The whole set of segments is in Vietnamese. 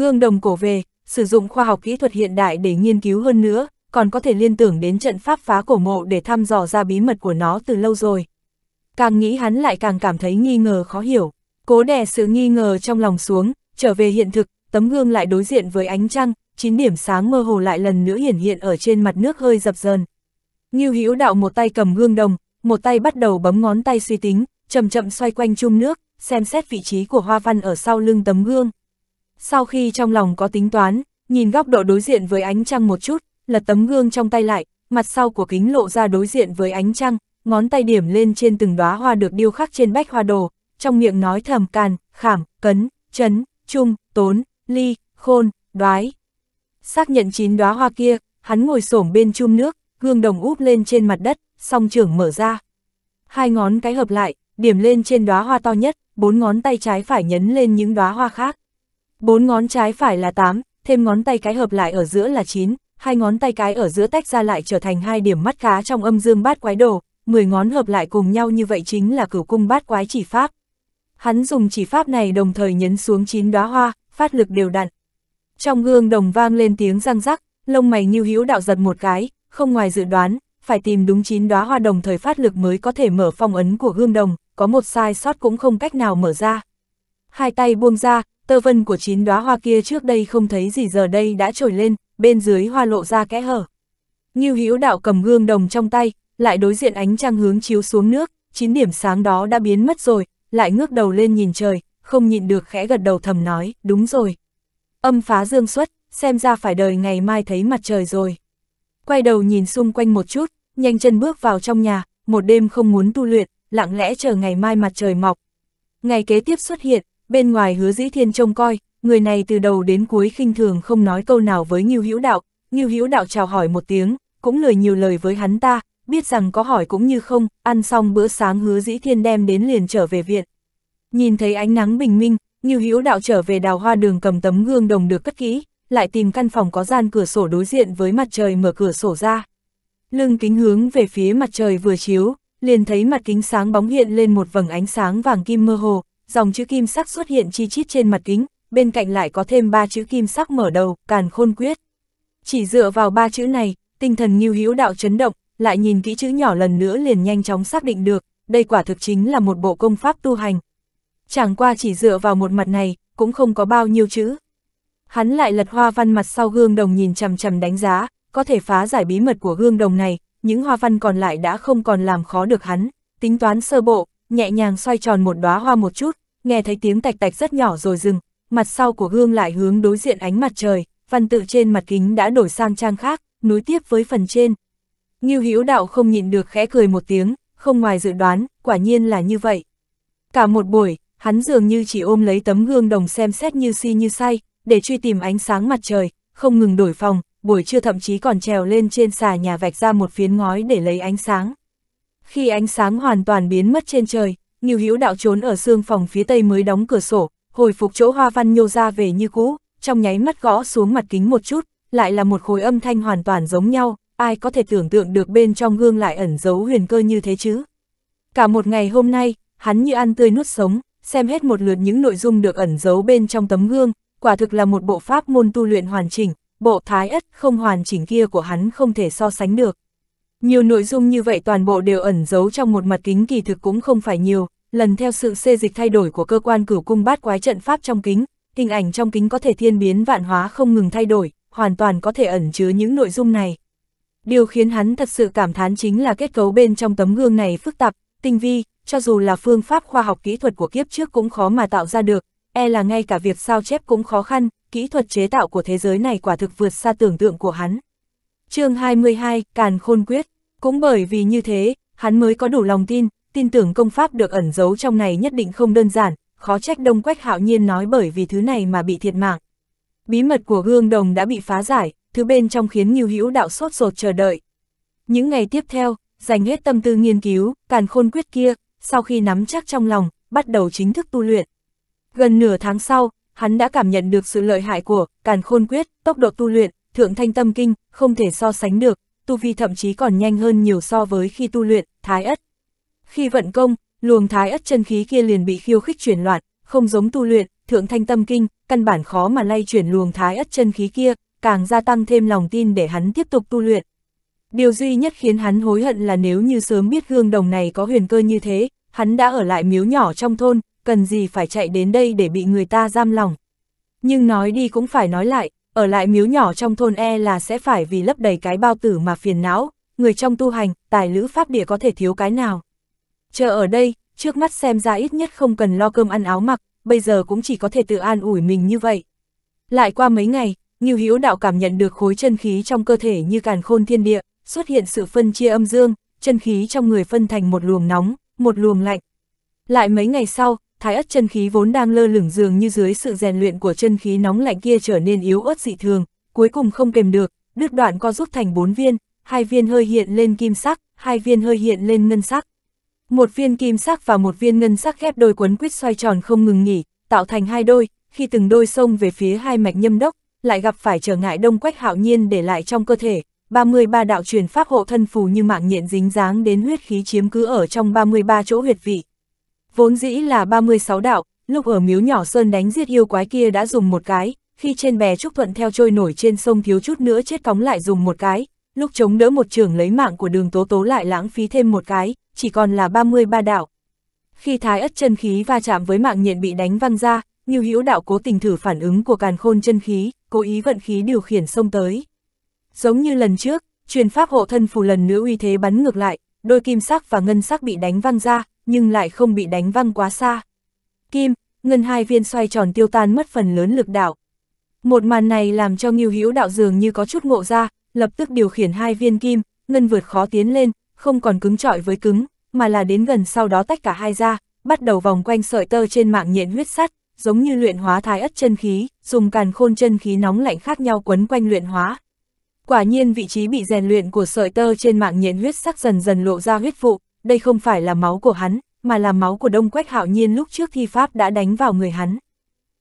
Gương đồng cổ về, sử dụng khoa học kỹ thuật hiện đại để nghiên cứu hơn nữa, còn có thể liên tưởng đến trận pháp phá cổ mộ để thăm dò ra bí mật của nó từ lâu rồi. Càng nghĩ hắn lại càng cảm thấy nghi ngờ khó hiểu, cố đè sự nghi ngờ trong lòng xuống, trở về hiện thực, tấm gương lại đối diện với ánh trăng, chín điểm sáng mơ hồ lại lần nữa hiển hiện ở trên mặt nước hơi dập dờn. Ngưu Hữu Đạo một tay cầm gương đồng, một tay bắt đầu bấm ngón tay suy tính, chậm chậm xoay quanh chung nước, xem xét vị trí của hoa văn ở sau lưng tấm gương. Sau khi trong lòng có tính toán, nhìn góc độ đối diện với ánh trăng một chút, lật tấm gương trong tay lại, mặt sau của kính lộ ra đối diện với ánh trăng, ngón tay điểm lên trên từng đóa hoa được điêu khắc trên bách hoa đồ, trong miệng nói thầm càn, khảm, cấn, chấn, trung, tốn, ly, khôn, đoái. Xác nhận chín đóa hoa kia, hắn ngồi xổm bên chum nước, gương đồng úp lên trên mặt đất, song trưởng mở ra. Hai ngón cái hợp lại, điểm lên trên đóa hoa to nhất, bốn ngón tay trái phải nhấn lên những đóa hoa khác. Bốn ngón trái phải là 8, thêm ngón tay cái hợp lại ở giữa là 9, hai ngón tay cái ở giữa tách ra lại trở thành hai điểm mắt khá trong âm dương bát quái đồ, 10 ngón hợp lại cùng nhau như vậy chính là cửu cung bát quái chỉ pháp. Hắn dùng chỉ pháp này đồng thời nhấn xuống 9 đóa hoa, phát lực đều đặn. Trong gương đồng vang lên tiếng răng rắc, lông mày Nưu Hữu đạo giật một cái, không ngoài dự đoán, phải tìm đúng 9 đóa hoa đồng thời phát lực mới có thể mở phong ấn của gương đồng, có một sai sót cũng không cách nào mở ra. Hai tay buông ra, tơ vân của chín đóa hoa kia trước đây không thấy gì giờ đây đã trồi lên, bên dưới hoa lộ ra kẽ hở. Như hữu đạo cầm gương đồng trong tay, lại đối diện ánh trăng hướng chiếu xuống nước, chín điểm sáng đó đã biến mất rồi, lại ngước đầu lên nhìn trời, không nhịn được khẽ gật đầu thầm nói, đúng rồi. Âm phá dương xuất, xem ra phải đời ngày mai thấy mặt trời rồi. Quay đầu nhìn xung quanh một chút, nhanh chân bước vào trong nhà, một đêm không muốn tu luyện, lặng lẽ chờ ngày mai mặt trời mọc. Ngày kế tiếp xuất hiện, Bên ngoài hứa dĩ thiên trông coi, người này từ đầu đến cuối khinh thường không nói câu nào với Ngưu Hữu Đạo, Ngưu Hữu Đạo chào hỏi một tiếng, cũng lời nhiều lời với hắn ta, biết rằng có hỏi cũng như không, ăn xong bữa sáng hứa dĩ thiên đem đến liền trở về viện. Nhìn thấy ánh nắng bình minh, Ngưu Hữu Đạo trở về đào hoa đường cầm tấm gương đồng được cất kỹ, lại tìm căn phòng có gian cửa sổ đối diện với mặt trời mở cửa sổ ra. Lưng kính hướng về phía mặt trời vừa chiếu, liền thấy mặt kính sáng bóng hiện lên một vầng ánh sáng vàng kim mơ hồ, dòng chữ kim sắc xuất hiện chi chít trên mặt kính, bên cạnh lại có thêm ba chữ kim sắc mở đầu, càn khôn quyết. Chỉ dựa vào ba chữ này, tinh thần Ngưu Hữu Đạo chấn động, lại nhìn kỹ chữ nhỏ lần nữa liền nhanh chóng xác định được, đây quả thực chính là một bộ công pháp tu hành. Chẳng qua chỉ dựa vào một mặt này, cũng không có bao nhiêu chữ. Hắn lại lật hoa văn mặt sau gương đồng nhìn chằm chằm đánh giá, có thể phá giải bí mật của gương đồng này, những hoa văn còn lại đã không còn làm khó được hắn, tính toán sơ bộ, nhẹ nhàng xoay tròn một đóa hoa một chút, nghe thấy tiếng tạch tạch rất nhỏ rồi dừng, mặt sau của gương lại hướng đối diện ánh mặt trời, văn tự trên mặt kính đã đổi sang trang khác, nối tiếp với phần trên. Ngưu Hữu Đạo không nhịn được khẽ cười một tiếng, không ngoài dự đoán, quả nhiên là như vậy. Cả một buổi, hắn dường như chỉ ôm lấy tấm gương đồng xem xét như si như say, để truy tìm ánh sáng mặt trời, không ngừng đổi phòng, buổi trưa thậm chí còn trèo lên trên xà nhà vạch ra một phiến ngói để lấy ánh sáng. Khi ánh sáng hoàn toàn biến mất trên trời, Nghiêu Hữu Đạo trốn ở xương phòng phía tây mới đóng cửa sổ, hồi phục chỗ hoa văn nhô ra về như cũ, trong nháy mắt gõ xuống mặt kính một chút, lại là một khối âm thanh hoàn toàn giống nhau, ai có thể tưởng tượng được bên trong gương lại ẩn giấu huyền cơ như thế chứ. Cả một ngày hôm nay, hắn như ăn tươi nuốt sống, xem hết một lượt những nội dung được ẩn giấu bên trong tấm gương, quả thực là một bộ pháp môn tu luyện hoàn chỉnh, bộ thái ất không hoàn chỉnh kia của hắn không thể so sánh được. Nhiều nội dung như vậy toàn bộ đều ẩn giấu trong một mặt kính kỳ thực cũng không phải nhiều, lần theo sự xê dịch thay đổi của cơ quan cửu cung bát quái trận pháp trong kính, hình ảnh trong kính có thể thiên biến vạn hóa không ngừng thay đổi, hoàn toàn có thể ẩn chứa những nội dung này. Điều khiến hắn thật sự cảm thán chính là kết cấu bên trong tấm gương này phức tạp, tinh vi, cho dù là phương pháp khoa học kỹ thuật của kiếp trước cũng khó mà tạo ra được, e là ngay cả việc sao chép cũng khó khăn, kỹ thuật chế tạo của thế giới này quả thực vượt xa tưởng tượng của hắn. chương 22, Càn Khôn Quyết cũng bởi vì như thế, hắn mới có đủ lòng tin, tin tưởng công pháp được ẩn giấu trong này nhất định không đơn giản, khó trách đông quách hạo nhiên nói bởi vì thứ này mà bị thiệt mạng. Bí mật của gương đồng đã bị phá giải, thứ bên trong khiến Ngưu Hữu đạo sốt ruột chờ đợi. Những ngày tiếp theo, dành hết tâm tư nghiên cứu, càn khôn quyết kia, sau khi nắm chắc trong lòng, bắt đầu chính thức tu luyện. Gần nửa tháng sau, hắn đã cảm nhận được sự lợi hại của càn khôn quyết, tốc độ tu luyện, thượng thanh tâm kinh, không thể so sánh được, tu vi thậm chí còn nhanh hơn nhiều so với khi tu luyện, thái ất. Khi vận công, luồng thái ất chân khí kia liền bị khiêu khích chuyển loạn, không giống tu luyện, thượng thanh tâm kinh, căn bản khó mà lay chuyển luồng thái ất chân khí kia, càng gia tăng thêm lòng tin để hắn tiếp tục tu luyện. Điều duy nhất khiến hắn hối hận là nếu như sớm biết gương đồng này có huyền cơ như thế, hắn đã ở lại miếu nhỏ trong thôn, cần gì phải chạy đến đây để bị người ta giam lòng. Nhưng nói đi cũng phải nói lại, ở lại miếu nhỏ trong thôn e là sẽ phải vì lấp đầy cái bao tử mà phiền não, người trong tu hành, tài lữ pháp địa có thể thiếu cái nào. Chờ ở đây, trước mắt xem ra ít nhất không cần lo cơm ăn áo mặc, bây giờ cũng chỉ có thể tự an ủi mình như vậy. Lại qua mấy ngày, Nghiêu Hữu Đạo cảm nhận được khối chân khí trong cơ thể như càn khôn thiên địa, xuất hiện sự phân chia âm dương, chân khí trong người phân thành một luồng nóng, một luồng lạnh. Lại mấy ngày sau, thái ất chân khí vốn đang lơ lửng dường như dưới sự rèn luyện của chân khí nóng lạnh kia trở nên yếu ớt dị thường, cuối cùng không kềm được, đứt đoạn co rút thành bốn viên, hai viên hơi hiện lên kim sắc, hai viên hơi hiện lên ngân sắc. Một viên kim sắc và một viên ngân sắc ghép đôi quấn quýt xoay tròn không ngừng nghỉ, tạo thành hai đôi, khi từng đôi xông về phía hai mạch nhâm đốc, lại gặp phải trở ngại đông quách hạo nhiên để lại trong cơ thể, 33 đạo truyền pháp hộ thân phù như mạng nhện dính dáng đến huyết khí chiếm cứ ở trong 33 chỗ huyệt vị. Vốn dĩ là 36 đạo, lúc ở miếu nhỏ Sơn đánh giết yêu quái kia đã dùng một cái, khi trên bè Trúc Thuận theo trôi nổi trên sông thiếu chút nữa chết cóng lại dùng một cái, lúc chống đỡ một trường lấy mạng của đường tố tố lại lãng phí thêm một cái, chỉ còn là 33 đạo. Khi thái ất chân khí va chạm với mạng nhện bị đánh văng ra, Nhiêu Hữu đạo cố tình thử phản ứng của càn khôn chân khí, cố ý vận khí điều khiển sông tới. Giống như lần trước, truyền pháp hộ thân phù lần nữa uy thế bắn ngược lại, đôi kim sắc và ngân sắc bị đánh văng ra, nhưng lại không bị đánh văng quá xa. Kim, ngân hai viên xoay tròn tiêu tan mất phần lớn lực đạo. Một màn này làm cho Ngưu Hữu đạo dường như có chút ngộ ra, lập tức điều khiển hai viên kim, ngân vượt khó tiến lên, không còn cứng trọi với cứng, mà là đến gần sau đó tách cả hai ra, bắt đầu vòng quanh sợi tơ trên mạng nhện huyết sắt, giống như luyện hóa thái ất chân khí, dùng càn khôn chân khí nóng lạnh khác nhau quấn quanh luyện hóa. Quả nhiên vị trí bị rèn luyện của sợi tơ trên mạng nhện huyết sắc dần dần lộ ra huyết vụ, đây không phải là máu của hắn, mà là máu của Đông Quách Hạo Nhiên lúc trước thi pháp đã đánh vào người hắn.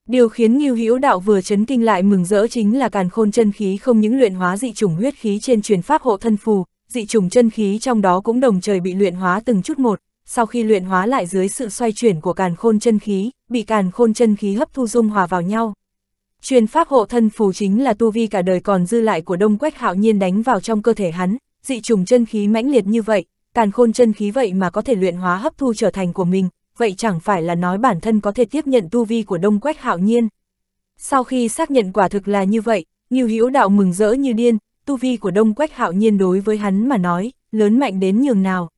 Điều khiến Ngưu Hữu Đạo vừa chấn kinh lại mừng rỡ chính là càn khôn chân khí không những luyện hóa dị chủng huyết khí trên truyền pháp hộ thân phù, dị chủng chân khí trong đó cũng đồng trời bị luyện hóa từng chút một, sau khi luyện hóa lại dưới sự xoay chuyển của càn khôn chân khí, bị càn khôn chân khí hấp thu dung hòa vào nhau. Truyền pháp hộ thân phù chính là tu vi cả đời còn dư lại của Đông Quách Hạo Nhiên đánh vào trong cơ thể hắn, dị trùng chân khí mãnh liệt như vậy, càn khôn chân khí vậy mà có thể luyện hóa hấp thu trở thành của mình, vậy chẳng phải là nói bản thân có thể tiếp nhận tu vi của Đông Quách Hạo Nhiên. Sau khi xác nhận quả thực là như vậy, Ngưu Hữu Đạo mừng rỡ như điên, tu vi của Đông Quách Hạo Nhiên đối với hắn mà nói, lớn mạnh đến nhường nào.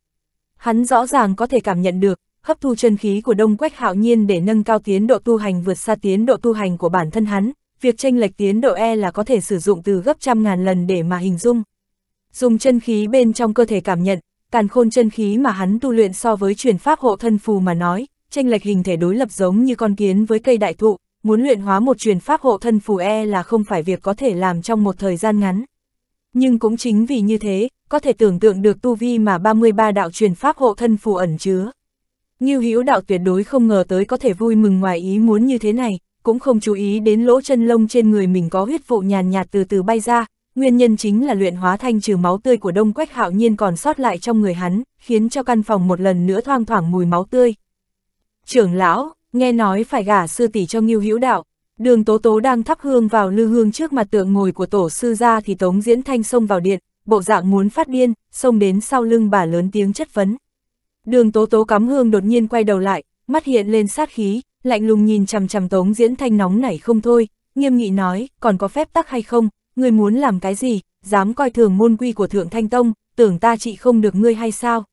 Hắn rõ ràng có thể cảm nhận được, hấp thu chân khí của Đông Quách Hạo Nhiên để nâng cao tiến độ tu hành vượt xa tiến độ tu hành của bản thân hắn, việc tranh lệch tiến độ e là có thể sử dụng từ gấp trăm ngàn lần để mà hình dung. Dùng chân khí bên trong cơ thể cảm nhận, càn khôn chân khí mà hắn tu luyện so với chuyển pháp hộ thân phù mà nói, tranh lệch hình thể đối lập giống như con kiến với cây đại thụ, muốn luyện hóa một chuyển pháp hộ thân phù e là không phải việc có thể làm trong một thời gian ngắn. Nhưng cũng chính vì như thế, có thể tưởng tượng được tu vi mà 33 đạo truyền pháp hộ thân phù ẩn chứa. Ngưu Hữu đạo tuyệt đối không ngờ tới có thể vui mừng ngoài ý muốn như thế này, cũng không chú ý đến lỗ chân lông trên người mình có huyết vụ nhàn nhạt từ từ bay ra, Nguyên nhân chính là luyện hóa thanh trừ máu tươi của Đông Quách Hạo Nhiên còn sót lại trong người hắn, khiến cho căn phòng một lần nữa thoang thoảng mùi máu tươi. Trưởng lão, nghe nói phải gả sư tỷ cho Ngưu Hữu Đạo, Đường Tố Tố đang thắp hương vào lư hương trước mặt tượng ngồi của tổ sư gia thì Tống Diễn Thanh xông vào điện, bộ dạng muốn phát điên, xông đến sau lưng bà lớn tiếng chất vấn. Đường Tố Tố cắm hương đột nhiên quay đầu lại, mắt hiện lên sát khí, lạnh lùng nhìn chằm chằm Tống Diễn Thanh nóng nảy không thôi, nghiêm nghị nói, còn có phép tắc hay không, ngươi muốn làm cái gì, dám coi thường môn quy của Thượng Thanh Tông, tưởng ta trị không được ngươi hay sao?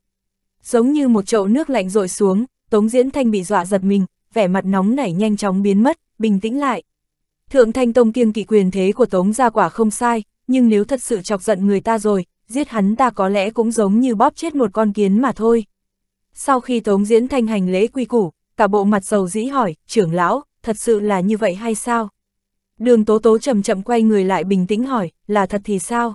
Giống như một chậu nước lạnh rội xuống, Tống Diễn Thanh bị dọa giật mình, vẻ mặt nóng nảy nhanh chóng biến mất, bình tĩnh lại. Thượng Thanh Tông kiêng kỵ quyền thế của Tống gia quả không sai, nhưng nếu thật sự chọc giận người ta rồi, giết hắn ta có lẽ cũng giống như bóp chết một con kiến mà thôi. Sau khi Tống Diễn Thanh hành lễ quy củ, cả bộ mặt dầu dĩ hỏi, trưởng lão, thật sự là như vậy hay sao? Đường tố tố chậm chậm quay người lại bình tĩnh hỏi, là thật thì sao?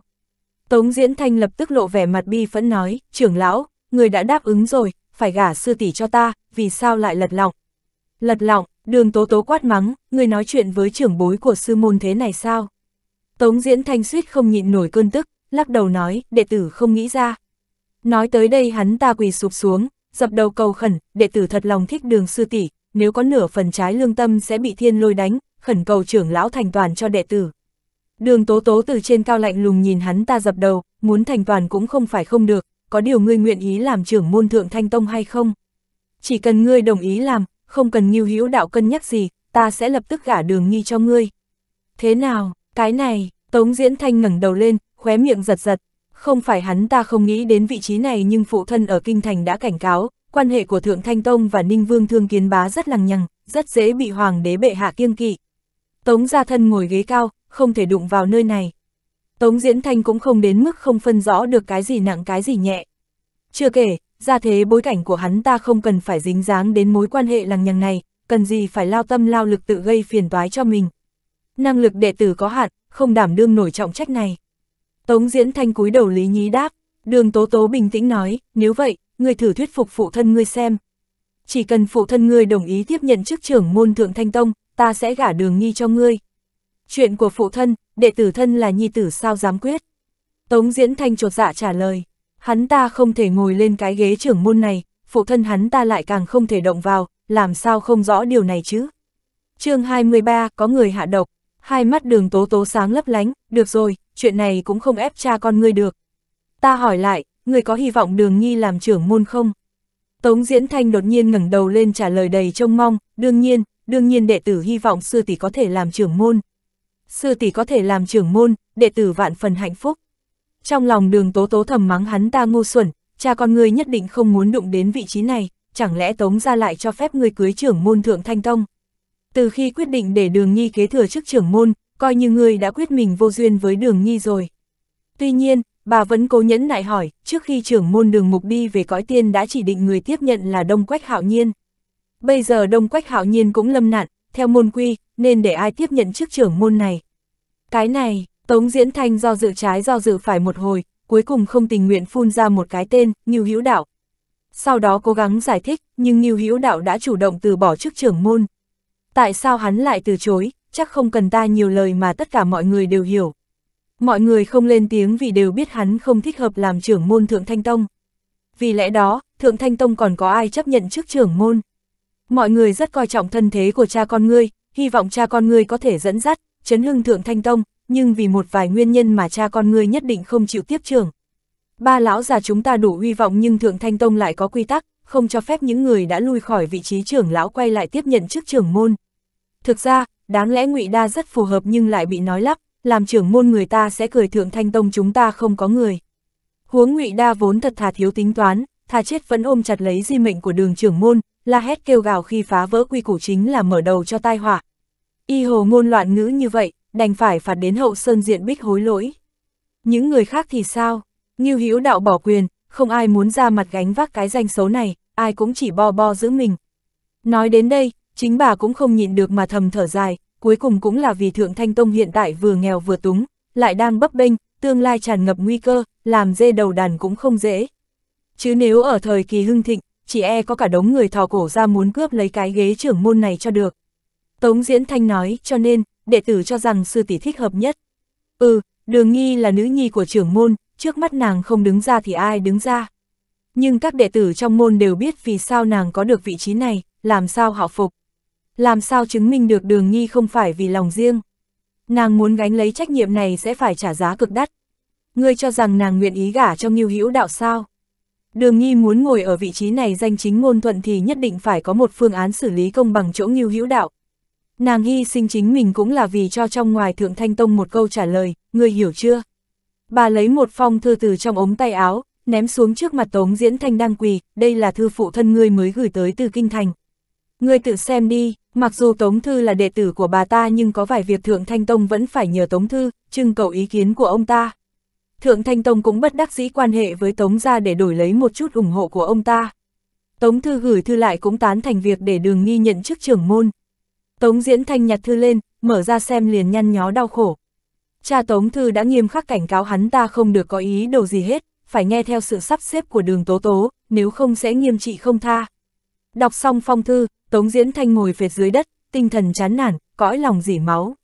Tống Diễn Thanh lập tức lộ vẻ mặt bi phẫn nói, trưởng lão, người đã đáp ứng rồi, phải gả sư tỷ cho ta, vì sao lại lật lọng? Lật lọng, đường tố tố quát mắng, người nói chuyện với trưởng bối của sư môn thế này sao? Tống Diễn Thanh suýt không nhịn nổi cơn tức, lắc đầu nói, đệ tử không nghĩ ra. Nói tới đây hắn ta quỳ sụp xuống, dập đầu cầu khẩn, đệ tử thật lòng thích đường sư tỷ, nếu có nửa phần trái lương tâm sẽ bị thiên lôi đánh, khẩn cầu trưởng lão thành toàn cho đệ tử. Đường tố tố từ trên cao lạnh lùng nhìn hắn ta dập đầu, muốn thành toàn cũng không phải không được, có điều ngươi nguyện ý làm trưởng môn thượng thanh tông hay không? Chỉ cần ngươi đồng ý làm, không cần nghiêu hữu đạo cân nhắc gì, ta sẽ lập tức gả đường nghi cho ngươi. Thế nào, cái này, Tống Diễn Thanh ngẩng đầu lên, khóe miệng giật giật. Không phải hắn ta không nghĩ đến vị trí này nhưng phụ thân ở Kinh Thành đã cảnh cáo, quan hệ của Thượng Thanh Tông và Ninh Vương Thương Kiến Bá rất lằng nhằng, rất dễ bị Hoàng đế bệ hạ kiêng kỵ. Tống gia thân ngồi ghế cao, không thể đụng vào nơi này. Tống Diễn Thanh cũng không đến mức không phân rõ được cái gì nặng cái gì nhẹ. Chưa kể, ra thế bối cảnh của hắn ta không cần phải dính dáng đến mối quan hệ lằng nhằng này, cần gì phải lao tâm lao lực tự gây phiền toái cho mình. Năng lực đệ tử có hạn, không đảm đương nổi trọng trách này. Tống Diễn Thanh cúi đầu lý nhí đáp, đường tố tố bình tĩnh nói, nếu vậy, ngươi thử thuyết phục phụ thân ngươi xem. Chỉ cần phụ thân ngươi đồng ý tiếp nhận chức trưởng môn thượng thanh tông, ta sẽ gả đường nghi cho ngươi. Chuyện của phụ thân, đệ tử thân là nhi tử sao dám quyết. Tống Diễn Thanh trột dạ trả lời, hắn ta không thể ngồi lên cái ghế trưởng môn này, phụ thân hắn ta lại càng không thể động vào, làm sao không rõ điều này chứ. chương 23 có người hạ độc, hai mắt đường tố tố sáng lấp lánh, được rồi, chuyện này cũng không ép cha con ngươi được. Ta hỏi lại, ngươi có hy vọng đường nghi làm trưởng môn không? Tống Diễn Thanh đột nhiên ngẩng đầu lên trả lời đầy trông mong, đương nhiên, đương nhiên đệ tử hy vọng sư tỷ có thể làm trưởng môn. Sư tỷ có thể làm trưởng môn, đệ tử vạn phần hạnh phúc. Trong lòng đường tố tố thầm mắng hắn ta ngu xuẩn, cha con người nhất định không muốn đụng đến vị trí này, chẳng lẽ tống ra lại cho phép người cưới trưởng môn thượng thanh tông. Từ khi quyết định để đường nhi kế thừa chức trưởng môn, coi như người đã quyết mình vô duyên với đường nhi rồi. Tuy nhiên, bà vẫn cố nhẫn nại hỏi, trước khi trưởng môn đường mục đi về cõi tiên đã chỉ định người tiếp nhận là Đông Quách Hạo Nhiên. Bây giờ Đông Quách Hạo Nhiên cũng lâm nạn, theo môn quy, nên để ai tiếp nhận chức trưởng môn này. Cái này, Tống Diễn Thanh do dự trái do dự phải một hồi, cuối cùng không tình nguyện phun ra một cái tên, Ngưu Hữu Đạo. Sau đó cố gắng giải thích, nhưng Ngưu Hữu Đạo đã chủ động từ bỏ chức trưởng môn. Tại sao hắn lại từ chối, chắc không cần ta nhiều lời mà tất cả mọi người đều hiểu. Mọi người không lên tiếng vì đều biết hắn không thích hợp làm trưởng môn Thượng Thanh Tông. Vì lẽ đó, Thượng Thanh Tông còn có ai chấp nhận chức trưởng môn? Mọi người rất coi trọng thân thế của cha con ngươi, hy vọng cha con ngươi có thể dẫn dắt, chấn hưng thượng thanh tông, nhưng vì một vài nguyên nhân mà cha con ngươi nhất định không chịu tiếp trưởng. Ba lão già chúng ta đủ hy vọng nhưng thượng thanh tông lại có quy tắc, không cho phép những người đã lui khỏi vị trí trưởng lão quay lại tiếp nhận chức trưởng môn. Thực ra, đáng lẽ ngụy Đa rất phù hợp nhưng lại bị nói lắp, làm trưởng môn người ta sẽ cười thượng thanh tông chúng ta không có người. Huống ngụy Đa vốn thật thà thiếu tính toán, thà chết vẫn ôm chặt lấy di mệnh của đường trưởng môn, la hét kêu gào khi phá vỡ quy củ chính là mở đầu cho tai họa. Y hồ ngôn loạn ngữ như vậy, đành phải phạt đến hậu sơn diện bích hối lỗi. Những người khác thì sao? Như hữu đạo bỏ quyền, không ai muốn ra mặt gánh vác cái danh xấu này, ai cũng chỉ bo bo giữ mình. Nói đến đây, chính bà cũng không nhịn được mà thầm thở dài, cuối cùng cũng là vì Thượng Thanh Tông hiện tại vừa nghèo vừa túng, lại đang bấp bênh, tương lai tràn ngập nguy cơ, làm dê đầu đàn cũng không dễ. Chứ nếu ở thời kỳ hưng thịnh, chỉ e có cả đống người thò cổ ra muốn cướp lấy cái ghế trưởng môn này cho được. Tống Diễn Thanh nói, cho nên, đệ tử cho rằng sư tỷ thích hợp nhất. Ừ, đường nghi là nữ nhi của trưởng môn, trước mắt nàng không đứng ra thì ai đứng ra. Nhưng các đệ tử trong môn đều biết vì sao nàng có được vị trí này, làm sao họ phục. Làm sao chứng minh được đường nghi không phải vì lòng riêng. Nàng muốn gánh lấy trách nhiệm này sẽ phải trả giá cực đắt. Ngươi cho rằng nàng nguyện ý gả cho Ngưu Hữu Đạo sao? Đường Nhi muốn ngồi ở vị trí này danh chính ngôn thuận thì nhất định phải có một phương án xử lý công bằng chỗ Ngưu hữu đạo. Nàng hy sinh chính mình cũng là vì cho trong ngoài Thượng Thanh Tông một câu trả lời, người hiểu chưa? Bà lấy một phong thư từ trong ống tay áo, ném xuống trước mặt Tống Diễn Thanh đang quỳ, đây là thư phụ thân ngươi mới gửi tới từ Kinh Thành. Ngươi tự xem đi, mặc dù Tống Thư là đệ tử của bà ta nhưng có vài việc Thượng Thanh Tông vẫn phải nhờ Tống Thư, trưng cầu ý kiến của ông ta. Thượng Thanh Tông cũng bất đắc dĩ quan hệ với Tống ra để đổi lấy một chút ủng hộ của ông ta. Tống Thư gửi thư lại cũng tán thành việc để đường nghi nhận chức trưởng môn. Tống Diễn Thanh nhặt thư lên, mở ra xem liền nhăn nhó đau khổ. Cha Tống Thư đã nghiêm khắc cảnh cáo hắn ta không được có ý đồ gì hết, phải nghe theo sự sắp xếp của đường tố tố, nếu không sẽ nghiêm trị không tha. Đọc xong phong thư, Tống Diễn Thanh ngồi phệt dưới đất, tinh thần chán nản, cõi lòng dỉ máu.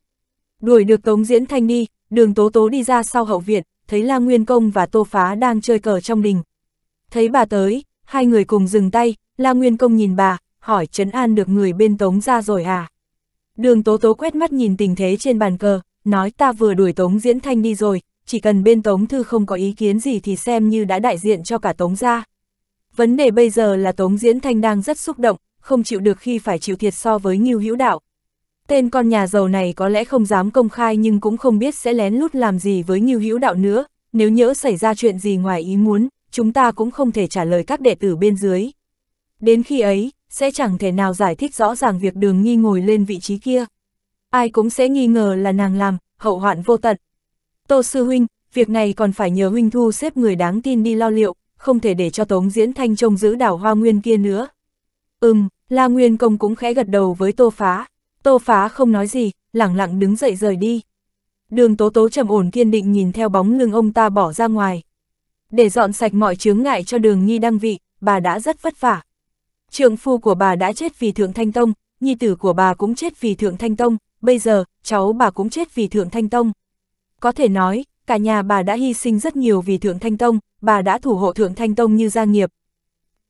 Đuổi được Tống Diễn Thanh đi, đường tố tố đi ra sau hậu viện, thấy La Nguyên Công và Tô Phá đang chơi cờ trong đình. Thấy bà tới, hai người cùng dừng tay, La Nguyên Công nhìn bà, hỏi trấn an được người bên Tống ra rồi à? Đường Tố Tố quét mắt nhìn tình thế trên bàn cờ, nói ta vừa đuổi Tống Diễn Thanh đi rồi, chỉ cần bên Tống Thư không có ý kiến gì thì xem như đã đại diện cho cả Tống ra. Vấn đề bây giờ là Tống Diễn Thanh đang rất xúc động, không chịu được khi phải chịu thiệt so với Ngưu Hữu Đạo, Tên con nhà giàu này có lẽ không dám công khai nhưng cũng không biết sẽ lén lút làm gì với Ngưu Hữu Đạo nữa, nếu nhỡ xảy ra chuyện gì ngoài ý muốn, chúng ta cũng không thể trả lời các đệ tử bên dưới. Đến khi ấy, sẽ chẳng thể nào giải thích rõ ràng việc đường nghi ngồi lên vị trí kia. Ai cũng sẽ nghi ngờ là nàng làm, hậu hoạn vô tận. Tô Sư Huynh, việc này còn phải nhờ Huynh Thu xếp người đáng tin đi lo liệu, không thể để cho Tống Diễn Thanh trông giữ đảo Hoa Nguyên kia nữa. Ừm, La Nguyên Công cũng khẽ gật đầu với Tô Phá, Tô phá không nói gì, lẳng lặng đứng dậy rời đi. Đường tố tố trầm ổn kiên định nhìn theo bóng lưng ông ta bỏ ra ngoài. Để dọn sạch mọi chướng ngại cho đường nghi đăng vị, bà đã rất vất vả. Trượng phu của bà đã chết vì Thượng Thanh Tông, nhi tử của bà cũng chết vì Thượng Thanh Tông, bây giờ, cháu bà cũng chết vì Thượng Thanh Tông. Có thể nói, cả nhà bà đã hy sinh rất nhiều vì Thượng Thanh Tông, bà đã thủ hộ Thượng Thanh Tông như gia nghiệp.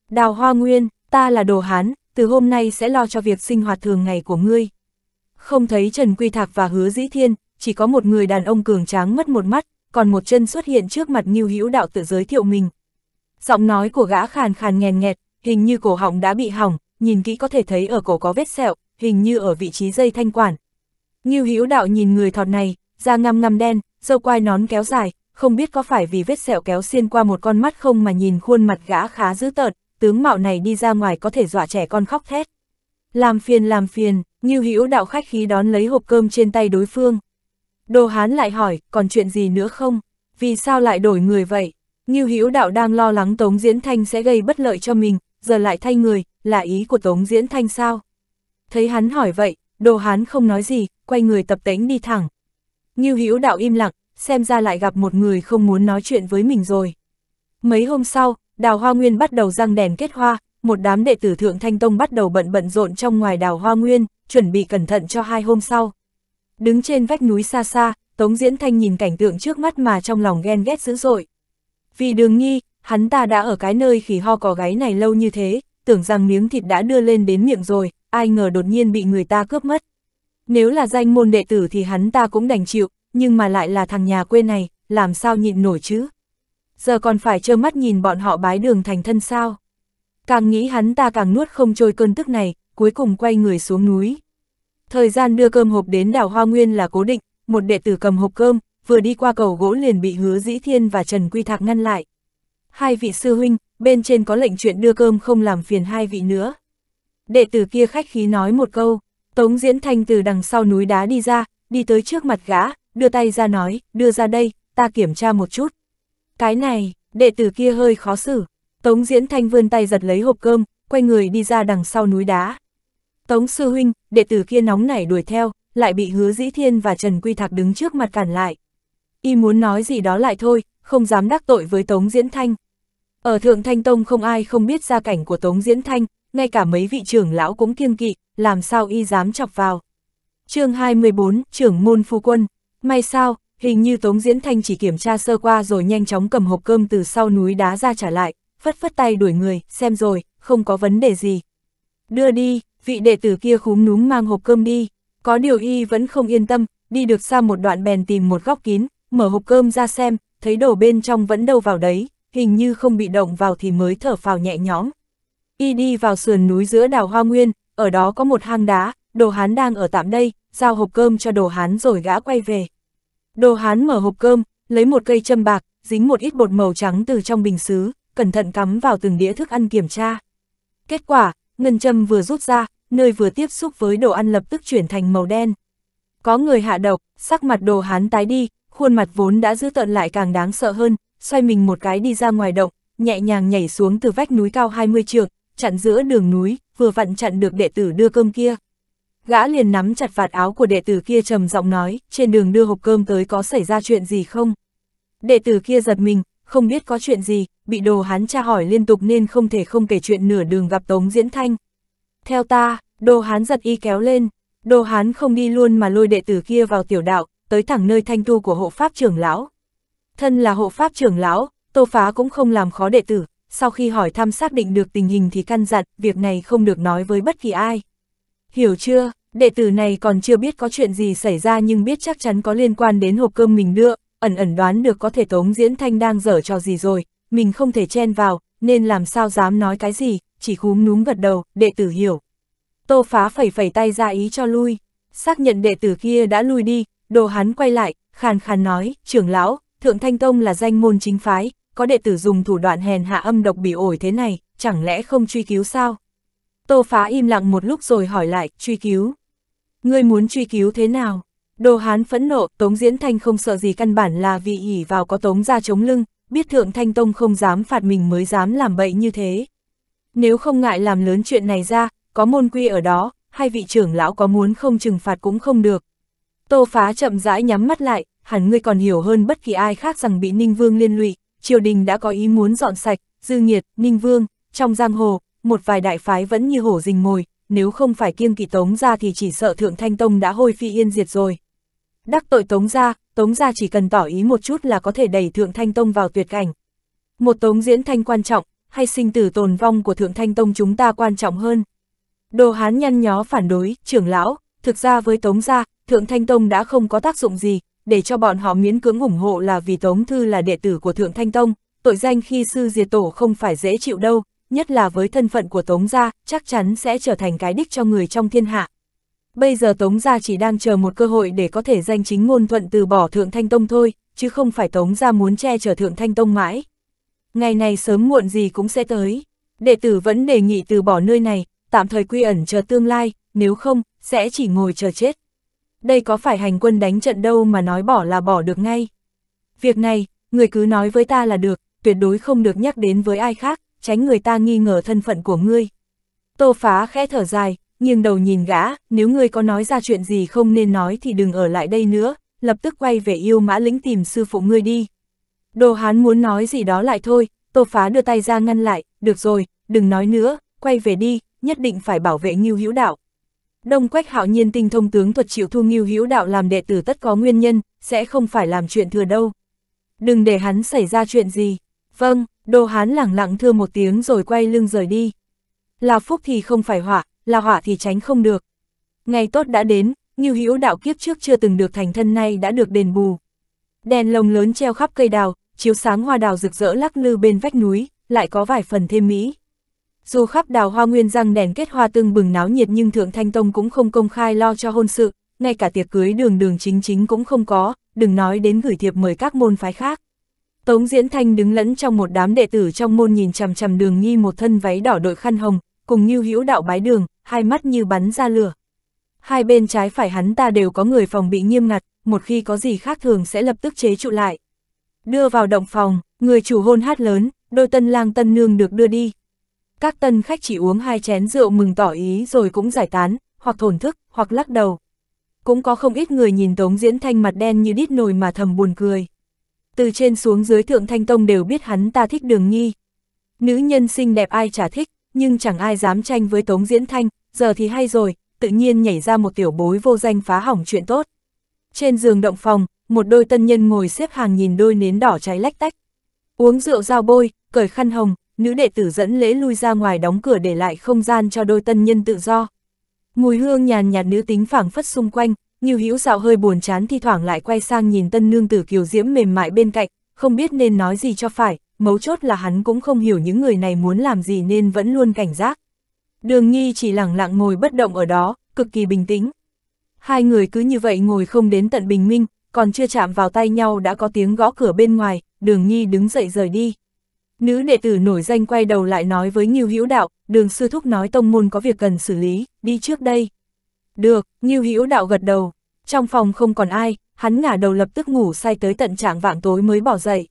Đào Hoa Nguyên, ta là đồ Hán, từ hôm nay sẽ lo cho việc sinh hoạt thường ngày của ngươi. Không thấy Trần Quy Thạc và Hứa Dĩ Thiên, chỉ có một người đàn ông cường tráng mất một mắt, còn một chân xuất hiện trước mặt Ngưu Hữu Đạo tự giới thiệu mình. Giọng nói của gã khàn khàn nghèn nghẹt, hình như cổ họng đã bị hỏng, nhìn kỹ có thể thấy ở cổ có vết sẹo, hình như ở vị trí dây thanh quản. Ngưu Hữu Đạo nhìn người thọt này, da ngăm ngăm đen, râu quai nón kéo dài, không biết có phải vì vết sẹo kéo xiên qua một con mắt không mà nhìn khuôn mặt gã khá dữ tợn, tướng mạo này đi ra ngoài có thể dọa trẻ con khóc thét. Làm phiền làm phiền, Ngưu Hữu đạo khách khí đón lấy hộp cơm trên tay đối phương. Đồ Hán lại hỏi, còn chuyện gì nữa không? Vì sao lại đổi người vậy? Ngưu Hữu đạo đang lo lắng Tống Diễn Thanh sẽ gây bất lợi cho mình, giờ lại thay người, là ý của Tống Diễn Thanh sao? Thấy hắn hỏi vậy, Đồ Hán không nói gì, quay người tập tễnh đi thẳng. Ngưu Hữu đạo im lặng, xem ra lại gặp một người không muốn nói chuyện với mình rồi. Mấy hôm sau, Đào Hoa Nguyên bắt đầu răng đèn kết hoa, một đám đệ tử Thượng Thanh Tông bắt đầu bận bận rộn trong ngoài Đào Hoa Nguyên, chuẩn bị cẩn thận cho hai hôm sau. Đứng trên vách núi xa xa, Tống Diễn Thanh nhìn cảnh tượng trước mắt mà trong lòng ghen ghét dữ dội. Vì đường nghi, hắn ta đã ở cái nơi khỉ ho cỏ gáy này lâu như thế, tưởng rằng miếng thịt đã đưa lên đến miệng rồi, ai ngờ đột nhiên bị người ta cướp mất. Nếu là danh môn đệ tử thì hắn ta cũng đành chịu, nhưng mà lại là thằng nhà quê này, làm sao nhịn nổi chứ? Giờ còn phải trơ mắt nhìn bọn họ bái đường thành thân sao? Càng nghĩ hắn ta càng nuốt không trôi cơn tức này, cuối cùng quay người xuống núi. Thời gian đưa cơm hộp đến đảo Hoa Nguyên là cố định, một đệ tử cầm hộp cơm, vừa đi qua cầu gỗ liền bị hứa dĩ thiên và Trần Quy Thạc ngăn lại. Hai vị sư huynh, bên trên có lệnh chuyện đưa cơm không làm phiền hai vị nữa. Đệ tử kia khách khí nói một câu, Tống Diễn Thanh từ đằng sau núi đá đi ra, đi tới trước mặt gã, đưa tay ra nói, đưa ra đây, ta kiểm tra một chút. Cái này, đệ tử kia hơi khó xử. Tống Diễn Thanh vươn tay giật lấy hộp cơm, quay người đi ra đằng sau núi đá. Tống Sư Huynh, đệ tử kia nóng nảy đuổi theo, lại bị hứa dĩ thiên và Trần Quy Thạc đứng trước mặt cản lại. Y muốn nói gì đó lại thôi, không dám đắc tội với Tống Diễn Thanh. Ở Thượng Thanh Tông không ai không biết gia cảnh của Tống Diễn Thanh, ngay cả mấy vị trưởng lão cũng kiêng kỵ, làm sao y dám chọc vào. chương 24, trưởng môn phu quân. May sao, hình như Tống Diễn Thanh chỉ kiểm tra sơ qua rồi nhanh chóng cầm hộp cơm từ sau núi đá ra trả lại, phất phất tay đuổi người, xem rồi, không có vấn đề gì. Đưa đi, vị đệ tử kia khúm núm mang hộp cơm đi, có điều y vẫn không yên tâm, đi được xa một đoạn bèn tìm một góc kín, mở hộp cơm ra xem, thấy đồ bên trong vẫn đâu vào đấy, hình như không bị động vào thì mới thở phào nhẹ nhõm. Y đi vào sườn núi giữa đảo Hoa Nguyên, ở đó có một hang đá, đồ hán đang ở tạm đây, giao hộp cơm cho đồ hán rồi gã quay về. Đồ hán mở hộp cơm, lấy một cây châm bạc, dính một ít bột màu trắng từ trong bình xứ, cẩn thận cắm vào từng đĩa thức ăn kiểm tra. Kết quả, ngân châm vừa rút ra, nơi vừa tiếp xúc với đồ ăn lập tức chuyển thành màu đen. Có người hạ độc, sắc mặt đồ hán tái đi, khuôn mặt vốn đã dữ tợn lại càng đáng sợ hơn, xoay mình một cái đi ra ngoài động, nhẹ nhàng nhảy xuống từ vách núi cao 20 trượng, chặn giữa đường núi, vừa vặn chặn được đệ tử đưa cơm kia. Gã liền nắm chặt vạt áo của đệ tử kia trầm giọng nói, trên đường đưa hộp cơm tới có xảy ra chuyện gì không? Đệ tử kia giật mình, không biết có chuyện gì, bị đồ hán tra hỏi liên tục nên không thể không kể chuyện nửa đường gặp Tống Diễn Thanh. Theo ta, đồ hán giật y kéo lên, đồ hán không đi luôn mà lôi đệ tử kia vào tiểu đạo, tới thẳng nơi thanh tu của hộ pháp trưởng lão. Thân là hộ pháp trưởng lão, tô phá cũng không làm khó đệ tử, sau khi hỏi thăm xác định được tình hình thì căn dặn, việc này không được nói với bất kỳ ai. Hiểu chưa, đệ tử này còn chưa biết có chuyện gì xảy ra nhưng biết chắc chắn có liên quan đến hộp cơm mình đưa, ẩn ẩn đoán được có thể Tống Diễn Thanh đang dở cho gì rồi, mình không thể chen vào, nên làm sao dám nói cái gì, chỉ khúm núm gật đầu, đệ tử hiểu. Tô phá phẩy phẩy tay ra ý cho lui, xác nhận đệ tử kia đã lui đi, đồ hắn quay lại, khàn khàn nói, trưởng lão, Thượng Thanh Tông là danh môn chính phái, có đệ tử dùng thủ đoạn hèn hạ âm độc bị ổi thế này, chẳng lẽ không truy cứu sao? Tô phá im lặng một lúc rồi hỏi lại, truy cứu. Ngươi muốn truy cứu thế nào? Đồ Hán phẫn nộ, Tống Diễn Thanh không sợ gì căn bản là vì ỉ vào có Tống ra chống lưng, biết Thượng Thanh Tông không dám phạt mình mới dám làm bậy như thế. Nếu không ngại làm lớn chuyện này ra, có môn quy ở đó, hai vị trưởng lão có muốn không trừng phạt cũng không được. Tô Phá chậm rãi nhắm mắt lại, hẳn ngươi còn hiểu hơn bất kỳ ai khác rằng bị Ninh Vương liên lụy, triều đình đã có ý muốn dọn sạch, dư nghiệt, Ninh Vương, trong giang hồ, một vài đại phái vẫn như hổ rình mồi, nếu không phải kiêng kỵ tống ra thì chỉ sợ Thượng Thanh Tông đã hôi phi yên diệt rồi. Đắc tội Tống gia, Tống gia chỉ cần tỏ ý một chút là có thể đẩy Thượng Thanh Tông vào tuyệt cảnh. Một Tống diễn thanh quan trọng, hay sinh tử tồn vong của Thượng Thanh Tông chúng ta quan trọng hơn. Đồ Hán nhăn nhó phản đối, trưởng lão, thực ra với Tống gia, Thượng Thanh Tông đã không có tác dụng gì, để cho bọn họ miễn cưỡng ủng hộ là vì Tống Thư là đệ tử của Thượng Thanh Tông, tội danh khi sư diệt tổ không phải dễ chịu đâu, nhất là với thân phận của Tống gia, chắc chắn sẽ trở thành cái đích cho người trong thiên hạ. Bây giờ Tống Gia chỉ đang chờ một cơ hội để có thể danh chính ngôn thuận từ bỏ Thượng Thanh Tông thôi, chứ không phải Tống Gia muốn che chở Thượng Thanh Tông mãi. Ngày này sớm muộn gì cũng sẽ tới. Đệ tử vẫn đề nghị từ bỏ nơi này, tạm thời quy ẩn chờ tương lai, nếu không, sẽ chỉ ngồi chờ chết. Đây có phải hành quân đánh trận đâu mà nói bỏ là bỏ được ngay. Việc này, người cứ nói với ta là được, tuyệt đối không được nhắc đến với ai khác, tránh người ta nghi ngờ thân phận của ngươi. Tô phá khẽ thở dài, nghiêng đầu nhìn gã, nếu ngươi có nói ra chuyện gì không nên nói thì đừng ở lại đây nữa, lập tức quay về yêu mã lĩnh tìm sư phụ ngươi đi. Đồ hán muốn nói gì đó lại thôi, tô phá đưa tay ra ngăn lại, được rồi, đừng nói nữa, quay về đi, nhất định phải bảo vệ nghiêu hữu đạo. Đông quách hạo nhiên tinh thông tướng thuật chịu thu nghiêu hữu đạo làm đệ tử tất có nguyên nhân, sẽ không phải làm chuyện thừa đâu. Đừng để hắn xảy ra chuyện gì. Vâng, đồ hán lẳng lặng thưa một tiếng rồi quay lưng rời đi. Là phúc thì không phải họa, là họa thì tránh không được. Ngày tốt đã đến, như hữu đạo kiếp trước chưa từng được thành thân nay đã được đền bù. Đèn lồng lớn treo khắp cây đào, chiếu sáng hoa đào rực rỡ lắc lư bên vách núi, lại có vài phần thêm mỹ. Dù khắp đào hoa nguyên răng đèn kết hoa tương bừng náo nhiệt nhưng Thượng Thanh Tông cũng không công khai lo cho hôn sự, ngay cả tiệc cưới đường đường chính chính cũng không có, đừng nói đến gửi thiệp mời các môn phái khác. Tống Diễn Thanh đứng lẫn trong một đám đệ tử trong môn nhìn chằm chằm đường nghi một thân váy đỏ đội khăn hồng, cùng như hữu đạo bái đường, hai mắt như bắn ra lửa. Hai bên trái phải hắn ta đều có người phòng bị nghiêm ngặt, một khi có gì khác thường sẽ lập tức chế trụ lại. Đưa vào động phòng, người chủ hôn hát lớn, đôi tân lang tân nương được đưa đi. Các tân khách chỉ uống hai chén rượu mừng tỏ ý rồi cũng giải tán, hoặc thổn thức, hoặc lắc đầu. Cũng có không ít người nhìn Tống Diễn Thanh mặt đen như đít nồi mà thầm buồn cười. Từ trên xuống dưới Thượng Thanh Tông đều biết hắn ta thích đường nhi, Nữ nhân xinh đẹp ai chả thích, nhưng chẳng ai dám tranh với Tống Diễn Thanh, giờ thì hay rồi, tự nhiên nhảy ra một tiểu bối vô danh phá hỏng chuyện tốt. Trên giường động phòng, một đôi tân nhân ngồi xếp hàng nhìn đôi nến đỏ cháy lách tách. Uống rượu giao bôi, cởi khăn hồng, nữ đệ tử dẫn lễ lui ra ngoài đóng cửa để lại không gian cho đôi tân nhân tự do. Mùi hương nhàn nhạt nữ tính phảng phất xung quanh, như hữu dạo hơi buồn chán thi thoảng lại quay sang nhìn tân nương tử kiều diễm mềm mại bên cạnh, không biết nên nói gì cho phải, mấu chốt là hắn cũng không hiểu những người này muốn làm gì nên vẫn luôn cảnh giác. Đường nghi chỉ lẳng lặng ngồi bất động ở đó, cực kỳ bình tĩnh. Hai người cứ như vậy ngồi không đến tận bình minh, còn chưa chạm vào tay nhau đã có tiếng gõ cửa bên ngoài, đường nghi đứng dậy rời đi. Nữ đệ tử nổi danh quay đầu lại nói với Nghiêu Hữu Đạo, đường sư thúc nói tông môn có việc cần xử lý, đi trước đây. Được, Nghiêu Hữu Đạo gật đầu. Trong phòng không còn ai, hắn ngả đầu lập tức ngủ say tới tận trạng vạng tối mới bỏ dậy.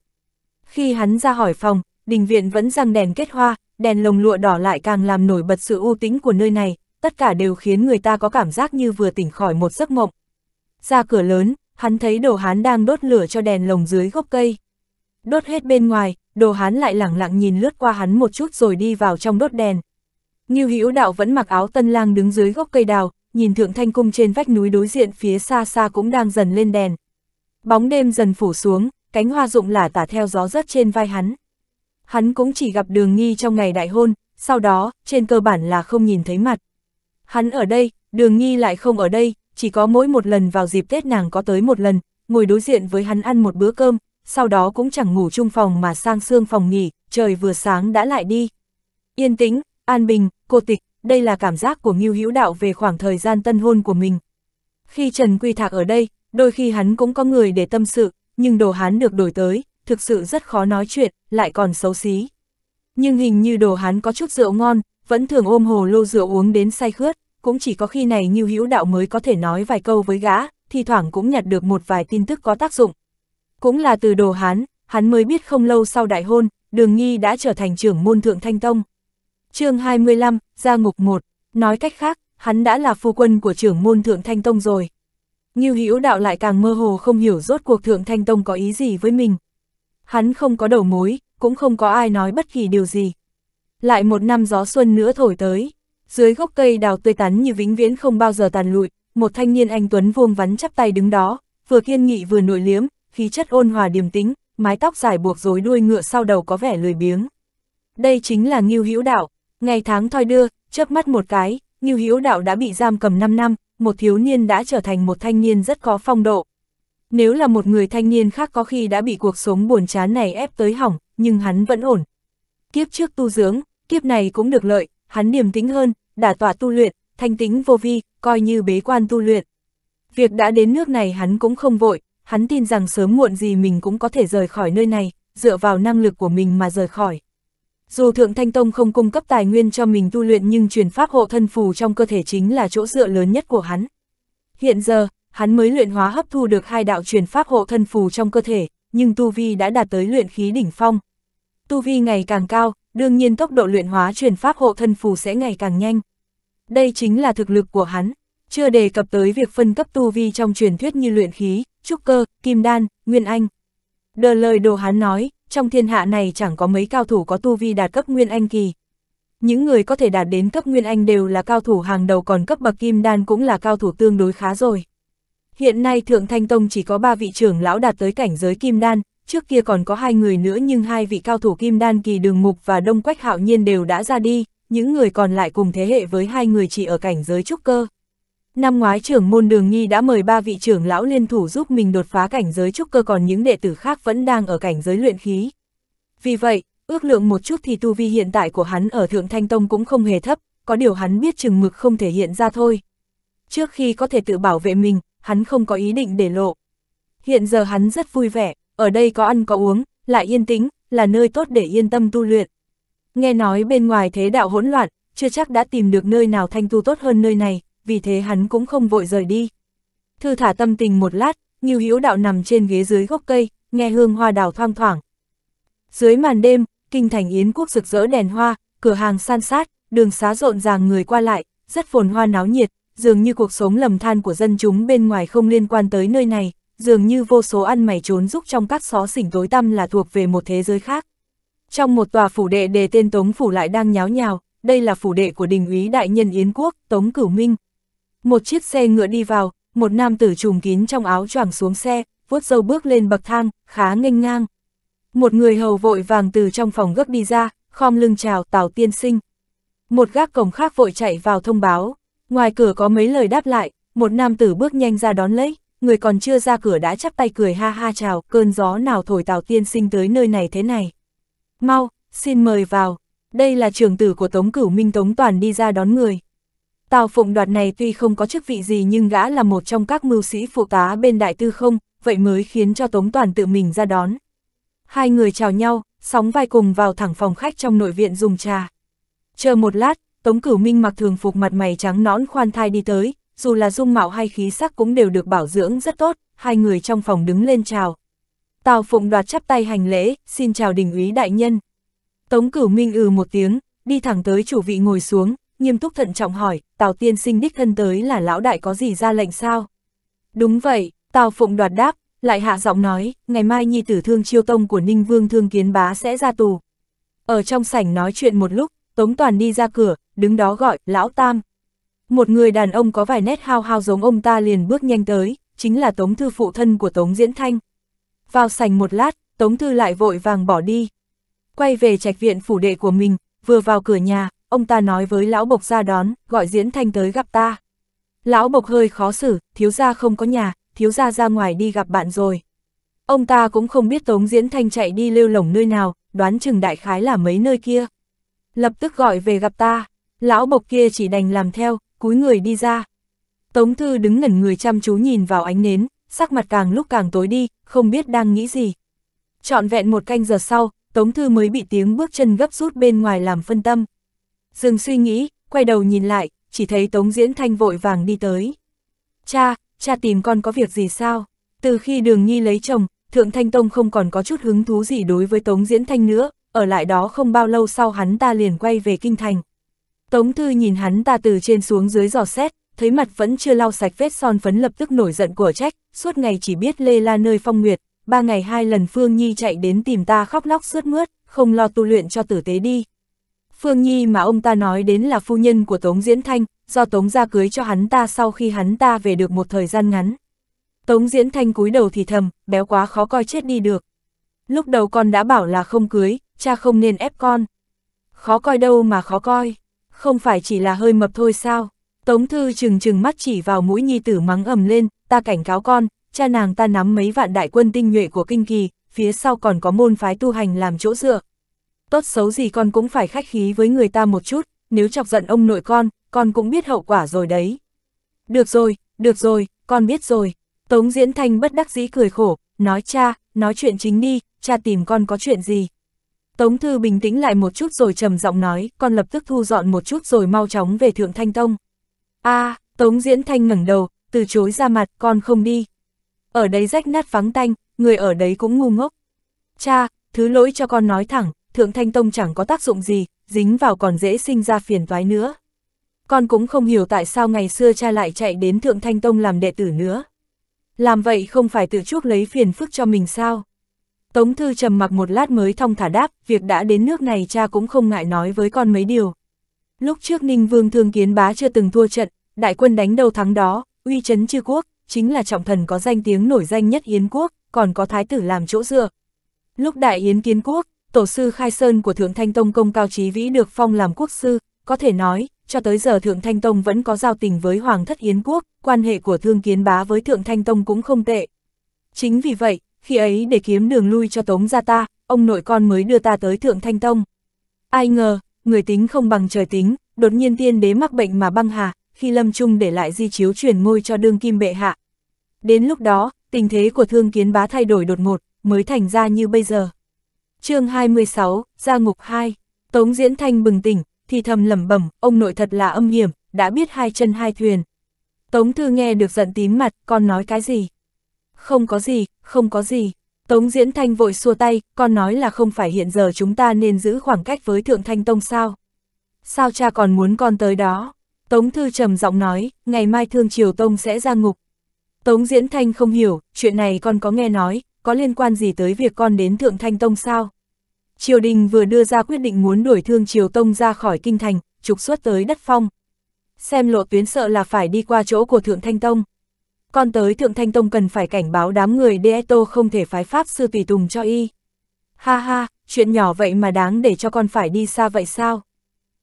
Khi hắn ra hỏi phòng, đình viện vẫn răng đèn kết hoa, đèn lồng lụa đỏ lại càng làm nổi bật sự u tĩnh của nơi này, tất cả đều khiến người ta có cảm giác như vừa tỉnh khỏi một giấc mộng. Ra cửa lớn, hắn thấy đồ hán đang đốt lửa cho đèn lồng dưới gốc cây. Đốt hết bên ngoài, đồ hán lại lẳng lặng nhìn lướt qua hắn một chút rồi đi vào trong đốt đèn. Như hữu đạo vẫn mặc áo tân lang đứng dưới gốc cây đào, nhìn thượng thanh cung trên vách núi đối diện phía xa xa cũng đang dần lên đèn. Bóng đêm dần phủ xuống, cánh hoa rụng lả tả theo gió rớt trên vai hắn hắn cũng chỉ gặp đường nghi trong ngày đại hôn, sau đó, trên cơ bản là không nhìn thấy mặt. Hắn ở đây, đường nghi lại không ở đây, chỉ có mỗi một lần vào dịp Tết nàng có tới một lần, ngồi đối diện với hắn ăn một bữa cơm, sau đó cũng chẳng ngủ chung phòng mà sang xương phòng nghỉ, trời vừa sáng đã lại đi. Yên tĩnh, an bình, cô tịch, đây là cảm giác của Ngưu Hữu Đạo về khoảng thời gian tân hôn của mình. Khi Trần Quy Thạc ở đây, đôi khi hắn cũng có người để tâm sự, nhưng đồ hắn được đổi tới, thực sự rất khó nói chuyện, lại còn xấu xí. Nhưng hình như đồ hắn có chút rượu ngon, vẫn thường ôm hồ lô rượu uống đến say khướt, cũng chỉ có khi này như hữu đạo mới có thể nói vài câu với gã, thì thoảng cũng nhặt được một vài tin tức có tác dụng. Cũng là từ đồ hắn, hắn mới biết không lâu sau đại hôn, đường nghi đã trở thành trưởng môn thượng thanh tông. chương 25, gia ngục 1, nói cách khác, hắn đã là phu quân của trưởng môn thượng thanh tông rồi. Nghiêu hữu đạo lại càng mơ hồ không hiểu rốt cuộc thượng thanh tông có ý gì với mình, hắn không có đầu mối, cũng không có ai nói bất kỳ điều gì. Lại một năm gió xuân nữa thổi tới, dưới gốc cây đào tươi tắn như vĩnh viễn không bao giờ tàn lụi, một thanh niên anh Tuấn vuông vắn chắp tay đứng đó, vừa kiên nghị vừa nội liếm, khí chất ôn hòa điềm tĩnh, mái tóc dài buộc rối đuôi ngựa sau đầu có vẻ lười biếng. Đây chính là Ngưu Hữu Đạo, ngày tháng thoi đưa, chớp mắt một cái, Ngưu Hữu Đạo đã bị giam cầm 5 năm, một thiếu niên đã trở thành một thanh niên rất có phong độ, nếu là một người thanh niên khác có khi đã bị cuộc sống buồn chán này ép tới hỏng, nhưng hắn vẫn ổn. Kiếp trước tu dưỡng, kiếp này cũng được lợi, hắn điềm tĩnh hơn, đả tỏa tu luyện, thanh tĩnh vô vi, coi như bế quan tu luyện. Việc đã đến nước này hắn cũng không vội, hắn tin rằng sớm muộn gì mình cũng có thể rời khỏi nơi này, dựa vào năng lực của mình mà rời khỏi. Dù Thượng Thanh Tông không cung cấp tài nguyên cho mình tu luyện nhưng truyền pháp hộ thân phù trong cơ thể chính là chỗ dựa lớn nhất của hắn. Hiện giờ, hắn mới luyện hóa hấp thu được hai đạo truyền pháp hộ thân phù trong cơ thể, nhưng tu vi đã đạt tới luyện khí đỉnh phong. Tu vi ngày càng cao, đương nhiên tốc độ luyện hóa truyền pháp hộ thân phù sẽ ngày càng nhanh. Đây chính là thực lực của hắn, chưa đề cập tới việc phân cấp tu vi trong truyền thuyết như luyện khí, trúc cơ, kim đan, nguyên anh. Đờ lời đồ hắn nói, trong thiên hạ này chẳng có mấy cao thủ có tu vi đạt cấp nguyên anh kỳ. Những người có thể đạt đến cấp nguyên anh đều là cao thủ hàng đầu còn cấp bậc kim đan cũng là cao thủ tương đối khá rồi. Hiện nay Thượng Thanh Tông chỉ có 3 vị trưởng lão đạt tới cảnh giới kim đan, trước kia còn có hai người nữa nhưng hai vị cao thủ kim đan kỳ đường mục và đông quách hạo nhiên đều đã ra đi, những người còn lại cùng thế hệ với hai người chỉ ở cảnh giới trúc cơ. Năm ngoái trưởng môn đường nhi đã mời ba vị trưởng lão liên thủ giúp mình đột phá cảnh giới trúc cơ còn những đệ tử khác vẫn đang ở cảnh giới luyện khí. Vì vậy, ước lượng một chút thì tu vi hiện tại của hắn ở Thượng Thanh Tông cũng không hề thấp, có điều hắn biết chừng mực không thể hiện ra thôi. Trước khi có thể tự bảo vệ mình, hắn không có ý định để lộ. Hiện giờ hắn rất vui vẻ, ở đây có ăn có uống, lại yên tĩnh, là nơi tốt để yên tâm tu luyện. Nghe nói bên ngoài thế đạo hỗn loạn, chưa chắc đã tìm được nơi nào thanh tu tốt hơn nơi này, vì thế hắn cũng không vội rời đi. Thư thả tâm tình một lát, như hiếu Đạo nằm trên ghế dưới gốc cây, nghe hương hoa đào thoang thoảng. Dưới màn đêm, kinh thành Yến quốc rực rỡ đèn hoa, cửa hàng san sát, đường xá rộn ràng người qua lại, rất phồn hoa náo nhiệt, dường như cuộc sống lầm than của dân chúng bên ngoài không liên quan tới nơi này, dường như vô số ăn mày trốn giúp trong các xó xỉnh tối tăm là thuộc về một thế giới khác. Trong một tòa phủ đệ đề tên Tống Phủ lại đang nháo nhào, đây là phủ đệ của đình úy đại nhân Yến Quốc, Tống Cửu Minh. Một chiếc xe ngựa đi vào, một nam tử trùm kín trong áo choàng xuống xe, vuốt dâu bước lên bậc thang, khá nghênh ngang. Một người hầu vội vàng từ trong phòng gấp đi ra, khom lưng chào Tào Tiên Sinh. Một gác cổng khác vội chạy vào thông báo, Ngoài cửa có mấy lời đáp lại, một nam tử bước nhanh ra đón lấy, người còn chưa ra cửa đã chắp tay cười ha ha chào, cơn gió nào thổi Tào Tiên Sinh tới nơi này thế này. Mau, xin mời vào, đây là trường tử của Tống Cửu Minh Tống Toàn đi ra đón người. Tào Phụng đoạt này tuy không có chức vị gì nhưng gã là một trong các mưu sĩ phụ tá bên đại tư không, vậy mới khiến cho Tống Toàn tự mình ra đón. Hai người chào nhau, sóng vai cùng vào thẳng phòng khách trong nội viện dùng trà. Chờ một lát, Tống Cửu Minh mặc thường phục mặt mày trắng nõn khoan thai đi tới, dù là dung mạo hay khí sắc cũng đều được bảo dưỡng rất tốt, hai người trong phòng đứng lên chào. Tào Phụng đoạt chắp tay hành lễ, xin chào đình úy đại nhân. Tống Cửu Minh ừ một tiếng, đi thẳng tới chủ vị ngồi xuống, nghiêm túc thận trọng hỏi, Tào tiên sinh đích thân tới là lão đại có gì ra lệnh sao? Đúng vậy, Tào Phụng đoạt đáp, lại hạ giọng nói, ngày mai nhi tử thương chiêu tông của Ninh Vương Thương Kiến Bá sẽ ra tù. Ở trong sảnh nói chuyện một lúc, Tống Toàn đi ra cửa, đứng đó gọi, lão tam. Một người đàn ông có vài nét hao hao giống ông ta liền bước nhanh tới, chính là Tống Thư phụ thân của Tống Diễn Thanh. Vào sành một lát, Tống Thư lại vội vàng bỏ đi. Quay về trạch viện phủ đệ của mình, vừa vào cửa nhà, ông ta nói với lão bộc ra đón, gọi Diễn Thanh tới gặp ta. Lão bộc hơi khó xử, thiếu gia không có nhà, thiếu gia ra ngoài đi gặp bạn rồi. Ông ta cũng không biết Tống Diễn Thanh chạy đi lêu lỏng nơi nào, đoán chừng đại khái là mấy nơi kia lập tức gọi về gặp ta, lão mộc kia chỉ đành làm theo, cúi người đi ra. Tống Thư đứng ngẩn người chăm chú nhìn vào ánh nến, sắc mặt càng lúc càng tối đi, không biết đang nghĩ gì. Chọn vẹn một canh giờ sau, Tống Thư mới bị tiếng bước chân gấp rút bên ngoài làm phân tâm. Dừng suy nghĩ, quay đầu nhìn lại, chỉ thấy Tống Diễn Thanh vội vàng đi tới. Cha, cha tìm con có việc gì sao? Từ khi Đường Nhi lấy chồng, Thượng Thanh Tông không còn có chút hứng thú gì đối với Tống Diễn Thanh nữa, ở lại đó không bao lâu sau hắn ta liền quay về kinh thành. Tống Thư nhìn hắn ta từ trên xuống dưới giò xét, thấy mặt vẫn chưa lau sạch vết son phấn lập tức nổi giận của trách, suốt ngày chỉ biết lê la nơi phong nguyệt, ba ngày hai lần Phương Nhi chạy đến tìm ta khóc lóc sướt mướt, không lo tu luyện cho tử tế đi. Phương Nhi mà ông ta nói đến là phu nhân của Tống Diễn Thanh, do Tống ra cưới cho hắn ta sau khi hắn ta về được một thời gian ngắn. Tống Diễn Thanh cúi đầu thì thầm, béo quá khó coi chết đi được lúc đầu con đã bảo là không cưới, cha không nên ép con. Khó coi đâu mà khó coi, không phải chỉ là hơi mập thôi sao. Tống Thư chừng chừng mắt chỉ vào mũi nhi tử mắng ầm lên, ta cảnh cáo con, cha nàng ta nắm mấy vạn đại quân tinh nhuệ của kinh kỳ, phía sau còn có môn phái tu hành làm chỗ dựa. Tốt xấu gì con cũng phải khách khí với người ta một chút, nếu chọc giận ông nội con, con cũng biết hậu quả rồi đấy. Được rồi, được rồi, con biết rồi. Tống Diễn Thanh bất đắc dĩ cười khổ, nói cha, nói chuyện chính đi, cha tìm con có chuyện gì? Tống Thư bình tĩnh lại một chút rồi trầm giọng nói, con lập tức thu dọn một chút rồi mau chóng về Thượng Thanh Tông. a à, Tống Diễn Thanh ngẩng đầu, từ chối ra mặt, con không đi. Ở đấy rách nát vắng tanh, người ở đấy cũng ngu ngốc. Cha, thứ lỗi cho con nói thẳng, Thượng Thanh Tông chẳng có tác dụng gì, dính vào còn dễ sinh ra phiền toái nữa. Con cũng không hiểu tại sao ngày xưa cha lại chạy đến Thượng Thanh Tông làm đệ tử nữa. Làm vậy không phải tự chuốc lấy phiền phức cho mình sao? Tống Thư trầm mặc một lát mới thong thả đáp, việc đã đến nước này cha cũng không ngại nói với con mấy điều. Lúc trước Ninh Vương Thương Kiến Bá chưa từng thua trận, đại quân đánh đầu thắng đó, uy chấn chư quốc, chính là trọng thần có danh tiếng nổi danh nhất Yến quốc, còn có thái tử làm chỗ dựa. Lúc đại Yến kiến quốc, tổ sư Khai Sơn của Thượng Thanh Tông công cao trí vĩ được phong làm quốc sư, có thể nói, cho tới giờ Thượng Thanh Tông vẫn có giao tình với Hoàng thất Yến quốc, quan hệ của Thương Kiến Bá với Thượng Thanh Tông cũng không tệ. Chính vì vậy, khi ấy để kiếm đường lui cho Tống gia ta, ông nội con mới đưa ta tới Thượng Thanh Tông. Ai ngờ, người tính không bằng trời tính, đột nhiên tiên đế mắc bệnh mà băng hà, khi Lâm Trung để lại di chiếu truyền ngôi cho đương kim bệ hạ. Đến lúc đó, tình thế của thương kiến bá thay đổi đột ngột, mới thành ra như bây giờ. chương 26, Gia Ngục 2, Tống Diễn Thanh bừng tỉnh, thì thầm lẩm bẩm, ông nội thật là âm hiểm, đã biết hai chân hai thuyền. Tống Thư nghe được giận tím mặt, con nói cái gì? không có gì, không có gì. Tống Diễn Thanh vội xua tay, con nói là không phải hiện giờ chúng ta nên giữ khoảng cách với Thượng Thanh Tông sao? Sao cha còn muốn con tới đó? Tống Thư trầm giọng nói, ngày mai Thương Triều Tông sẽ ra ngục. Tống Diễn Thanh không hiểu, chuyện này con có nghe nói, có liên quan gì tới việc con đến Thượng Thanh Tông sao? Triều đình vừa đưa ra quyết định muốn đuổi Thương Triều Tông ra khỏi kinh thành, trục xuất tới đất phong. Xem lộ tuyến sợ là phải đi qua chỗ của Thượng Thanh Tông con tới Thượng Thanh Tông cần phải cảnh báo đám người Deeto không thể phái Pháp sư tùy tùng cho y. Ha ha, chuyện nhỏ vậy mà đáng để cho con phải đi xa vậy sao?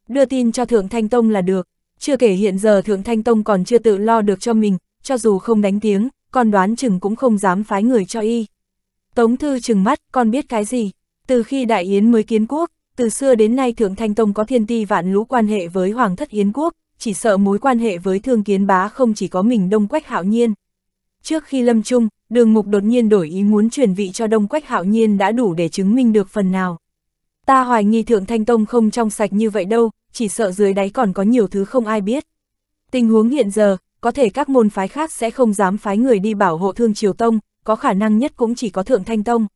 Đưa tin cho Thượng Thanh Tông là được, chưa kể hiện giờ Thượng Thanh Tông còn chưa tự lo được cho mình, cho dù không đánh tiếng, con đoán chừng cũng không dám phái người cho y. Tống Thư chừng mắt, con biết cái gì? Từ khi Đại Yến mới kiến quốc, từ xưa đến nay Thượng Thanh Tông có thiên ti vạn lũ quan hệ với Hoàng thất Yến quốc, chỉ sợ mối quan hệ với thương kiến bá không chỉ có mình Đông Quách Hạo Nhiên. Trước khi lâm trung đường mục đột nhiên đổi ý muốn chuyển vị cho Đông Quách Hạo Nhiên đã đủ để chứng minh được phần nào. Ta hoài nghi Thượng Thanh Tông không trong sạch như vậy đâu, chỉ sợ dưới đáy còn có nhiều thứ không ai biết. Tình huống hiện giờ, có thể các môn phái khác sẽ không dám phái người đi bảo hộ Thương Triều Tông, có khả năng nhất cũng chỉ có Thượng Thanh Tông.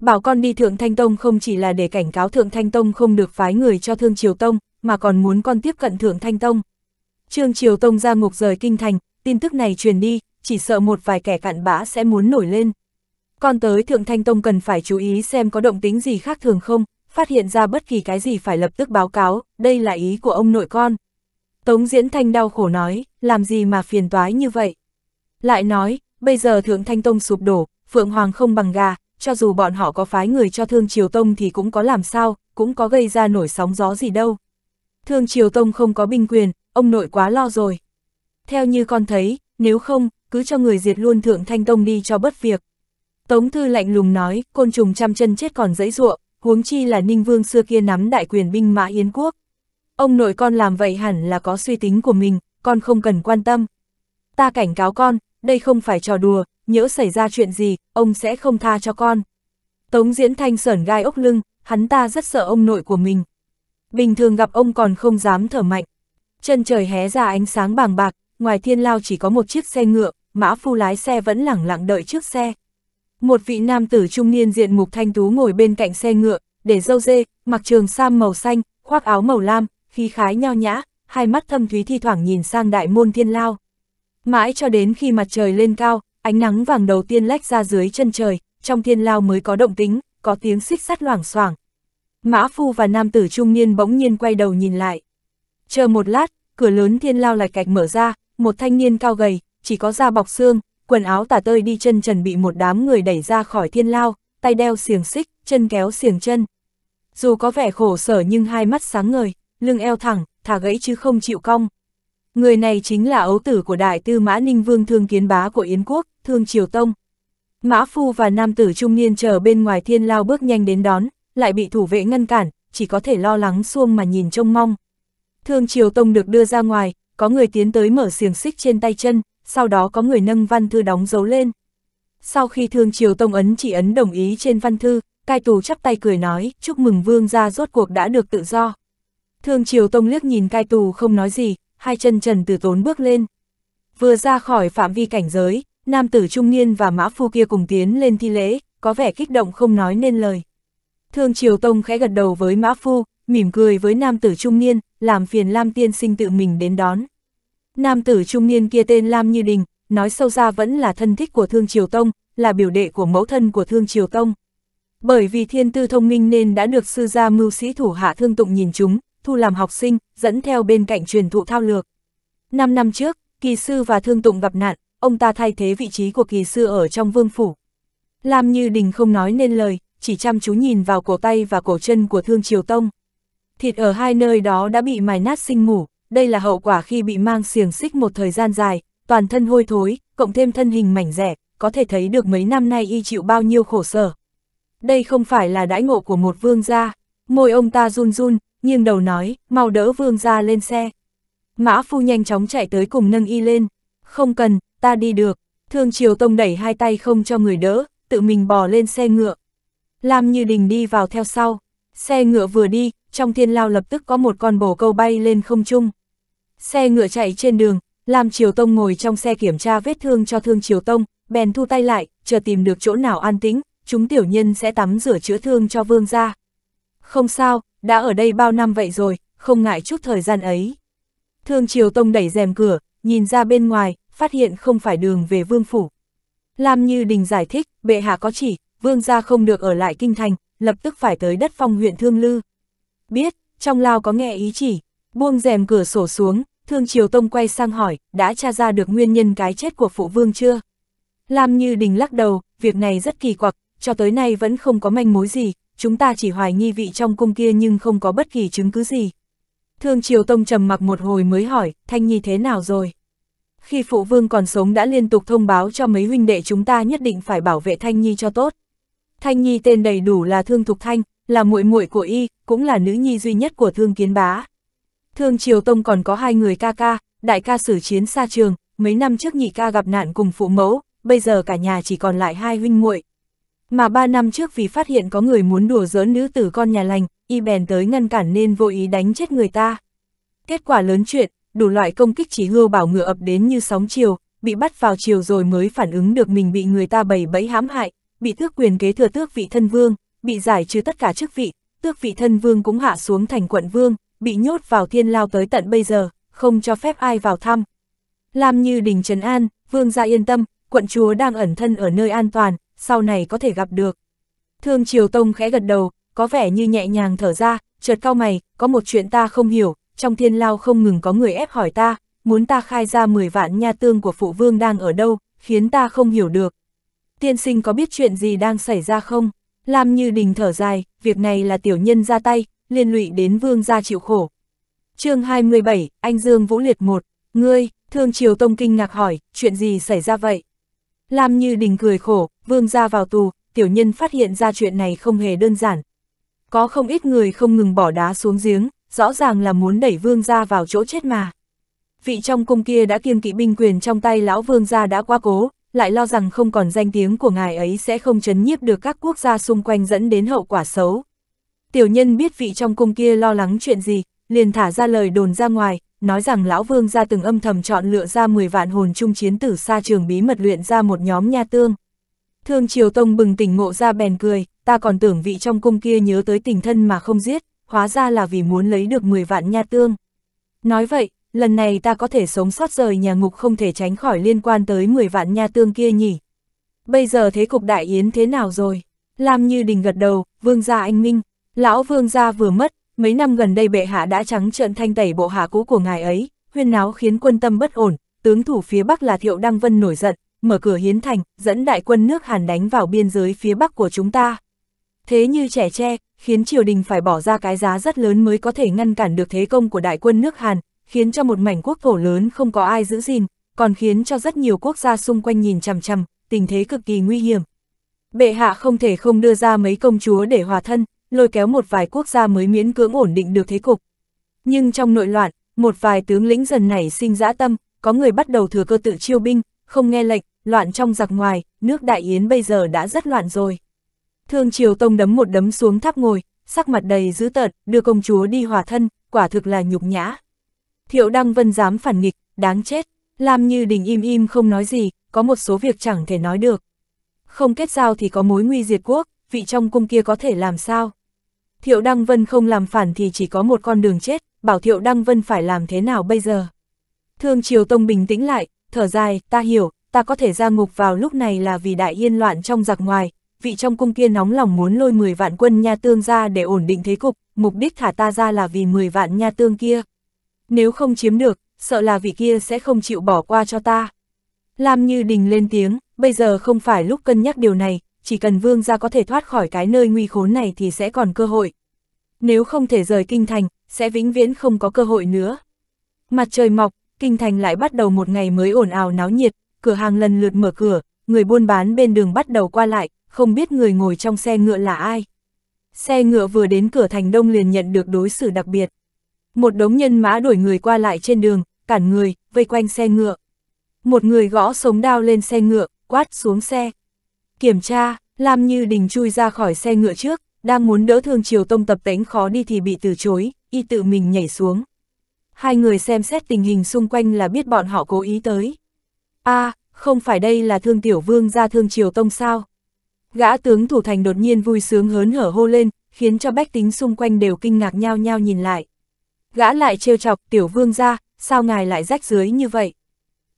Bảo con đi Thượng Thanh Tông không chỉ là để cảnh cáo Thượng Thanh Tông không được phái người cho Thương Triều Tông, mà còn muốn con tiếp cận thượng thanh tông. Trương Triều Tông ra ngục rời kinh thành, tin tức này truyền đi, chỉ sợ một vài kẻ cặn bã sẽ muốn nổi lên. con tới Thượng Thanh Tông cần phải chú ý xem có động tính gì khác thường không, phát hiện ra bất kỳ cái gì phải lập tức báo cáo, đây là ý của ông nội con. Tống Diễn Thanh đau khổ nói, làm gì mà phiền toái như vậy. Lại nói, bây giờ Thượng Thanh Tông sụp đổ, Phượng Hoàng không bằng gà, cho dù bọn họ có phái người cho Thương Triều Tông thì cũng có làm sao, cũng có gây ra nổi sóng gió gì đâu. Thương Triều Tông không có binh quyền, ông nội quá lo rồi. Theo như con thấy, nếu không, cứ cho người diệt luôn Thượng Thanh Tông đi cho bất việc. Tống Thư lạnh lùng nói, côn trùng trăm chân chết còn dễ ruộng, huống chi là Ninh Vương xưa kia nắm đại quyền binh mã Yến Quốc. Ông nội con làm vậy hẳn là có suy tính của mình, con không cần quan tâm. Ta cảnh cáo con, đây không phải trò đùa, nhỡ xảy ra chuyện gì, ông sẽ không tha cho con. Tống Diễn Thanh sởn gai ốc lưng, hắn ta rất sợ ông nội của mình. Bình thường gặp ông còn không dám thở mạnh. Chân trời hé ra ánh sáng bàng bạc, ngoài thiên lao chỉ có một chiếc xe ngựa, mã phu lái xe vẫn lẳng lặng đợi trước xe. Một vị nam tử trung niên diện mục thanh tú ngồi bên cạnh xe ngựa, để dâu dê, mặc trường sam màu xanh, khoác áo màu lam, khí khái nho nhã, hai mắt thâm thúy thi thoảng nhìn sang đại môn thiên lao. Mãi cho đến khi mặt trời lên cao, ánh nắng vàng đầu tiên lách ra dưới chân trời, trong thiên lao mới có động tính, có tiếng xích sắt loảng xoảng, Mã Phu và nam tử trung niên bỗng nhiên quay đầu nhìn lại. Chờ một lát, cửa lớn thiên lao lạch cạch mở ra, một thanh niên cao gầy, chỉ có da bọc xương, quần áo tả tơi đi chân trần bị một đám người đẩy ra khỏi thiên lao, tay đeo xiềng xích, chân kéo xiềng chân. Dù có vẻ khổ sở nhưng hai mắt sáng ngời, lưng eo thẳng, thả gãy chứ không chịu cong. Người này chính là ấu tử của đại tư mã ninh vương thương kiến bá của Yến Quốc, thương Triều Tông. Mã Phu và nam tử trung niên chờ bên ngoài thiên lao bước nhanh đến đón, lại bị thủ vệ ngăn cản, chỉ có thể lo lắng xuông mà nhìn trông mong. Thương Triều Tông được đưa ra ngoài, có người tiến tới mở xiềng xích trên tay chân, sau đó có người nâng văn thư đóng dấu lên. Sau khi Thương Triều Tông ấn chỉ ấn đồng ý trên văn thư, cai tù chắp tay cười nói, chúc mừng vương gia rốt cuộc đã được tự do. Thương Triều Tông liếc nhìn cai tù không nói gì, hai chân trần từ tốn bước lên. Vừa ra khỏi phạm vi cảnh giới, nam tử trung niên và mã phu kia cùng tiến lên thi lễ, có vẻ kích động không nói nên lời. Thương Triều Tông khẽ gật đầu với Mã Phu, mỉm cười với nam tử trung niên, làm phiền Lam Tiên Sinh tự mình đến đón. Nam tử trung niên kia tên Lam Như Đình, nói sâu ra vẫn là thân thích của Thương Triều Tông, là biểu đệ của mẫu thân của Thương Triều Tông. Bởi vì thiên tư thông minh nên đã được sư gia mưu sĩ thủ hạ thương tụng nhìn chúng, thu làm học sinh, dẫn theo bên cạnh truyền thụ thao lược. Năm năm trước, kỳ sư và thương tụng gặp nạn, ông ta thay thế vị trí của kỳ sư ở trong vương phủ. Lam Như Đình không nói nên lời, chỉ chăm chú nhìn vào cổ tay và cổ chân của Thương Triều Tông. Thịt ở hai nơi đó đã bị mài nát sinh mủ, đây là hậu quả khi bị mang xiềng xích một thời gian dài, toàn thân hôi thối, cộng thêm thân hình mảnh rẻ, có thể thấy được mấy năm nay y chịu bao nhiêu khổ sở. Đây không phải là đãi ngộ của một vương gia, môi ông ta run run, nghiêng đầu nói, mau đỡ vương gia lên xe. Mã phu nhanh chóng chạy tới cùng nâng y lên, không cần, ta đi được, thương triều tông đẩy hai tay không cho người đỡ, tự mình bò lên xe ngựa. Lam Như Đình đi vào theo sau, xe ngựa vừa đi, trong thiên lao lập tức có một con bồ câu bay lên không trung. Xe ngựa chạy trên đường, Lam Triều Tông ngồi trong xe kiểm tra vết thương cho Thương Triều Tông, bèn thu tay lại, chờ tìm được chỗ nào an tĩnh, chúng tiểu nhân sẽ tắm rửa chữa thương cho vương gia. Không sao, đã ở đây bao năm vậy rồi, không ngại chút thời gian ấy. Thương Triều Tông đẩy rèm cửa, nhìn ra bên ngoài, phát hiện không phải đường về vương phủ. Lam Như Đình giải thích, bệ hạ có chỉ, vương gia không được ở lại kinh thành, lập tức phải tới đất phong huyện Thương Lư. Biết, trong lao có nghe ý chỉ, buông rèm cửa sổ xuống, Thương Triều Tông quay sang hỏi, đã tra ra được nguyên nhân cái chết của phụ vương chưa? Lam Như Đình lắc đầu, việc này rất kỳ quặc, cho tới nay vẫn không có manh mối gì, chúng ta chỉ hoài nghi vị trong cung kia nhưng không có bất kỳ chứng cứ gì. Thương Triều Tông trầm mặc một hồi mới hỏi, Thanh Nhi thế nào rồi? Khi phụ vương còn sống đã liên tục thông báo cho mấy huynh đệ chúng ta nhất định phải bảo vệ Thanh Nhi cho tốt. Thanh Nhi tên đầy đủ là Thương Thục Thanh, là muội muội của y, cũng là nữ nhi duy nhất của Thương Kiến Bá. Thương Triều Tông còn có hai người ca ca, đại ca xử chiến xa trường, mấy năm trước nhị ca gặp nạn cùng phụ mẫu, bây giờ cả nhà chỉ còn lại hai huynh muội. Mà ba năm trước vì phát hiện có người muốn đùa giỡn nữ tử con nhà lành, y bèn tới ngăn cản nên vô ý đánh chết người ta. Kết quả lớn chuyện, đủ loại công kích chỉ hưu bảo ngựa ập đến như sóng chiều, bị bắt vào chiều rồi mới phản ứng được mình bị người ta bầy bẫy hãm hại, bị tước quyền kế thừa tước vị thân vương, bị giải trừ tất cả chức vị, tước vị thân vương cũng hạ xuống thành quận vương, bị nhốt vào thiên lao tới tận bây giờ, không cho phép ai vào thăm. Làm như đình trấn an, vương gia yên tâm, quận chúa đang ẩn thân ở nơi an toàn, sau này có thể gặp được. Thương Triều Tông khẽ gật đầu, có vẻ như nhẹ nhàng thở ra, chợt cao mày, có một chuyện ta không hiểu, trong thiên lao không ngừng có người ép hỏi ta, muốn ta khai ra 10 vạn nha tương của phụ vương đang ở đâu, khiến ta không hiểu được, tiên sinh có biết chuyện gì đang xảy ra không? Lam như đình thở dài, việc này là tiểu nhân ra tay, liên lụy đến vương gia chịu khổ. chương 27, anh Dương Vũ Liệt một ngươi, thương triều tông kinh ngạc hỏi, chuyện gì xảy ra vậy? Lam như đình cười khổ, vương gia vào tù, tiểu nhân phát hiện ra chuyện này không hề đơn giản. Có không ít người không ngừng bỏ đá xuống giếng, rõ ràng là muốn đẩy vương gia vào chỗ chết mà. Vị trong cung kia đã kiêng kỵ binh quyền trong tay lão vương gia đã qua cố, lại lo rằng không còn danh tiếng của ngài ấy sẽ không chấn nhiếp được các quốc gia xung quanh dẫn đến hậu quả xấu. Tiểu nhân biết vị trong cung kia lo lắng chuyện gì, liền thả ra lời đồn ra ngoài, nói rằng Lão Vương ra từng âm thầm chọn lựa ra 10 vạn hồn trung chiến tử xa trường bí mật luyện ra một nhóm nha tương. Thương Triều Tông bừng tỉnh ngộ ra bèn cười, ta còn tưởng vị trong cung kia nhớ tới tình thân mà không giết, hóa ra là vì muốn lấy được 10 vạn nha tương. Nói vậy, lần này ta có thể sống sót rời nhà ngục không thể tránh khỏi liên quan tới 10 vạn nha tương kia nhỉ. Bây giờ thế cục đại yến thế nào rồi? lam như đình gật đầu, vương gia anh minh, lão vương gia vừa mất, mấy năm gần đây bệ hạ đã trắng trợn thanh tẩy bộ hạ cũ của ngài ấy, huyên náo khiến quân tâm bất ổn, tướng thủ phía bắc là Thiệu Đăng Vân nổi giận, mở cửa hiến thành, dẫn đại quân nước Hàn đánh vào biên giới phía bắc của chúng ta. Thế như trẻ tre, khiến triều đình phải bỏ ra cái giá rất lớn mới có thể ngăn cản được thế công của đại quân nước Hàn, khiến cho một mảnh quốc thổ lớn không có ai giữ gìn, còn khiến cho rất nhiều quốc gia xung quanh nhìn chằm chằm, tình thế cực kỳ nguy hiểm. Bệ hạ không thể không đưa ra mấy công chúa để hòa thân, lôi kéo một vài quốc gia mới miễn cưỡng ổn định được thế cục. Nhưng trong nội loạn, một vài tướng lĩnh dần nảy sinh dã tâm, có người bắt đầu thừa cơ tự chiêu binh, không nghe lệnh, loạn trong giặc ngoài, nước Đại Yến bây giờ đã rất loạn rồi. Thương Triều Tông đấm một đấm xuống tháp ngồi, sắc mặt đầy dữ tợn, đưa công chúa đi hòa thân, quả thực là nhục nhã. Thiệu Đăng Vân dám phản nghịch, đáng chết, làm như đình im im không nói gì, có một số việc chẳng thể nói được. Không kết giao thì có mối nguy diệt quốc, vị trong cung kia có thể làm sao? Thiệu Đăng Vân không làm phản thì chỉ có một con đường chết, bảo Thiệu Đăng Vân phải làm thế nào bây giờ? Thương Triều Tông bình tĩnh lại, thở dài, ta hiểu, ta có thể ra ngục vào lúc này là vì đại yên loạn trong giặc ngoài, vị trong cung kia nóng lòng muốn lôi 10 vạn quân nha tương ra để ổn định thế cục, mục đích thả ta ra là vì 10 vạn nha tương kia, nếu không chiếm được, sợ là vị kia sẽ không chịu bỏ qua cho ta. Lam Như Đình lên tiếng, bây giờ không phải lúc cân nhắc điều này, chỉ cần vương gia có thể thoát khỏi cái nơi nguy khốn này thì sẽ còn cơ hội. Nếu không thể rời kinh thành, sẽ vĩnh viễn không có cơ hội nữa. Mặt trời mọc, kinh thành lại bắt đầu một ngày mới ồn ào náo nhiệt, cửa hàng lần lượt mở cửa, người buôn bán bên đường bắt đầu qua lại, không biết người ngồi trong xe ngựa là ai. Xe ngựa vừa đến cửa thành đông liền nhận được đối xử đặc biệt. Một đống nhân mã đuổi người qua lại trên đường, cản người, vây quanh xe ngựa. Một người gõ sống đao lên xe ngựa, quát xuống xe. Kiểm tra, Lam Như Đình chui ra khỏi xe ngựa trước, đang muốn đỡ thương Triều Tông tập tánh khó đi thì bị từ chối, y tự mình nhảy xuống. Hai người xem xét tình hình xung quanh là biết bọn họ cố ý tới. a à, không phải đây là thương tiểu vương ra thương Triều Tông sao? Gã tướng thủ thành đột nhiên vui sướng hớn hở hô lên, khiến cho bách tính xung quanh đều kinh ngạc nhao nhao nhìn lại gã lại trêu chọc tiểu vương ra, sao ngài lại rách dưới như vậy?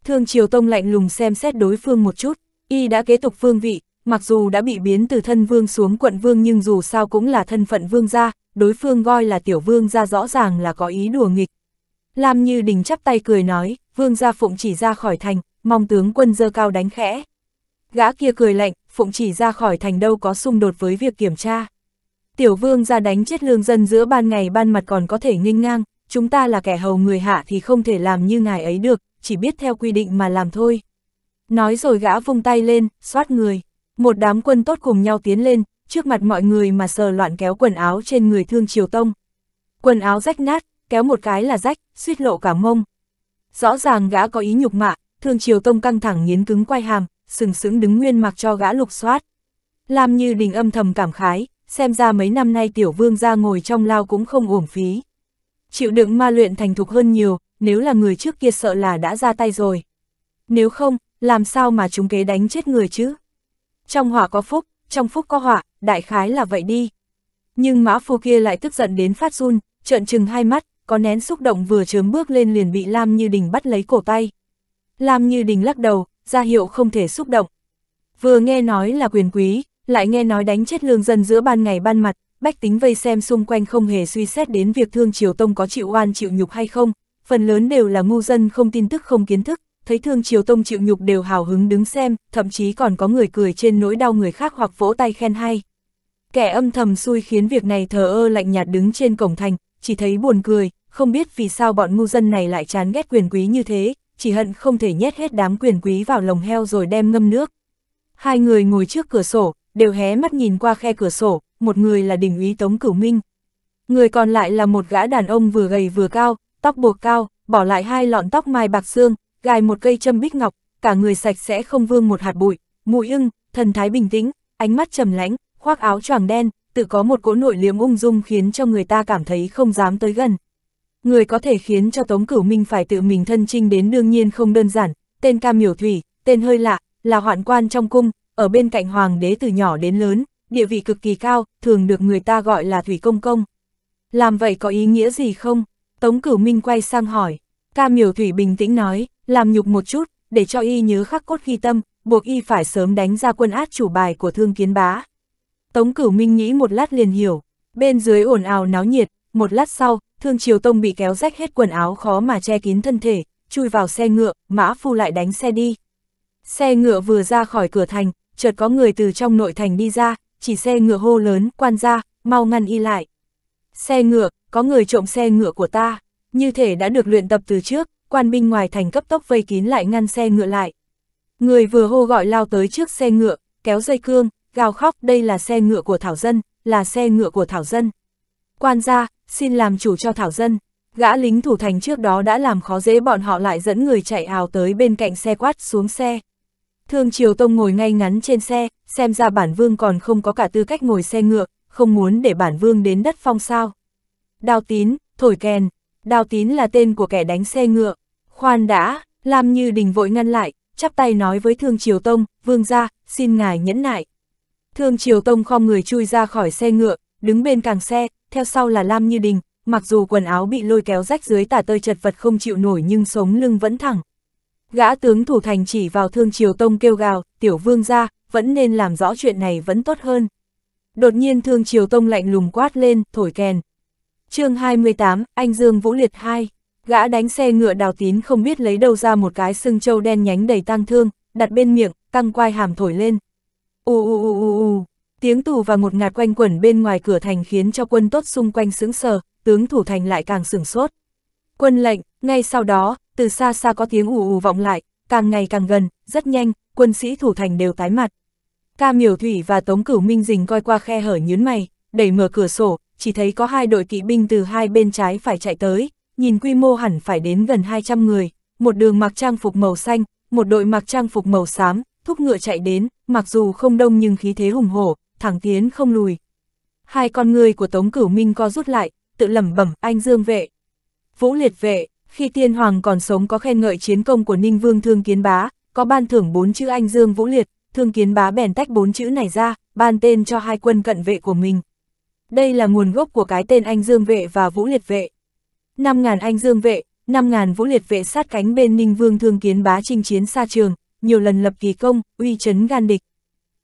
Thương Triều Tông lạnh lùng xem xét đối phương một chút, y đã kế tục vương vị, mặc dù đã bị biến từ thân vương xuống quận vương nhưng dù sao cũng là thân phận vương gia, đối phương gọi là tiểu vương gia rõ ràng là có ý đùa nghịch. Lam Như Đình chắp tay cười nói, vương gia phụng chỉ ra khỏi thành, mong tướng quân dơ cao đánh khẽ. Gã kia cười lạnh, phụng chỉ ra khỏi thành đâu có xung đột với việc kiểm tra. Tiểu vương ra đánh chết lương dân giữa ban ngày ban mặt còn có thể nghênh ngang, chúng ta là kẻ hầu người hạ thì không thể làm như ngài ấy được, chỉ biết theo quy định mà làm thôi. Nói rồi gã vung tay lên, xoát người. Một đám quân tốt cùng nhau tiến lên, trước mặt mọi người mà sờ loạn kéo quần áo trên người thương triều tông. Quần áo rách nát, kéo một cái là rách, suýt lộ cả mông. Rõ ràng gã có ý nhục mạ, thương triều tông căng thẳng nghiến cứng quay hàm, sừng sững đứng nguyên mặc cho gã lục xoát. Làm như đình âm thầm cảm khái, xem ra mấy năm nay tiểu vương ra ngồi trong lao cũng không uổng phí. Chịu đựng ma luyện thành thục hơn nhiều, nếu là người trước kia sợ là đã ra tay rồi. Nếu không, làm sao mà chúng kế đánh chết người chứ? Trong hỏa có phúc, trong phúc có hỏa, đại khái là vậy đi. Nhưng mã phu kia lại tức giận đến phát run, trợn trừng hai mắt, có nén xúc động vừa chớm bước lên liền bị Lam Như Đình bắt lấy cổ tay. Lam Như Đình lắc đầu, ra hiệu không thể xúc động. Vừa nghe nói là quyền quý, lại nghe nói đánh chết lương dân giữa ban ngày ban mặt, bách tính vây xem xung quanh không hề suy xét đến việc Thương Triều Tông có chịu oan chịu nhục hay không, phần lớn đều là ngu dân không tin tức không kiến thức, thấy Thương Triều Tông chịu nhục đều hào hứng đứng xem, thậm chí còn có người cười trên nỗi đau người khác hoặc vỗ tay khen hay. Kẻ âm thầm xui khiến việc này thờ ơ lạnh nhạt đứng trên cổng thành, chỉ thấy buồn cười, không biết vì sao bọn ngu dân này lại chán ghét quyền quý như thế, chỉ hận không thể nhét hết đám quyền quý vào lồng heo rồi đem ngâm nước. Hai người ngồi trước cửa sổ, đều hé mắt nhìn qua khe cửa sổ, một người là đỉnh úy Tống Cửu Minh. Người còn lại là một gã đàn ông vừa gầy vừa cao, tóc buộc cao, bỏ lại hai lọn tóc mai bạc xương, gài một cây châm bích ngọc, cả người sạch sẽ không vương một hạt bụi, mũi ưng, thần thái bình tĩnh, ánh mắt trầm lãnh, khoác áo choàng đen, tự có một cỗ nội liếm ung dung khiến cho người ta cảm thấy không dám tới gần. Người có thể khiến cho Tống Cửu Minh phải tự mình thân trinh đến đương nhiên không đơn giản, tên Cam Miểu Thủy, tên hơi lạ, là hoạn quan trong cung, ở bên cạnh hoàng đế từ nhỏ đến lớn, địa vị cực kỳ cao, thường được người ta gọi là Thủy Công Công. Làm vậy có ý nghĩa gì không? Tống Cửu Minh quay sang hỏi. Ca miểu Thủy bình tĩnh nói, làm nhục một chút, để cho y nhớ khắc cốt ghi tâm, buộc y phải sớm đánh ra quân át chủ bài của thương kiến bá. Tống Cửu Minh nghĩ một lát liền hiểu, bên dưới ồn ào náo nhiệt, một lát sau, Thương Triều Tông bị kéo rách hết quần áo khó mà che kín thân thể, chui vào xe ngựa, Mã Phu lại đánh xe đi. Xe ngựa vừa ra khỏi cửa thành, chợt có người từ trong nội thành đi ra, chỉ xe ngựa hô lớn, quan ra, mau ngăn y lại. Xe ngựa, có người trộm xe ngựa của ta, như thể đã được luyện tập từ trước, quan binh ngoài thành cấp tốc vây kín lại ngăn xe ngựa lại. Người vừa hô gọi lao tới trước xe ngựa, kéo dây cương, gào khóc đây là xe ngựa của Thảo Dân, là xe ngựa của Thảo Dân. Quan gia, xin làm chủ cho Thảo Dân. Gã lính thủ thành trước đó đã làm khó dễ bọn họ lại dẫn người chạy ào tới bên cạnh xe quát xuống xe. Thương Triều Tông ngồi ngay ngắn trên xe, xem ra bản vương còn không có cả tư cách ngồi xe ngựa, không muốn để bản vương đến đất phong sao. Đào tín, thổi kèn, Đào tín là tên của kẻ đánh xe ngựa. Khoan đã, Lam Như Đình vội ngăn lại, chắp tay nói với Thương Triều Tông, vương ra, xin ngài nhẫn nại. Thương Triều Tông khom người chui ra khỏi xe ngựa, đứng bên càng xe, theo sau là Lam Như Đình, mặc dù quần áo bị lôi kéo rách dưới tả tơi chật vật không chịu nổi nhưng sống lưng vẫn thẳng. Gã tướng thủ thành chỉ vào thương triều tông kêu gào, tiểu vương ra, vẫn nên làm rõ chuyện này vẫn tốt hơn. Đột nhiên thương triều tông lạnh lùng quát lên, thổi kèn. chương 28, anh Dương Vũ Liệt 2. Gã đánh xe ngựa đào tín không biết lấy đâu ra một cái sưng trâu đen nhánh đầy tang thương, đặt bên miệng, căng quai hàm thổi lên. U u u u u. Tiếng tù và ngột ngạt quanh quẩn bên ngoài cửa thành khiến cho quân tốt xung quanh sững sờ, tướng thủ thành lại càng sửng sốt. Quân lệnh, ngay sau đó, từ xa xa có tiếng ù ù vọng lại, càng ngày càng gần, rất nhanh, quân sĩ thủ thành đều tái mặt. Ca Miểu Thủy và Tống Cửu Minh Dình coi qua khe hở nhớn mày, đẩy mở cửa sổ, chỉ thấy có hai đội kỵ binh từ hai bên trái phải chạy tới, nhìn quy mô hẳn phải đến gần 200 người, một đường mặc trang phục màu xanh, một đội mặc trang phục màu xám, thúc ngựa chạy đến, mặc dù không đông nhưng khí thế hùng hổ, thẳng tiến không lùi. Hai con người của Tống Cửu Minh co rút lại, tự lẩm bẩm anh dương vệ, vũ liệt vệ, khi tiên hoàng còn sống có khen ngợi chiến công của Ninh Vương Thương Kiến Bá, có ban thưởng bốn chữ Anh Dương Vũ Liệt, Thương Kiến Bá bèn tách bốn chữ này ra, ban tên cho hai quân cận vệ của mình. Đây là nguồn gốc của cái tên Anh Dương Vệ và Vũ Liệt Vệ. Năm ngàn Anh Dương Vệ, năm ngàn Vũ Liệt Vệ sát cánh bên Ninh Vương Thương Kiến Bá chinh chiến xa trường, nhiều lần lập kỳ công, uy chấn gan địch.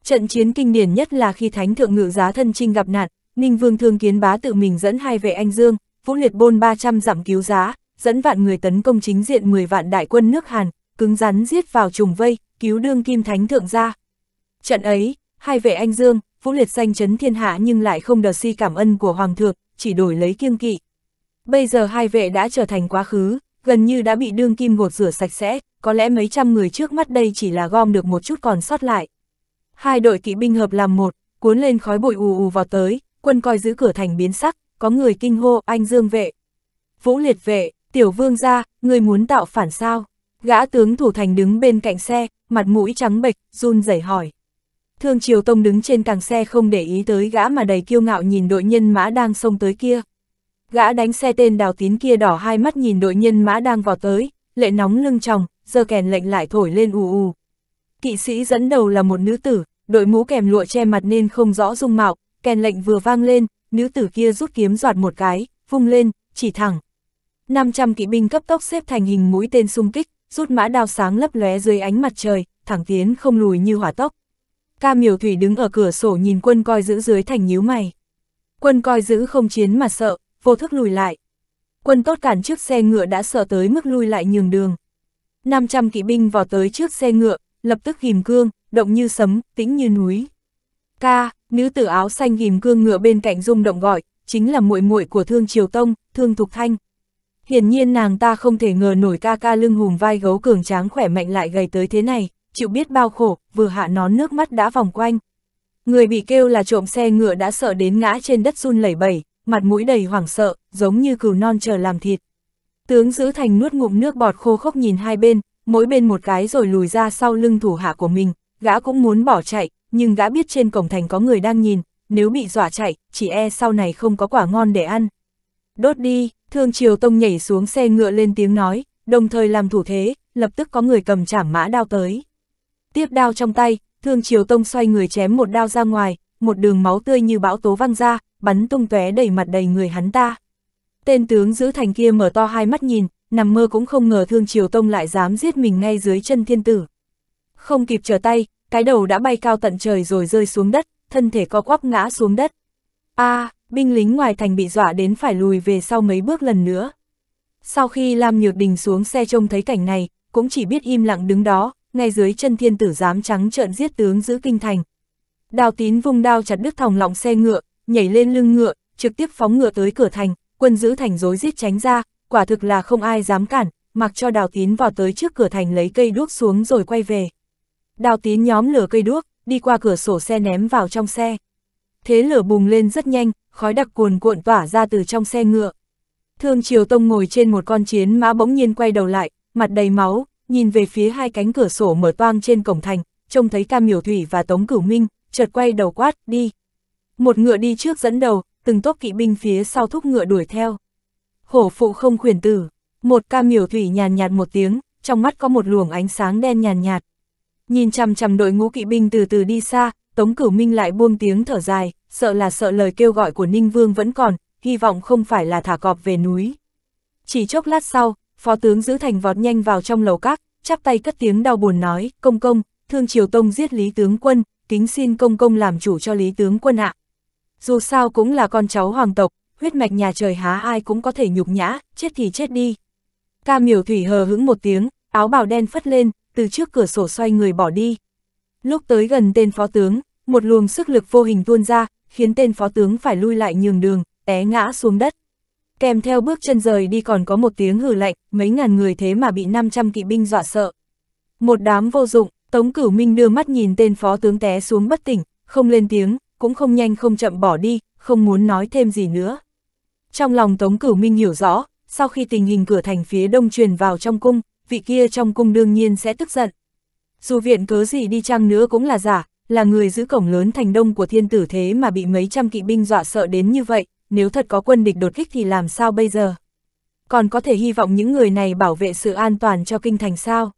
Trận chiến kinh điển nhất là khi Thánh Thượng Ngự Giá Thân Trinh gặp nạn, Ninh Vương Thương Kiến Bá tự mình dẫn hai vệ Anh Dương, Vũ Liệt Bôn 300 dặm cứu giá, dẫn vạn người tấn công chính diện 10 vạn đại quân nước Hàn, cứng rắn giết vào trùng vây, cứu đương kim thánh thượng ra. Trận ấy, hai vệ anh dương, vũ liệt danh chấn thiên hạ nhưng lại không đờ si cảm ân của hoàng thượng, chỉ đổi lấy kiêng kỵ. Bây giờ hai vệ đã trở thành quá khứ, gần như đã bị đương kim gột rửa sạch sẽ, có lẽ mấy trăm người trước mắt đây chỉ là gom được một chút còn sót lại. Hai đội kỵ binh hợp làm một, cuốn lên khói bụi ù ù vào tới, quân coi giữ cửa thành biến sắc, có người kinh hô anh dương vệ. Vũ liệt vệ, Tiểu vương ra, người muốn tạo phản sao? Gã tướng thủ thành đứng bên cạnh xe, mặt mũi trắng bệch, run rẩy hỏi. Thương Triều Tông đứng trên càng xe không để ý tới gã mà đầy kiêu ngạo nhìn đội nhân mã đang xông tới kia. Gã đánh xe tên đào tín kia đỏ hai mắt nhìn đội nhân mã đang vào tới, lệ nóng lưng tròng, giơ kèn lệnh lại thổi lên ù ù. Kỵ sĩ dẫn đầu là một nữ tử, đội mũ kèm lụa che mặt nên không rõ dung mạo, kèn lệnh vừa vang lên, nữ tử kia rút kiếm giọt một cái, vung lên, chỉ thẳng, 500 kỵ binh cấp tốc xếp thành hình mũi tên xung kích, rút mã đao sáng lấp lóe dưới ánh mặt trời, thẳng tiến không lùi như hỏa tốc. Ca miểu thủy đứng ở cửa sổ nhìn quân coi giữ dưới thành nhíu mày. Quân coi giữ không chiến mà sợ, vô thức lùi lại. Quân tốt cản trước xe ngựa đã sợ tới mức lui lại nhường đường. 500 kỵ binh vào tới trước xe ngựa, lập tức ghim cương, động như sấm, tĩnh như núi. Ca, nữ tử áo xanh ghim cương ngựa bên cạnh rung động gọi, chính là muội muội của Thương Triều Tông, Thương Thục Thanh. Hiển nhiên nàng ta không thể ngờ nổi ca ca lưng hùm vai gấu cường tráng khỏe mạnh lại gầy tới thế này, chịu biết bao khổ, vừa hạ nón nước mắt đã vòng quanh. Người bị kêu là trộm xe ngựa đã sợ đến ngã trên đất run lẩy bẩy, mặt mũi đầy hoảng sợ, giống như cừu non chờ làm thịt. Tướng giữ thành nuốt ngụm nước bọt khô khốc nhìn hai bên, mỗi bên một cái rồi lùi ra sau lưng thủ hạ của mình, gã cũng muốn bỏ chạy, nhưng gã biết trên cổng thành có người đang nhìn, nếu bị dọa chạy, chỉ e sau này không có quả ngon để ăn. Đốt đi, Thương Triều Tông nhảy xuống xe ngựa lên tiếng nói, đồng thời làm thủ thế, lập tức có người cầm chảm mã đao tới. Tiếp đao trong tay, Thương Triều Tông xoay người chém một đao ra ngoài, một đường máu tươi như bão tố văng ra, bắn tung tóe đầy mặt đầy người hắn ta. Tên tướng giữ thành kia mở to hai mắt nhìn, nằm mơ cũng không ngờ Thương Triều Tông lại dám giết mình ngay dưới chân thiên tử. Không kịp trở tay, cái đầu đã bay cao tận trời rồi rơi xuống đất, thân thể co quắp ngã xuống đất a à, binh lính ngoài thành bị dọa đến phải lùi về sau mấy bước lần nữa. Sau khi Lam Nhược Đình xuống xe trông thấy cảnh này, cũng chỉ biết im lặng đứng đó, ngay dưới chân thiên tử dám trắng trợn giết tướng giữ kinh thành. Đào tín vùng đao chặt đứt thòng lọng xe ngựa, nhảy lên lưng ngựa, trực tiếp phóng ngựa tới cửa thành, quân giữ thành dối giết tránh ra, quả thực là không ai dám cản, mặc cho đào tín vào tới trước cửa thành lấy cây đuốc xuống rồi quay về. Đào tín nhóm lửa cây đuốc, đi qua cửa sổ xe ném vào trong xe thế lửa bùng lên rất nhanh, khói đặc cuồn cuộn tỏa ra từ trong xe ngựa. Thương Triều Tông ngồi trên một con chiến mã bỗng nhiên quay đầu lại, mặt đầy máu, nhìn về phía hai cánh cửa sổ mở toang trên cổng thành, trông thấy ca Miểu Thủy và Tống Cửu Minh, chợt quay đầu quát, đi. Một ngựa đi trước dẫn đầu, từng tốp kỵ binh phía sau thúc ngựa đuổi theo. Hổ phụ không khuyển tử, một ca Miểu Thủy nhàn nhạt, một tiếng, trong mắt có một luồng ánh sáng đen nhàn nhạt, nhạt. Nhìn chằm chằm đội ngũ kỵ binh từ từ đi xa, Tống Cửu Minh lại buông tiếng thở dài sợ là sợ lời kêu gọi của Ninh Vương vẫn còn, hy vọng không phải là thả cọp về núi. Chỉ chốc lát sau, phó tướng giữ thành vọt nhanh vào trong lầu các, chắp tay cất tiếng đau buồn nói, công công, thương triều tông giết lý tướng quân, kính xin công công làm chủ cho lý tướng quân ạ. Dù sao cũng là con cháu hoàng tộc, huyết mạch nhà trời há ai cũng có thể nhục nhã, chết thì chết đi. Ca miểu thủy hờ hững một tiếng, áo bào đen phất lên, từ trước cửa sổ xoay người bỏ đi. Lúc tới gần tên phó tướng, một luồng sức lực vô hình tuôn ra, khiến tên phó tướng phải lui lại nhường đường, té ngã xuống đất. Kèm theo bước chân rời đi còn có một tiếng hử lạnh, mấy ngàn người thế mà bị 500 kỵ binh dọa sợ. Một đám vô dụng, Tống Cửu Minh đưa mắt nhìn tên phó tướng té xuống bất tỉnh, không lên tiếng, cũng không nhanh không chậm bỏ đi, không muốn nói thêm gì nữa. Trong lòng Tống Cửu Minh hiểu rõ, sau khi tình hình cửa thành phía đông truyền vào trong cung, vị kia trong cung đương nhiên sẽ tức giận. Dù viện cớ gì đi chăng nữa cũng là giả, là người giữ cổng lớn thành đông của thiên tử thế mà bị mấy trăm kỵ binh dọa sợ đến như vậy, nếu thật có quân địch đột kích thì làm sao bây giờ? Còn có thể hy vọng những người này bảo vệ sự an toàn cho kinh thành sao?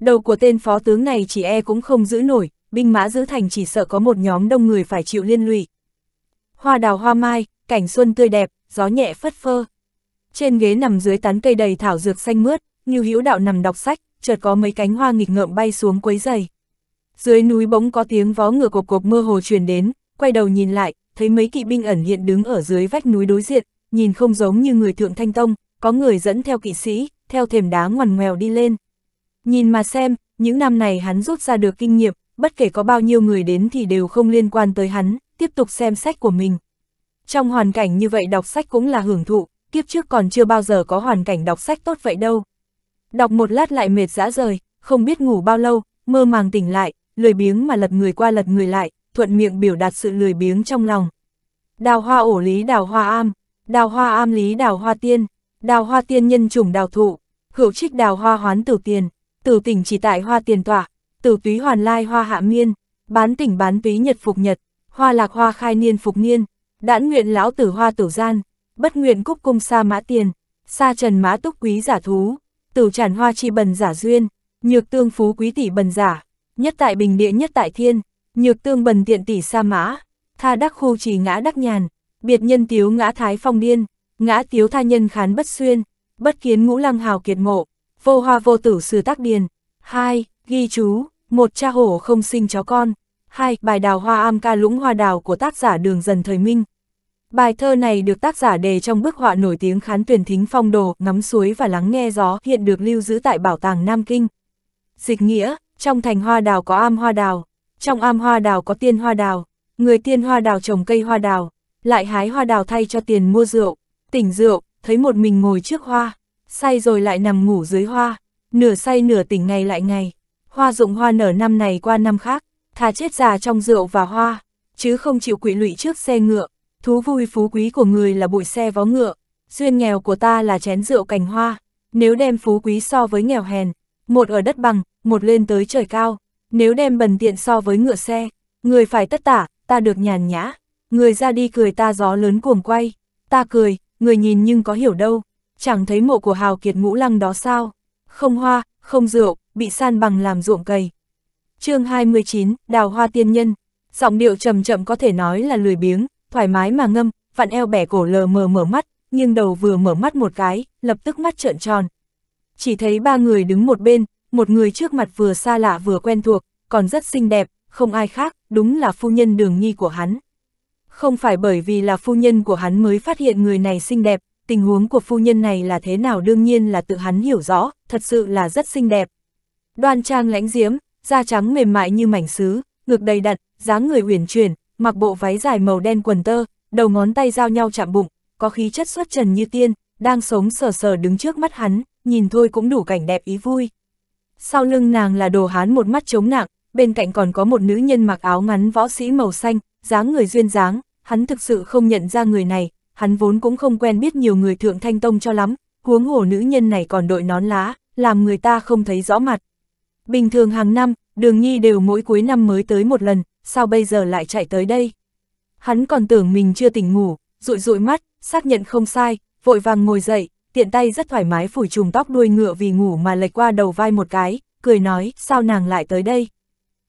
Đầu của tên phó tướng này chỉ e cũng không giữ nổi, binh mã giữ thành chỉ sợ có một nhóm đông người phải chịu liên lụy. Hoa đào hoa mai, cảnh xuân tươi đẹp, gió nhẹ phất phơ. Trên ghế nằm dưới tán cây đầy thảo dược xanh mướt, như hữu đạo nằm đọc sách, chợt có mấy cánh hoa nghịch ngợm bay xuống quấy giày. Dưới núi bỗng có tiếng vó ngựa cộp cộp mơ hồ truyền đến, quay đầu nhìn lại, thấy mấy kỵ binh ẩn hiện đứng ở dưới vách núi đối diện, nhìn không giống như người thượng thanh tông, có người dẫn theo kỵ sĩ, theo thềm đá ngoằn ngoèo đi lên. Nhìn mà xem, những năm này hắn rút ra được kinh nghiệm, bất kể có bao nhiêu người đến thì đều không liên quan tới hắn, tiếp tục xem sách của mình. Trong hoàn cảnh như vậy đọc sách cũng là hưởng thụ, kiếp trước còn chưa bao giờ có hoàn cảnh đọc sách tốt vậy đâu. Đọc một lát lại mệt dã rời, không biết ngủ bao lâu, mơ màng tỉnh lại, lười biếng mà lật người qua lật người lại, thuận miệng biểu đạt sự lười biếng trong lòng. Đào hoa ổ lý đào hoa am, đào hoa am lý đào hoa tiên, đào hoa tiên nhân chủng đào thụ, hữu trích đào hoa hoán tử tiền, tử tỉnh chỉ tại hoa tiền tọa, tử túy hoàn lai hoa hạ miên, bán tỉnh bán túy nhật phục nhật, hoa lạc hoa khai niên phục niên, đãn nguyện lão tử hoa tử gian, bất nguyện cúc cung sa mã tiền, sa trần mã túc quý giả thú, tử tràn hoa chi bần giả duyên, nhược tương phú quý tỷ bần giả nhất tại bình địa nhất tại thiên, nhược tương bần tiện tỷ sa mã, tha đắc khu trì ngã đắc nhàn, biệt nhân tiếu ngã thái phong điên, ngã tiếu tha nhân khán bất xuyên, bất kiến ngũ lăng hào kiệt mộ, vô hoa vô tử sư tác điền. hai Ghi chú, một cha hổ không sinh chó con. hai Bài đào hoa am ca lũng hoa đào của tác giả Đường Dần Thời Minh. Bài thơ này được tác giả đề trong bức họa nổi tiếng khán tuyển thính phong đồ, ngắm suối và lắng nghe gió hiện được lưu giữ tại Bảo tàng Nam Kinh. Dịch nghĩa, trong thành hoa đào có am hoa đào, trong am hoa đào có tiên hoa đào, người tiên hoa đào trồng cây hoa đào, lại hái hoa đào thay cho tiền mua rượu, tỉnh rượu, thấy một mình ngồi trước hoa, say rồi lại nằm ngủ dưới hoa, nửa say nửa tỉnh ngày lại ngày, hoa dụng hoa nở năm này qua năm khác, thà chết già trong rượu và hoa, chứ không chịu quỵ lụy trước xe ngựa, thú vui phú quý của người là bụi xe vó ngựa, duyên nghèo của ta là chén rượu cành hoa, nếu đem phú quý so với nghèo hèn, một ở đất bằng, một lên tới trời cao, nếu đem bần tiện so với ngựa xe, người phải tất tả, ta được nhàn nhã, người ra đi cười ta gió lớn cuồng quay, ta cười, người nhìn nhưng có hiểu đâu, chẳng thấy mộ của hào kiệt ngũ lăng đó sao, không hoa, không rượu, bị san bằng làm ruộng cày. chương 29, Đào Hoa Tiên Nhân, giọng điệu trầm chậm có thể nói là lười biếng, thoải mái mà ngâm, vặn eo bẻ cổ lờ mờ mở mắt, nhưng đầu vừa mở mắt một cái, lập tức mắt trợn tròn. Chỉ thấy ba người đứng một bên, một người trước mặt vừa xa lạ vừa quen thuộc, còn rất xinh đẹp, không ai khác, đúng là phu nhân đường nhi của hắn. Không phải bởi vì là phu nhân của hắn mới phát hiện người này xinh đẹp, tình huống của phu nhân này là thế nào đương nhiên là tự hắn hiểu rõ, thật sự là rất xinh đẹp. Đoan trang lãnh diễm, da trắng mềm mại như mảnh sứ, ngực đầy đặn, dáng người uyển chuyển, mặc bộ váy dài màu đen quần tơ, đầu ngón tay giao nhau chạm bụng, có khí chất xuất trần như tiên, đang sống sờ sờ đứng trước mắt hắn, nhìn thôi cũng đủ cảnh đẹp ý vui sau lưng nàng là đồ hán một mắt chống nặng, bên cạnh còn có một nữ nhân mặc áo ngắn võ sĩ màu xanh, dáng người duyên dáng, hắn thực sự không nhận ra người này, hắn vốn cũng không quen biết nhiều người thượng thanh tông cho lắm, huống hồ nữ nhân này còn đội nón lá, làm người ta không thấy rõ mặt. Bình thường hàng năm, đường nhi đều mỗi cuối năm mới tới một lần, sao bây giờ lại chạy tới đây? Hắn còn tưởng mình chưa tỉnh ngủ, rụi rụi mắt, xác nhận không sai, vội vàng ngồi dậy, tiện tay rất thoải mái phủi chùm tóc đuôi ngựa vì ngủ mà lệch qua đầu vai một cái, cười nói, sao nàng lại tới đây?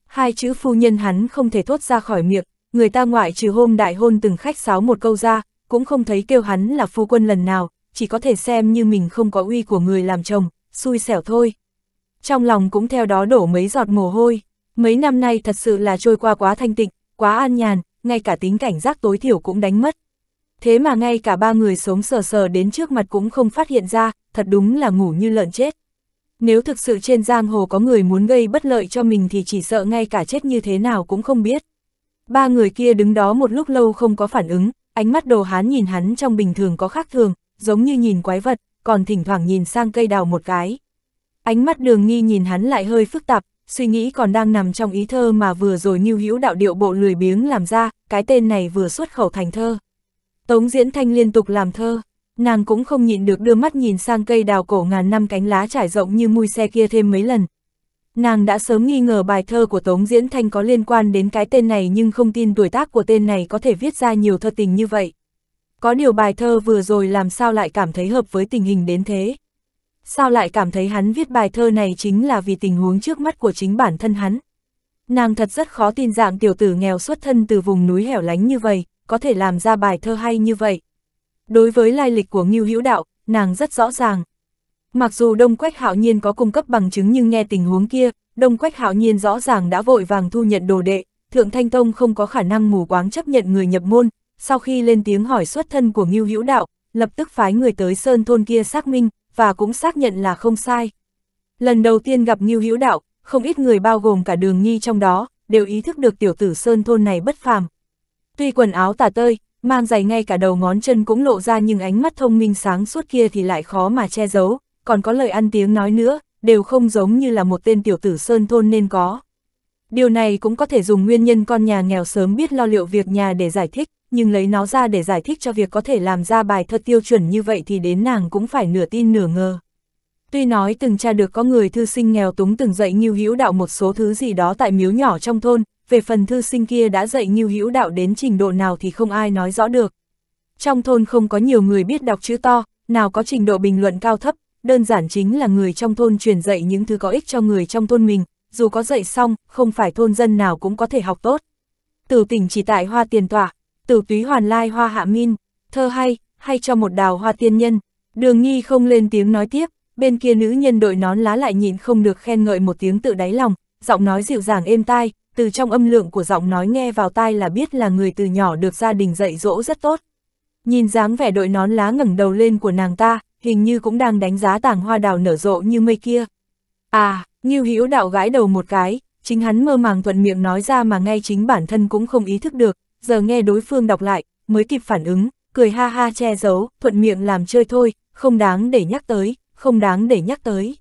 Hai chữ phu nhân hắn không thể thốt ra khỏi miệng, người ta ngoại trừ hôm đại hôn từng khách sáo một câu ra, cũng không thấy kêu hắn là phu quân lần nào, chỉ có thể xem như mình không có uy của người làm chồng, xui xẻo thôi. Trong lòng cũng theo đó đổ mấy giọt mồ hôi, mấy năm nay thật sự là trôi qua quá thanh tịnh, quá an nhàn, ngay cả tính cảnh giác tối thiểu cũng đánh mất thế mà ngay cả ba người sống sờ sờ đến trước mặt cũng không phát hiện ra, thật đúng là ngủ như lợn chết. Nếu thực sự trên giang hồ có người muốn gây bất lợi cho mình thì chỉ sợ ngay cả chết như thế nào cũng không biết. Ba người kia đứng đó một lúc lâu không có phản ứng, ánh mắt đồ hán nhìn hắn trong bình thường có khác thường, giống như nhìn quái vật, còn thỉnh thoảng nhìn sang cây đào một cái. Ánh mắt đường nghi nhìn hắn lại hơi phức tạp, suy nghĩ còn đang nằm trong ý thơ mà vừa rồi Ngưu Hữu đạo điệu bộ lười biếng làm ra, cái tên này vừa xuất khẩu thành thơ. Tống Diễn Thanh liên tục làm thơ, nàng cũng không nhịn được đưa mắt nhìn sang cây đào cổ ngàn năm cánh lá trải rộng như mui xe kia thêm mấy lần. Nàng đã sớm nghi ngờ bài thơ của Tống Diễn Thanh có liên quan đến cái tên này nhưng không tin tuổi tác của tên này có thể viết ra nhiều thơ tình như vậy. Có điều bài thơ vừa rồi làm sao lại cảm thấy hợp với tình hình đến thế. Sao lại cảm thấy hắn viết bài thơ này chính là vì tình huống trước mắt của chính bản thân hắn. Nàng thật rất khó tin dạng tiểu tử nghèo xuất thân từ vùng núi hẻo lánh như vậy, có thể làm ra bài thơ hay như vậy. Đối với lai lịch của Ngưu Hữu Đạo, nàng rất rõ ràng. Mặc dù Đông Quách Hạo Nhiên có cung cấp bằng chứng nhưng nghe tình huống kia, Đông Quách Hạo Nhiên rõ ràng đã vội vàng thu nhận đồ đệ, Thượng Thanh Tông không có khả năng mù quáng chấp nhận người nhập môn, sau khi lên tiếng hỏi xuất thân của Ngưu Hữu Đạo, lập tức phái người tới sơn thôn kia xác minh và cũng xác nhận là không sai. Lần đầu tiên gặp Ngưu Hữu Đạo, không ít người bao gồm cả Đường Nhi trong đó, đều ý thức được tiểu tử sơn thôn này bất phàm, Tuy quần áo tả tơi, mang giày ngay cả đầu ngón chân cũng lộ ra nhưng ánh mắt thông minh sáng suốt kia thì lại khó mà che giấu, còn có lời ăn tiếng nói nữa, đều không giống như là một tên tiểu tử sơn thôn nên có. Điều này cũng có thể dùng nguyên nhân con nhà nghèo sớm biết lo liệu việc nhà để giải thích, nhưng lấy nó ra để giải thích cho việc có thể làm ra bài thơ tiêu chuẩn như vậy thì đến nàng cũng phải nửa tin nửa ngờ. Tuy nói từng cha được có người thư sinh nghèo túng từng dạy như hữu đạo một số thứ gì đó tại miếu nhỏ trong thôn, về phần thư sinh kia đã dạy Ngưu Hữu Đạo đến trình độ nào thì không ai nói rõ được. Trong thôn không có nhiều người biết đọc chữ to, nào có trình độ bình luận cao thấp, đơn giản chính là người trong thôn truyền dạy những thứ có ích cho người trong thôn mình, dù có dạy xong, không phải thôn dân nào cũng có thể học tốt. Tử tỉnh chỉ tại hoa tiền tỏa, tử túy hoàn lai hoa hạ min, thơ hay, hay cho một đào hoa tiên nhân. Đường nghi không lên tiếng nói tiếp, bên kia nữ nhân đội nón lá lại nhịn không được khen ngợi một tiếng tự đáy lòng, giọng nói dịu dàng êm tai, từ trong âm lượng của giọng nói nghe vào tai là biết là người từ nhỏ được gia đình dạy dỗ rất tốt. Nhìn dáng vẻ đội nón lá ngẩng đầu lên của nàng ta, hình như cũng đang đánh giá tàng hoa đào nở rộ như mây kia. À, Ngưu Hữu đạo gãi đầu một cái, chính hắn mơ màng thuận miệng nói ra mà ngay chính bản thân cũng không ý thức được, giờ nghe đối phương đọc lại, mới kịp phản ứng, cười ha ha che giấu, thuận miệng làm chơi thôi, không đáng để nhắc tới, không đáng để nhắc tới.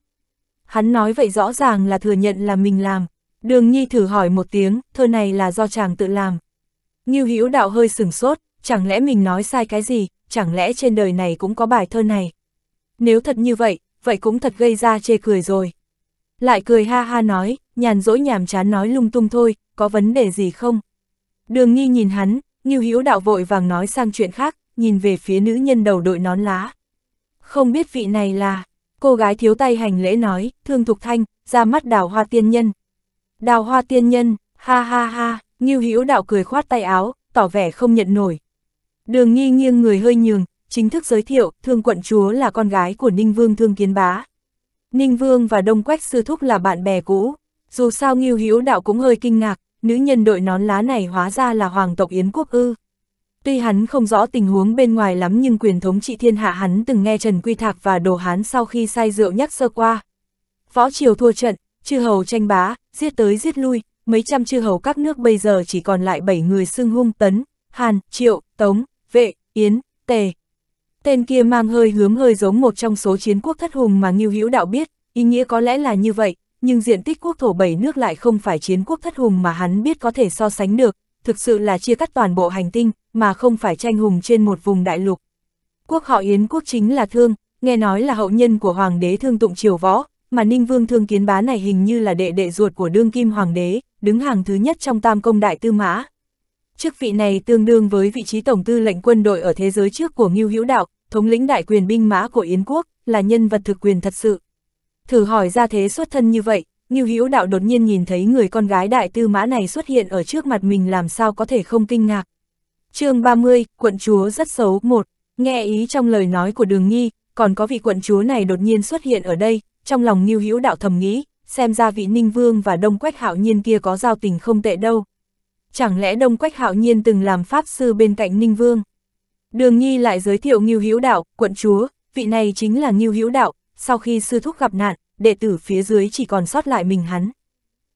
Hắn nói vậy rõ ràng là thừa nhận là mình làm, Đường Nhi thử hỏi một tiếng, thơ này là do chàng tự làm. Ngưu Hữu Đạo hơi sừng sốt, chẳng lẽ mình nói sai cái gì, chẳng lẽ trên đời này cũng có bài thơ này. Nếu thật như vậy, vậy cũng thật gây ra chê cười rồi. Lại cười ha ha nói, nhàn dỗi nhàm chán nói lung tung thôi, có vấn đề gì không? Đường Nhi nhìn hắn, Ngưu Hữu Đạo vội vàng nói sang chuyện khác, nhìn về phía nữ nhân đầu đội nón lá. Không biết vị này là, cô gái thiếu tay hành lễ nói, Thương Thục Thanh, ra mắt đào hoa tiên nhân. Đào hoa tiên nhân, ha ha ha, Ngưu Hữu đạo cười khoát tay áo, tỏ vẻ không nhận nổi. Đường nghi nghiêng người hơi nhường, chính thức giới thiệu, Thương quận chúa là con gái của Ninh Vương Thương Kiến Bá. Ninh Vương và Đông Quách Sư Thúc là bạn bè cũ, dù sao Ngưu Hữu đạo cũng hơi kinh ngạc, nữ nhân đội nón lá này hóa ra là hoàng tộc Yến Quốc ư. Tuy hắn không rõ tình huống bên ngoài lắm nhưng quyền thống trị thiên hạ hắn từng nghe Trần Quy Thạc và Đồ Hán sau khi say rượu nhắc sơ qua. Võ Triều thua trận, chư hầu tranh bá, giết tới giết lui, mấy trăm chư hầu các nước bây giờ chỉ còn lại bảy người xưng hung tấn, hàn, triệu, tống, vệ, yến, tề. Tên kia mang hơi hướng hơi giống một trong số chiến quốc thất hùng mà Ngưu Hữu Đạo biết, ý nghĩa có lẽ là như vậy, nhưng diện tích quốc thổ bảy nước lại không phải chiến quốc thất hùng mà hắn biết có thể so sánh được, thực sự là chia cắt toàn bộ hành tinh, mà không phải tranh hùng trên một vùng đại lục. Quốc họ Yến quốc chính là Thương, nghe nói là hậu nhân của Hoàng đế Thương Tụng Triều Võ, mà Ninh Vương Thương Kiến Bá này hình như là đệ đệ ruột của đương kim hoàng đế, đứng hàng thứ nhất trong tam công đại tư mã. Chức vị này tương đương với vị trí tổng tư lệnh quân đội ở thế giới trước của Ngưu Hữu Đạo, thống lĩnh đại quyền binh mã của Yến Quốc, là nhân vật thực quyền thật sự. Thử hỏi ra thế xuất thân như vậy, Ngưu Hữu Đạo đột nhiên nhìn thấy người con gái đại tư mã này xuất hiện ở trước mặt mình làm sao có thể không kinh ngạc. chương 30, quận chúa rất xấu một Nghe ý trong lời nói của Đường Nghi, còn có vị quận chúa này đột nhiên xuất hiện ở đây, trong lòng Niêu Hữu Đạo thầm nghĩ, xem ra vị Ninh Vương và Đông Quách Hạo Nhiên kia có giao tình không tệ đâu. Chẳng lẽ Đông Quách Hạo Nhiên từng làm pháp sư bên cạnh Ninh Vương? Đường Nhi lại giới thiệu Ngưu Hữu Đạo, quận chúa, vị này chính là Ngưu Hữu Đạo, sau khi sư thúc gặp nạn, đệ tử phía dưới chỉ còn sót lại mình hắn.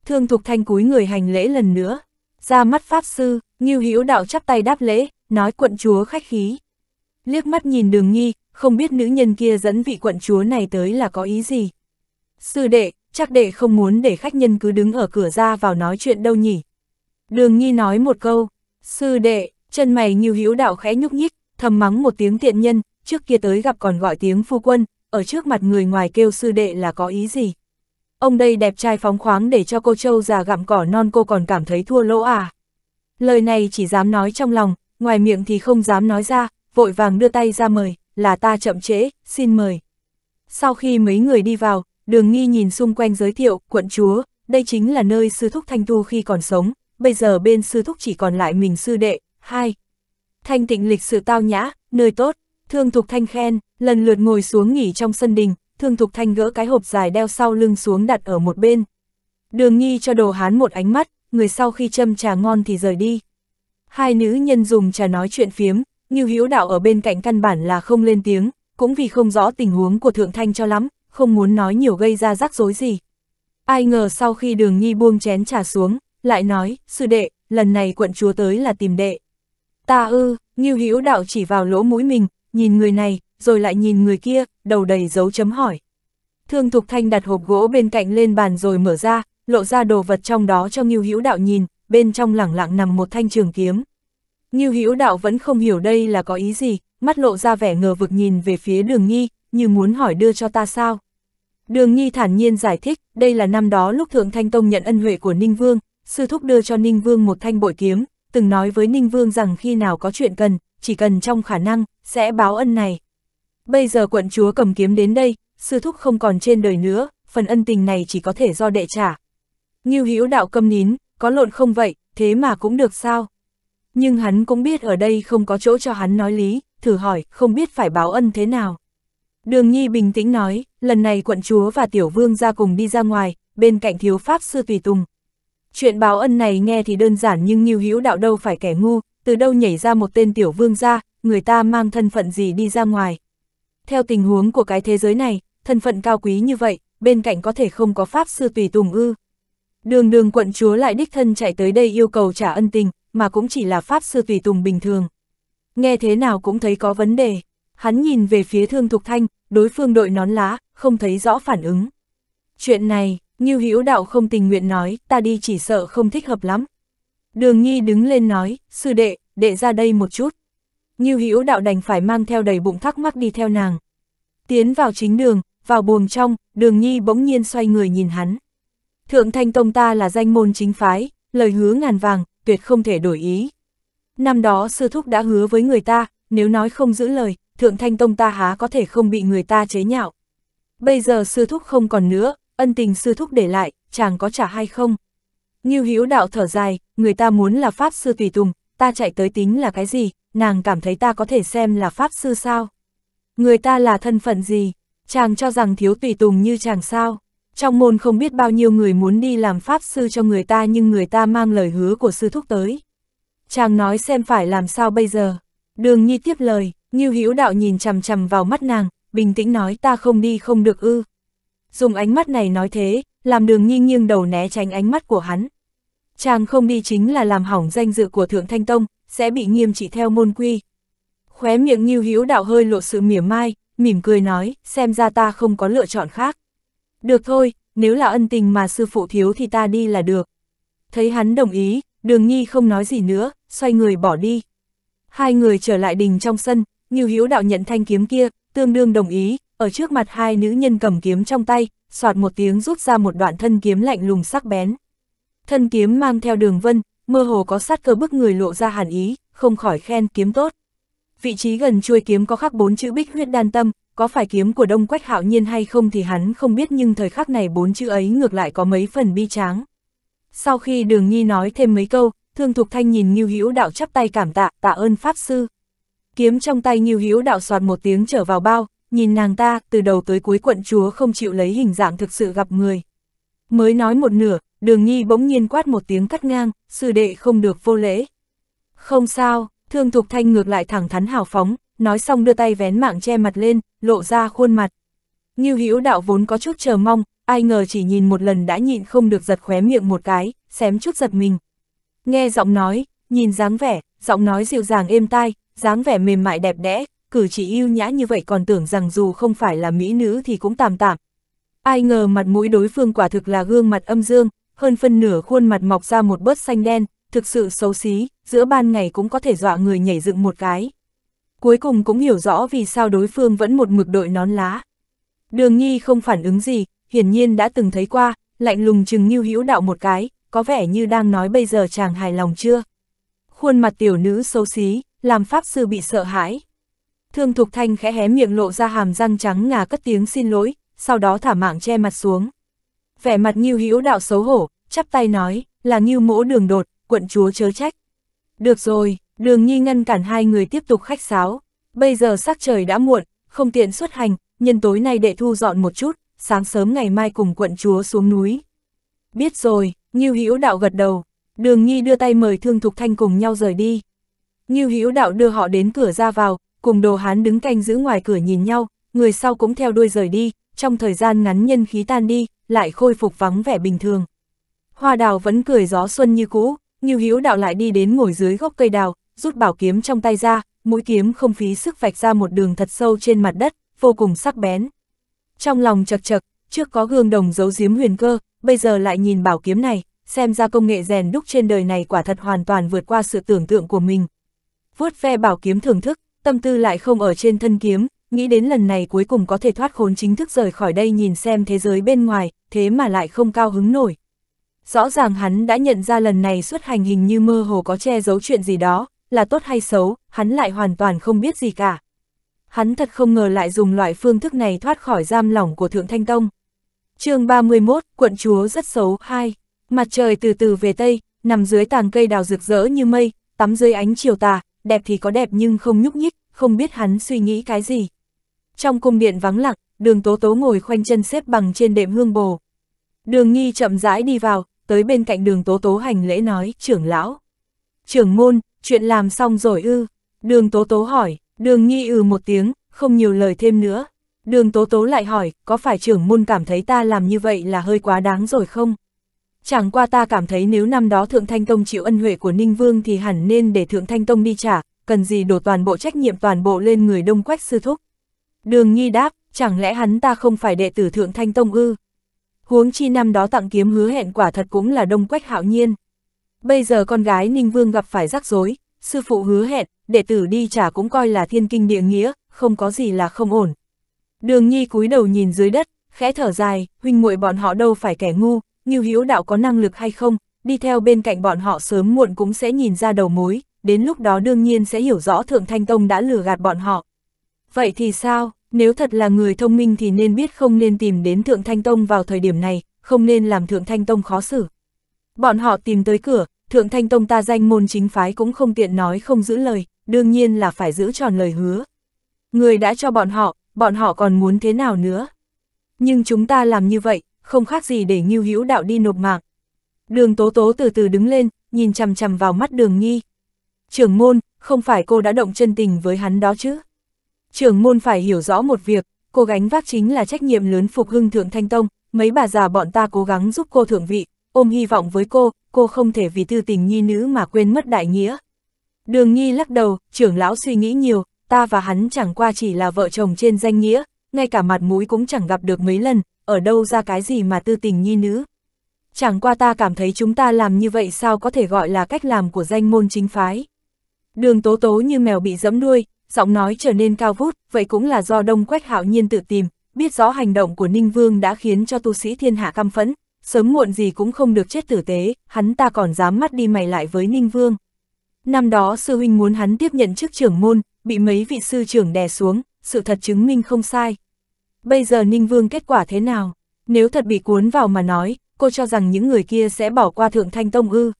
Thương Thục Thanh cúi người hành lễ lần nữa, ra mắt pháp sư, Ngưu Hữu Đạo chắp tay đáp lễ, nói quận chúa khách khí. Liếc mắt nhìn Đường Nhi, không biết nữ nhân kia dẫn vị quận chúa này tới là có ý gì. Sư đệ, chắc đệ không muốn để khách nhân cứ đứng ở cửa ra vào nói chuyện đâu nhỉ. Đường Nhi nói một câu, sư đệ, chân mày như hữu đạo khẽ nhúc nhích, thầm mắng một tiếng tiện nhân, trước kia tới gặp còn gọi tiếng phu quân, ở trước mặt người ngoài kêu sư đệ là có ý gì. Ông đây đẹp trai phóng khoáng để cho cô châu già gặm cỏ non cô còn cảm thấy thua lỗ à. Lời này chỉ dám nói trong lòng, ngoài miệng thì không dám nói ra, vội vàng đưa tay ra mời, là ta chậm trễ, xin mời. Sau khi mấy người đi vào, đường nghi nhìn xung quanh giới thiệu, quận chúa, đây chính là nơi sư thúc Thanh Tu khi còn sống, bây giờ bên sư thúc chỉ còn lại mình sư đệ, hai. Thanh tịnh lịch sự tao nhã, nơi tốt, thương thục thanh khen, lần lượt ngồi xuống nghỉ trong sân đình, thương thục thanh gỡ cái hộp dài đeo sau lưng xuống đặt ở một bên. Đường nghi cho đồ hán một ánh mắt, người sau khi châm trà ngon thì rời đi. Hai nữ nhân dùng trà nói chuyện phiếm, như hữu đạo ở bên cạnh căn bản là không lên tiếng, cũng vì không rõ tình huống của thượng thanh cho lắm, không muốn nói nhiều gây ra rắc rối gì. Ai ngờ sau khi đường nhi buông chén trà xuống, lại nói, sư đệ, lần này quận chúa tới là tìm đệ. Ta ư, nghiêu hữu đạo chỉ vào lỗ mũi mình, nhìn người này, rồi lại nhìn người kia, đầu đầy dấu chấm hỏi. Thương Thục Thanh đặt hộp gỗ bên cạnh lên bàn rồi mở ra, lộ ra đồ vật trong đó cho Ngưu Hữu Đạo nhìn, bên trong lẳng lặng nằm một thanh trường kiếm. Ngưu Hữu Đạo vẫn không hiểu đây là có ý gì, mắt lộ ra vẻ ngờ vực nhìn về phía Đường Nghi, như muốn hỏi đưa cho ta sao. Đường Nhi thản nhiên giải thích, đây là năm đó lúc Thượng Thanh Tông nhận ân huệ của Ninh Vương, sư thúc đưa cho Ninh Vương một thanh bội kiếm, từng nói với Ninh Vương rằng khi nào có chuyện cần, chỉ cần trong khả năng, sẽ báo ân này. Bây giờ quận chúa cầm kiếm đến đây, sư thúc không còn trên đời nữa, phần ân tình này chỉ có thể do đệ trả. Như Hữu đạo câm nín, có lộn không vậy, thế mà cũng được sao? Nhưng hắn cũng biết ở đây không có chỗ cho hắn nói lý, thử hỏi, không biết phải báo ân thế nào. Đường Nhi bình tĩnh nói, lần này quận chúa và tiểu vương ra cùng đi ra ngoài, bên cạnh thiếu pháp sư tùy tùng. Chuyện báo ân này nghe thì đơn giản nhưng Nghiêu Hữu đạo đâu phải kẻ ngu, từ đâu nhảy ra một tên tiểu vương ra, người ta mang thân phận gì đi ra ngoài. Theo tình huống của cái thế giới này, thân phận cao quý như vậy, bên cạnh có thể không có pháp sư tùy tùng ư. Đường đường quận chúa lại đích thân chạy tới đây yêu cầu trả ân tình, mà cũng chỉ là pháp sư tùy tùng bình thường. Nghe thế nào cũng thấy có vấn đề. Hắn nhìn về phía Thương Thục Thanh, đối phương đội nón lá, không thấy rõ phản ứng. Chuyện này, Ngưu Hữu Đạo không tình nguyện nói, ta đi chỉ sợ không thích hợp lắm. Đường Nhi đứng lên nói, sư đệ, đệ ra đây một chút. Ngưu Hữu Đạo đành phải mang theo đầy bụng thắc mắc đi theo nàng. Tiến vào chính đường, vào buồng trong, Đường Nhi bỗng nhiên xoay người nhìn hắn. Thượng Thanh Tông ta là danh môn chính phái, lời hứa ngàn vàng, tuyệt không thể đổi ý. Năm đó sư thúc đã hứa với người ta, nếu nói không giữ lời, thượng thanh tông ta há có thể không bị người ta chế nhạo. Bây giờ sư thúc không còn nữa, ân tình sư thúc để lại, chàng có trả hay không? như hiếu đạo thở dài, người ta muốn là pháp sư tùy tùng, ta chạy tới tính là cái gì, nàng cảm thấy ta có thể xem là pháp sư sao? Người ta là thân phận gì? Chàng cho rằng thiếu tùy tùng như chàng sao? Trong môn không biết bao nhiêu người muốn đi làm pháp sư cho người ta nhưng người ta mang lời hứa của sư thúc tới. Chàng nói xem phải làm sao bây giờ. Đường Nhi tiếp lời, Ngưu Hữu Đạo nhìn chằm chằm vào mắt nàng, bình tĩnh nói ta không đi không được ư. Dùng ánh mắt này nói thế, làm đường nghi nghiêng đầu né tránh ánh mắt của hắn. Chàng không đi chính là làm hỏng danh dự của Thượng Thanh Tông, sẽ bị nghiêm trị theo môn quy. Khóe miệng Ngưu Hữu Đạo hơi lộ sự mỉa mai, mỉm cười nói, xem ra ta không có lựa chọn khác. Được thôi, nếu là ân tình mà sư phụ thiếu thì ta đi là được. Thấy hắn đồng ý, đường nghi không nói gì nữa, xoay người bỏ đi. Hai người trở lại đình trong sân, Ngưu Hiếu đạo nhận thanh kiếm kia, tương đương đồng ý, ở trước mặt hai nữ nhân cầm kiếm trong tay, soạt một tiếng rút ra một đoạn thân kiếm lạnh lùng sắc bén. Thân kiếm mang theo đường vân, mơ hồ có sát cơ bức người lộ ra hàn ý, không khỏi khen kiếm tốt. Vị trí gần chuôi kiếm có khắc bốn chữ Bích Huyết Đan Tâm, có phải kiếm của Đông Quách Hạo Nhiên hay không thì hắn không biết nhưng thời khắc này bốn chữ ấy ngược lại có mấy phần bi tráng. Sau khi Đường Nhi nói thêm mấy câu, Thương Thục Thanh nhìn Ngưu Hữu Đạo chắp tay cảm tạ, tạ ơn pháp sư kiếm trong tay Ngưu Hữu đạo soạt một tiếng trở vào bao, nhìn nàng ta, từ đầu tới cuối quận chúa không chịu lấy hình dạng thực sự gặp người. Mới nói một nửa, đường nhi bỗng nhiên quát một tiếng cắt ngang, sư đệ không được vô lễ. Không sao, thương thục thanh ngược lại thẳng thắn hào phóng, nói xong đưa tay vén mạng che mặt lên, lộ ra khuôn mặt. Ngưu Hữu đạo vốn có chút chờ mong, ai ngờ chỉ nhìn một lần đã nhịn không được giật khóe miệng một cái, xém chút giật mình. Nghe giọng nói, nhìn dáng vẻ, giọng nói dịu dàng êm tai, dáng vẻ mềm mại đẹp đẽ, cử chỉ yêu nhã như vậy còn tưởng rằng dù không phải là mỹ nữ thì cũng tạm tạm. Ai ngờ mặt mũi đối phương quả thực là gương mặt âm dương, hơn phân nửa khuôn mặt mọc ra một bớt xanh đen, thực sự xấu xí, giữa ban ngày cũng có thể dọa người nhảy dựng một cái. Cuối cùng cũng hiểu rõ vì sao đối phương vẫn một mực đội nón lá. Đường Nhi không phản ứng gì, hiển nhiên đã từng thấy qua, lạnh lùng chừng như hữu đạo một cái, có vẻ như đang nói bây giờ chàng hài lòng chưa. Khuôn mặt tiểu nữ xấu xí, làm Pháp Sư bị sợ hãi. Thương Thục Thanh khẽ hé miệng lộ ra hàm răng trắng ngà cất tiếng xin lỗi, sau đó thả mạng che mặt xuống. Vẻ mặt Nghiêu Hữu đạo xấu hổ, chắp tay nói, là Nghiêu mỗ đường đột, quận chúa chớ trách. Được rồi, đường nhi ngăn cản hai người tiếp tục khách sáo. Bây giờ sắc trời đã muộn, không tiện xuất hành, nhân tối nay để thu dọn một chút, sáng sớm ngày mai cùng quận chúa xuống núi. Biết rồi, Nghiêu Hữu đạo gật đầu, đường nhi đưa tay mời Thương Thục Thanh cùng nhau rời đi. Ngưu Hữu Đạo đưa họ đến cửa ra vào, cùng đồ hán đứng canh giữ ngoài cửa nhìn nhau, người sau cũng theo đuôi rời đi, trong thời gian ngắn nhân khí tan đi, lại khôi phục vắng vẻ bình thường. Hoa đào vẫn cười gió xuân như cũ, Ngưu Hữu Đạo lại đi đến ngồi dưới gốc cây đào, rút bảo kiếm trong tay ra, mũi kiếm không phí sức vạch ra một đường thật sâu trên mặt đất, vô cùng sắc bén. Trong lòng chật chật, trước có gương đồng giấu giếm huyền cơ, bây giờ lại nhìn bảo kiếm này, xem ra công nghệ rèn đúc trên đời này quả thật hoàn toàn vượt qua sự tưởng tượng của mình, vuốt ve bảo kiếm thưởng thức, tâm tư lại không ở trên thân kiếm, nghĩ đến lần này cuối cùng có thể thoát khốn chính thức rời khỏi đây nhìn xem thế giới bên ngoài, thế mà lại không cao hứng nổi. Rõ ràng hắn đã nhận ra lần này xuất hành hình như mơ hồ có che giấu chuyện gì đó, là tốt hay xấu, hắn lại hoàn toàn không biết gì cả. Hắn thật không ngờ lại dùng loại phương thức này thoát khỏi giam lỏng của Thượng Thanh Tông. chương 31, quận chúa rất xấu, 2. Mặt trời từ từ về Tây, nằm dưới tàng cây đào rực rỡ như mây, tắm dưới ánh chiều tà, đẹp thì có đẹp nhưng không nhúc nhích, không biết hắn suy nghĩ cái gì. Trong cung điện vắng lặng, đường tố tố ngồi khoanh chân xếp bằng trên đệm hương bồ. Đường nghi chậm rãi đi vào, tới bên cạnh đường tố tố hành lễ nói, trưởng lão. Trưởng môn, chuyện làm xong rồi ư. Đường tố tố hỏi, đường nghi ừ một tiếng, không nhiều lời thêm nữa. Đường tố tố lại hỏi, có phải trưởng môn cảm thấy ta làm như vậy là hơi quá đáng rồi không? chẳng qua ta cảm thấy nếu năm đó Thượng Thanh Tông chịu ân huệ của Ninh Vương thì hẳn nên để Thượng Thanh Tông đi trả, cần gì đổ toàn bộ trách nhiệm toàn bộ lên người Đông Quách Sư Thúc. Đường nghi đáp, chẳng lẽ hắn ta không phải đệ tử Thượng Thanh Tông ư? Huống chi năm đó tặng kiếm hứa hẹn quả thật cũng là Đông Quách hạo nhiên. Bây giờ con gái Ninh Vương gặp phải rắc rối, sư phụ hứa hẹn, đệ tử đi trả cũng coi là thiên kinh địa nghĩa, không có gì là không ổn. Đường Nhi cúi đầu nhìn dưới đất, khẽ thở dài, huynh muội bọn họ đâu phải kẻ ngu, Ngưu Hiếu Đạo có năng lực hay không, đi theo bên cạnh bọn họ sớm muộn cũng sẽ nhìn ra đầu mối, đến lúc đó đương nhiên sẽ hiểu rõ Thượng Thanh Tông đã lừa gạt bọn họ. Vậy thì sao, nếu thật là người thông minh thì nên biết không nên tìm đến Thượng Thanh Tông vào thời điểm này, không nên làm Thượng Thanh Tông khó xử. Bọn họ tìm tới cửa, Thượng Thanh Tông ta danh môn chính phái cũng không tiện nói không giữ lời, đương nhiên là phải giữ tròn lời hứa. Người đã cho bọn họ, bọn họ còn muốn thế nào nữa? Nhưng chúng ta làm như vậy, không khác gì để Ngưu Hữu Đạo đi nộp mạng. Đường Tố Tố từ từ đứng lên, nhìn chằm chằm vào mắt Đường Nghi. Trưởng môn, không phải cô đã động chân tình với hắn đó chứ? Trưởng môn phải hiểu rõ một việc, cô gánh vác chính là trách nhiệm lớn phục hưng thượng thanh tông, mấy bà già bọn ta cố gắng giúp cô thượng vị, ôm hy vọng với cô, cô không thể vì tư tình nhi nữ mà quên mất đại nghĩa. Đường Nghi lắc đầu, trưởng lão suy nghĩ nhiều, ta và hắn chẳng qua chỉ là vợ chồng trên danh nghĩa, ngay cả mặt mũi cũng chẳng gặp được mấy lần, ở đâu ra cái gì mà tư tình nhi nữ. Chẳng qua ta cảm thấy chúng ta làm như vậy sao có thể gọi là cách làm của danh môn chính phái. Đường tố tố như mèo bị dẫm đuôi, giọng nói trở nên cao vút, vậy cũng là do đông quách hạo nhiên tự tìm, biết rõ hành động của Ninh Vương đã khiến cho tu sĩ thiên hạ căm phẫn, sớm muộn gì cũng không được chết tử tế, hắn ta còn dám mắt đi mày lại với Ninh Vương. Năm đó sư huynh muốn hắn tiếp nhận chức trưởng môn, bị mấy vị sư trưởng đè xuống, sự thật chứng minh không sai, Bây giờ Ninh Vương kết quả thế nào? Nếu thật bị cuốn vào mà nói, cô cho rằng những người kia sẽ bỏ qua Thượng Thanh Tông ư.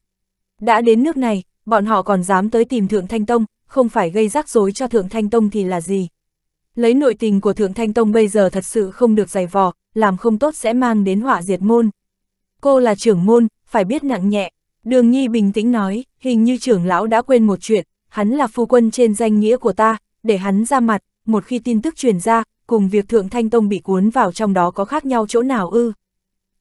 Đã đến nước này, bọn họ còn dám tới tìm Thượng Thanh Tông, không phải gây rắc rối cho Thượng Thanh Tông thì là gì. Lấy nội tình của Thượng Thanh Tông bây giờ thật sự không được giày vò, làm không tốt sẽ mang đến họa diệt môn. Cô là trưởng môn, phải biết nặng nhẹ. Đường Nhi bình tĩnh nói, hình như trưởng lão đã quên một chuyện, hắn là phu quân trên danh nghĩa của ta, để hắn ra mặt, một khi tin tức truyền ra, cùng việc Thượng Thanh Tông bị cuốn vào trong đó có khác nhau chỗ nào ư.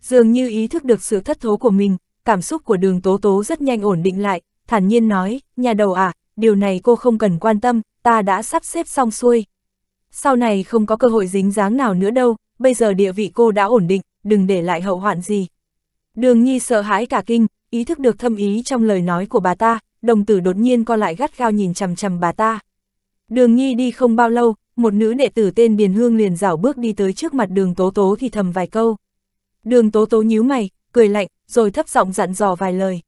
Dường như ý thức được sự thất thố của mình, cảm xúc của đường tố tố rất nhanh ổn định lại, thản nhiên nói, nhà đầu à, điều này cô không cần quan tâm, ta đã sắp xếp xong xuôi. Sau này không có cơ hội dính dáng nào nữa đâu, bây giờ địa vị cô đã ổn định, đừng để lại hậu hoạn gì. Đường Nhi sợ hãi cả kinh, ý thức được thâm ý trong lời nói của bà ta, đồng tử đột nhiên co lại gắt gao nhìn chằm chằm bà ta. Đường Nhi đi không bao lâu, một nữ đệ tử tên Điền Hương liền rảo bước đi tới trước mặt đường tố tố thì thầm vài câu. Đường tố tố nhíu mày, cười lạnh, rồi thấp giọng dặn dò vài lời.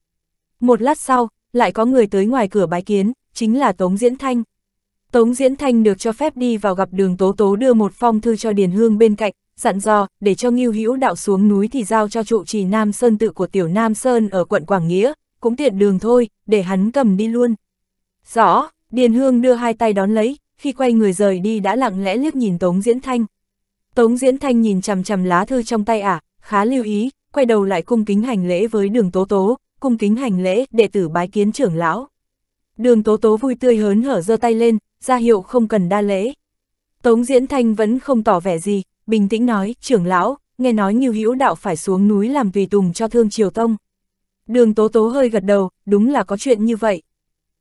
Một lát sau, lại có người tới ngoài cửa bái kiến, chính là Tống Diễn Thanh. Tống Diễn Thanh được cho phép đi vào gặp đường tố tố đưa một phong thư cho Điền Hương bên cạnh, dặn dò, để cho Ngưu Hữu đạo xuống núi thì giao cho trụ trì Nam Sơn tự của tiểu Nam Sơn ở quận Quảng Nghĩa, cũng tiện đường thôi, để hắn cầm đi luôn. Rõ, Điền Hương đưa hai tay đón lấy, khi quay người rời đi đã lặng lẽ liếc nhìn Tống Diễn Thanh. Tống Diễn Thanh nhìn chằm chằm lá thư trong tay ả, à, khá lưu ý, quay đầu lại cung kính hành lễ với đường tố tố, cung kính hành lễ, đệ tử bái kiến trưởng lão. Đường tố tố vui tươi hớn hở giơ tay lên, ra hiệu không cần đa lễ. Tống Diễn Thanh vẫn không tỏ vẻ gì, bình tĩnh nói, trưởng lão, nghe nói Như Hữu Đạo phải xuống núi làm tùy tùng cho Thương Triều Tông. Đường Tố Tố hơi gật đầu, đúng là có chuyện như vậy.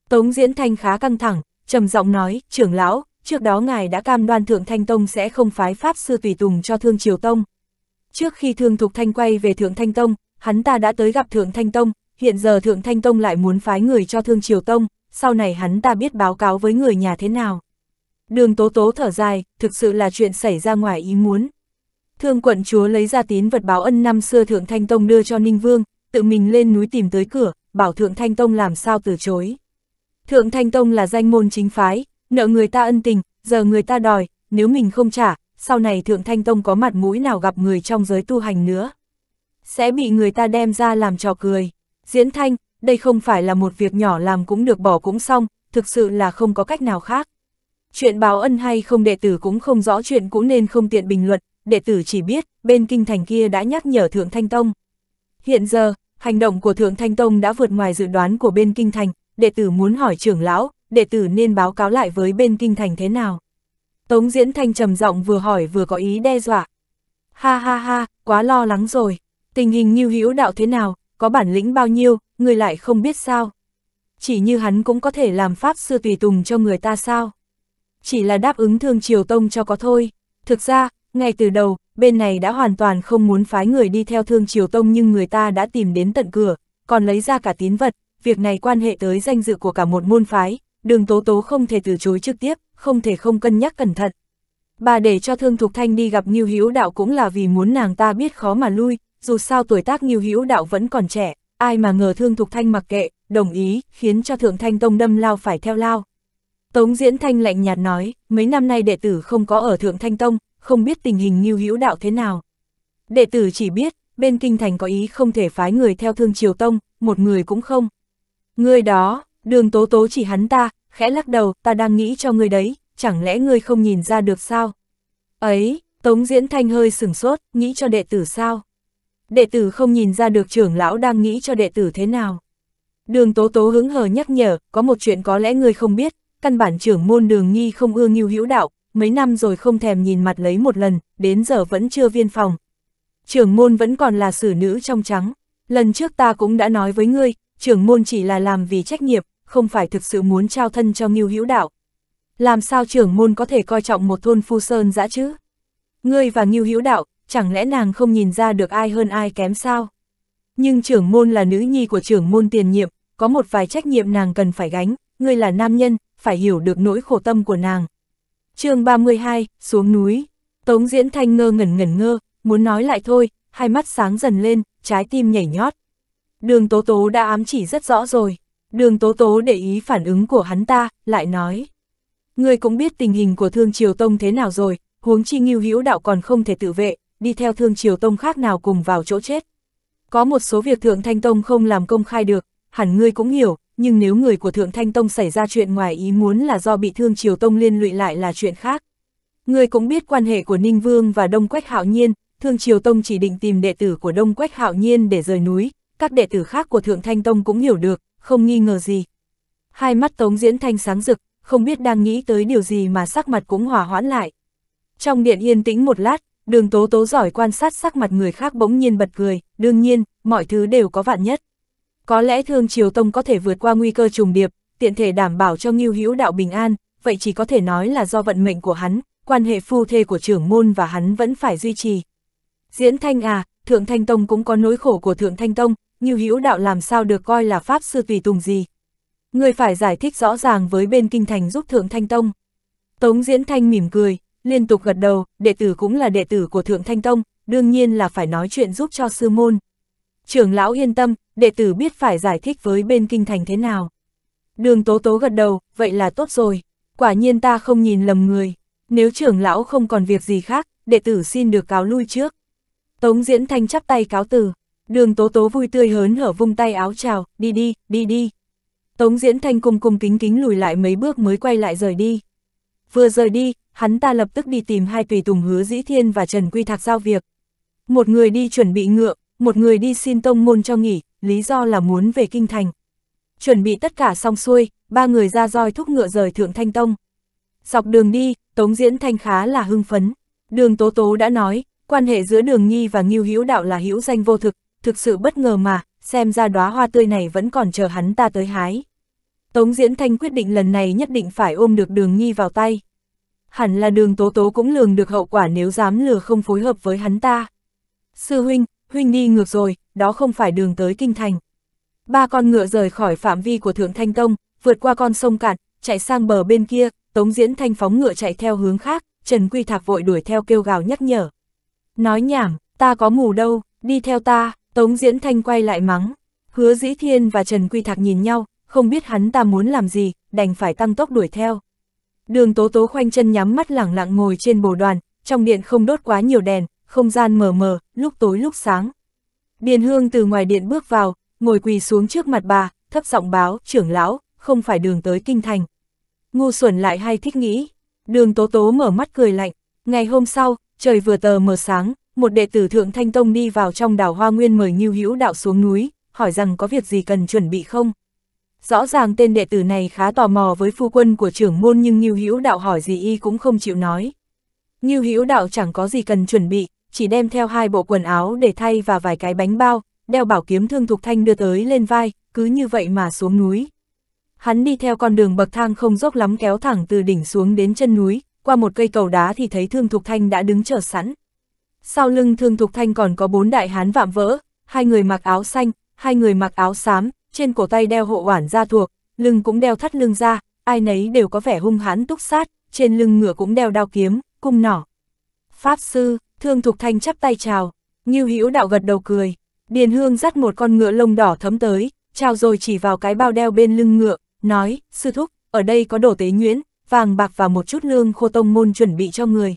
Tống Diễn Thanh khá căng thẳng, trầm giọng nói, trưởng lão, trước đó ngài đã cam đoan Thượng Thanh Tông sẽ không phái Pháp Sư Tùy Tùng cho Thương Triều Tông. Trước khi Thương Thục Thanh quay về Thượng Thanh Tông, hắn ta đã tới gặp Thượng Thanh Tông, hiện giờ Thượng Thanh Tông lại muốn phái người cho Thương Triều Tông, sau này hắn ta biết báo cáo với người nhà thế nào. Đường Tố Tố thở dài, thực sự là chuyện xảy ra ngoài ý muốn. Thương quận chúa lấy ra tín vật báo ân năm xưa Thượng Thanh Tông đưa cho Ninh Vương, tự mình lên núi tìm tới cửa, bảo Thượng Thanh Tông làm sao từ chối. Thượng Thanh Tông là danh môn chính phái, nợ người ta ân tình, giờ người ta đòi, nếu mình không trả, sau này Thượng Thanh Tông có mặt mũi nào gặp người trong giới tu hành nữa. Sẽ bị người ta đem ra làm trò cười. Diễn Thanh, đây không phải là một việc nhỏ làm cũng được bỏ cũng xong, thực sự là không có cách nào khác. Chuyện báo ân hay không đệ tử cũng không rõ chuyện cũng nên không tiện bình luận, đệ tử chỉ biết, bên kinh thành kia đã nhắc nhở Thượng Thanh Tông. Hiện giờ, hành động của Thượng Thanh Tông đã vượt ngoài dự đoán của bên kinh thành, đệ tử muốn hỏi trưởng lão, đệ tử nên báo cáo lại với bên kinh thành thế nào. Tống Diễn Thanh trầm giọng vừa hỏi vừa có ý đe dọa. Ha ha ha, quá lo lắng rồi, tình hình như hữu đạo thế nào, có bản lĩnh bao nhiêu, người lại không biết sao. Chỉ như hắn cũng có thể làm pháp sư tùy tùng cho người ta sao. Chỉ là đáp ứng thương triều tông cho có thôi. Thực ra, ngay từ đầu, bên này đã hoàn toàn không muốn phái người đi theo thương triều tông nhưng người ta đã tìm đến tận cửa, còn lấy ra cả tín vật, việc này quan hệ tới danh dự của cả một môn phái, đường tố tố không thể từ chối trực tiếp, không thể không cân nhắc cẩn thận. Bà để cho Thương Thục Thanh đi gặp Nghiêu Hữu Đạo cũng là vì muốn nàng ta biết khó mà lui, dù sao tuổi tác Nghiêu Hữu Đạo vẫn còn trẻ, ai mà ngờ Thương Thục Thanh mặc kệ, đồng ý, khiến cho Thượng Thanh Tông đâm lao phải theo lao. Tống Diễn Thanh lạnh nhạt nói, mấy năm nay đệ tử không có ở Thượng Thanh Tông, không biết tình hình Nghiêu Hữu Đạo thế nào. Đệ tử chỉ biết, bên kinh thành có ý không thể phái người theo Thương Triều Tông, một người cũng không. Ngươi đó, đường tố tố chỉ hắn ta, khẽ lắc đầu, ta đang nghĩ cho ngươi đấy, chẳng lẽ ngươi không nhìn ra được sao? Ấy, Tống Diễn Thanh hơi sửng sốt, nghĩ cho đệ tử sao? Đệ tử không nhìn ra được trưởng lão đang nghĩ cho đệ tử thế nào? Đường Tố Tố hứng hờ nhắc nhở, có một chuyện có lẽ ngươi không biết, căn bản trưởng môn đường nghi không ưa nghiêu hữu đạo, mấy năm rồi không thèm nhìn mặt lấy một lần, đến giờ vẫn chưa viên phòng. Trưởng môn vẫn còn là xử nữ trong trắng, lần trước ta cũng đã nói với ngươi, trưởng môn chỉ là làm vì trách nhiệm, không phải thực sự muốn trao thân cho Ngưu Hữu Đạo. Làm sao trưởng môn có thể coi trọng một thôn phu sơn dã chứ? Ngươi và Ngưu Hữu Đạo, chẳng lẽ nàng không nhìn ra được ai hơn ai kém sao? Nhưng trưởng môn là nữ nhi của trưởng môn tiền nhiệm, có một vài trách nhiệm nàng cần phải gánh, ngươi là nam nhân, phải hiểu được nỗi khổ tâm của nàng. chương 32, xuống núi. Tống Diễn Thanh ngơ ngẩn ngẩn ngơ, muốn nói lại thôi, hai mắt sáng dần lên, trái tim nhảy nhót đường tố tố đã ám chỉ rất rõ rồi. Đường tố tố để ý phản ứng của hắn ta, lại nói. Ngươi cũng biết tình hình của thương triều tông thế nào rồi, huống chi nghiêu hữu đạo còn không thể tự vệ, đi theo thương triều tông khác nào cùng vào chỗ chết. Có một số việc thượng thanh tông không làm công khai được, hẳn ngươi cũng hiểu, nhưng nếu người của thượng thanh tông xảy ra chuyện ngoài ý muốn là do bị thương triều tông liên lụy lại là chuyện khác. Ngươi cũng biết quan hệ của Ninh Vương và Đông Quách Hạo Nhiên, Thương Triều Tông chỉ định tìm đệ tử của Đông Quách Hạo Nhiên để rời núi, các đệ tử khác của Thượng Thanh Tông cũng hiểu được, không nghi ngờ gì. Hai mắt Tống Diễn Thanh sáng rực, không biết đang nghĩ tới điều gì mà sắc mặt cũng hòa hoãn lại. Trong điện yên tĩnh một lát, đường tố tố giỏi quan sát sắc mặt người khác bỗng nhiên bật cười, đương nhiên, mọi thứ đều có vạn nhất. Có lẽ Thương Triều Tông có thể vượt qua nguy cơ trùng điệp, tiện thể đảm bảo cho Ngưu Hữu Đạo bình an, vậy chỉ có thể nói là do vận mệnh của hắn, quan hệ phu thê của trưởng môn và hắn vẫn phải duy trì. Diễn Thanh à, Thượng Thanh Tông cũng có nỗi khổ của Thượng Thanh Tông, như Hữu Đạo làm sao được coi là pháp sư tùy tùng gì? Người phải giải thích rõ ràng với bên kinh thành giúp Thượng Thanh Tông. Tống Diễn Thanh mỉm cười, liên tục gật đầu, đệ tử cũng là đệ tử của Thượng Thanh Tông, đương nhiên là phải nói chuyện giúp cho sư môn. Trưởng lão yên tâm, đệ tử biết phải giải thích với bên kinh thành thế nào. Đường tố tố gật đầu, vậy là tốt rồi, quả nhiên ta không nhìn lầm người, nếu trưởng lão không còn việc gì khác, đệ tử xin được cáo lui trước. Tống Diễn Thanh chắp tay cáo từ. Đường tố tố vui tươi hớn hở vung tay áo chào, đi đi, đi đi. Tống Diễn Thanh cùng cùng kính kính lùi lại mấy bước mới quay lại rời đi. Vừa rời đi, hắn ta lập tức đi tìm hai tùy tùng hứa Dĩ Thiên và Trần Quy Thạc giao việc. Một người đi chuẩn bị ngựa, một người đi xin tông môn cho nghỉ, lý do là muốn về kinh thành. Chuẩn bị tất cả xong xuôi, ba người ra roi thúc ngựa rời Thượng Thanh Tông. Dọc đường đi, Tống Diễn Thanh khá là hưng phấn. Đường Tố Tố đã nói, quan hệ giữa Đường Nhi và nghiêu Hữu Đạo là hữu danh vô thực, thực sự bất ngờ mà, xem ra đóa hoa tươi này vẫn còn chờ hắn ta tới hái. Tống Diễn Thanh quyết định lần này nhất định phải ôm được đường nghi vào tay. Hẳn là đường tố tố cũng lường được hậu quả nếu dám lừa không phối hợp với hắn ta. Sư huynh, huynh đi ngược rồi, đó không phải đường tới kinh thành. Ba con ngựa rời khỏi phạm vi của Thượng Thanh Tông, vượt qua con sông cạn, chạy sang bờ bên kia, Tống Diễn Thanh phóng ngựa chạy theo hướng khác, Trần Quy Thạc vội đuổi theo kêu gào nhắc nhở. Nói nhảm, ta có mù đâu, đi theo ta. Tống Diễn Thanh quay lại mắng, hứa dĩ thiên và Trần Quy Thạc nhìn nhau, không biết hắn ta muốn làm gì, đành phải tăng tốc đuổi theo. Đường tố tố khoanh chân nhắm mắt lẳng lặng ngồi trên bồ đoàn, trong điện không đốt quá nhiều đèn, không gian mờ mờ, lúc tối lúc sáng. Điền hương từ ngoài điện bước vào, ngồi quỳ xuống trước mặt bà, thấp giọng báo, trưởng lão, không phải đường tới kinh thành. Ngu xuẩn lại hay thích nghĩ, đường tố tố mở mắt cười lạnh, ngày hôm sau, trời vừa tờ mờ sáng, một đệ tử Thượng Thanh Tông đi vào trong đảo Hoa Nguyên mời Ngưu Hữu Đạo xuống núi, hỏi rằng có việc gì cần chuẩn bị không. Rõ ràng tên đệ tử này khá tò mò với phu quân của trưởng môn nhưng Ngưu Hữu Đạo hỏi gì y cũng không chịu nói. Ngưu Hữu Đạo chẳng có gì cần chuẩn bị, chỉ đem theo hai bộ quần áo để thay và vài cái bánh bao, đeo bảo kiếm thương thục thanh đưa tới lên vai, cứ như vậy mà xuống núi. Hắn đi theo con đường bậc thang không dốc lắm kéo thẳng từ đỉnh xuống đến chân núi, qua một cây cầu đá thì thấy thương thục thanh đã đứng chờ sẵn. Sau lưng Thương Thục Thanh còn có bốn đại hán vạm vỡ, hai người mặc áo xanh, hai người mặc áo xám, trên cổ tay đeo hộ quản gia thuộc, lưng cũng đeo thắt lưng ra, ai nấy đều có vẻ hung hãn túc sát, trên lưng ngựa cũng đeo đao kiếm, cung nỏ. Pháp sư, Thương Thục Thanh chắp tay chào, Ngưu Hữu đạo gật đầu cười, Điền Hương dắt một con ngựa lông đỏ thấm tới, chào rồi chỉ vào cái bao đeo bên lưng ngựa, nói, sư thúc, ở đây có đồ tế nhuyễn, vàng bạc và một chút lương khô tông môn chuẩn bị cho người.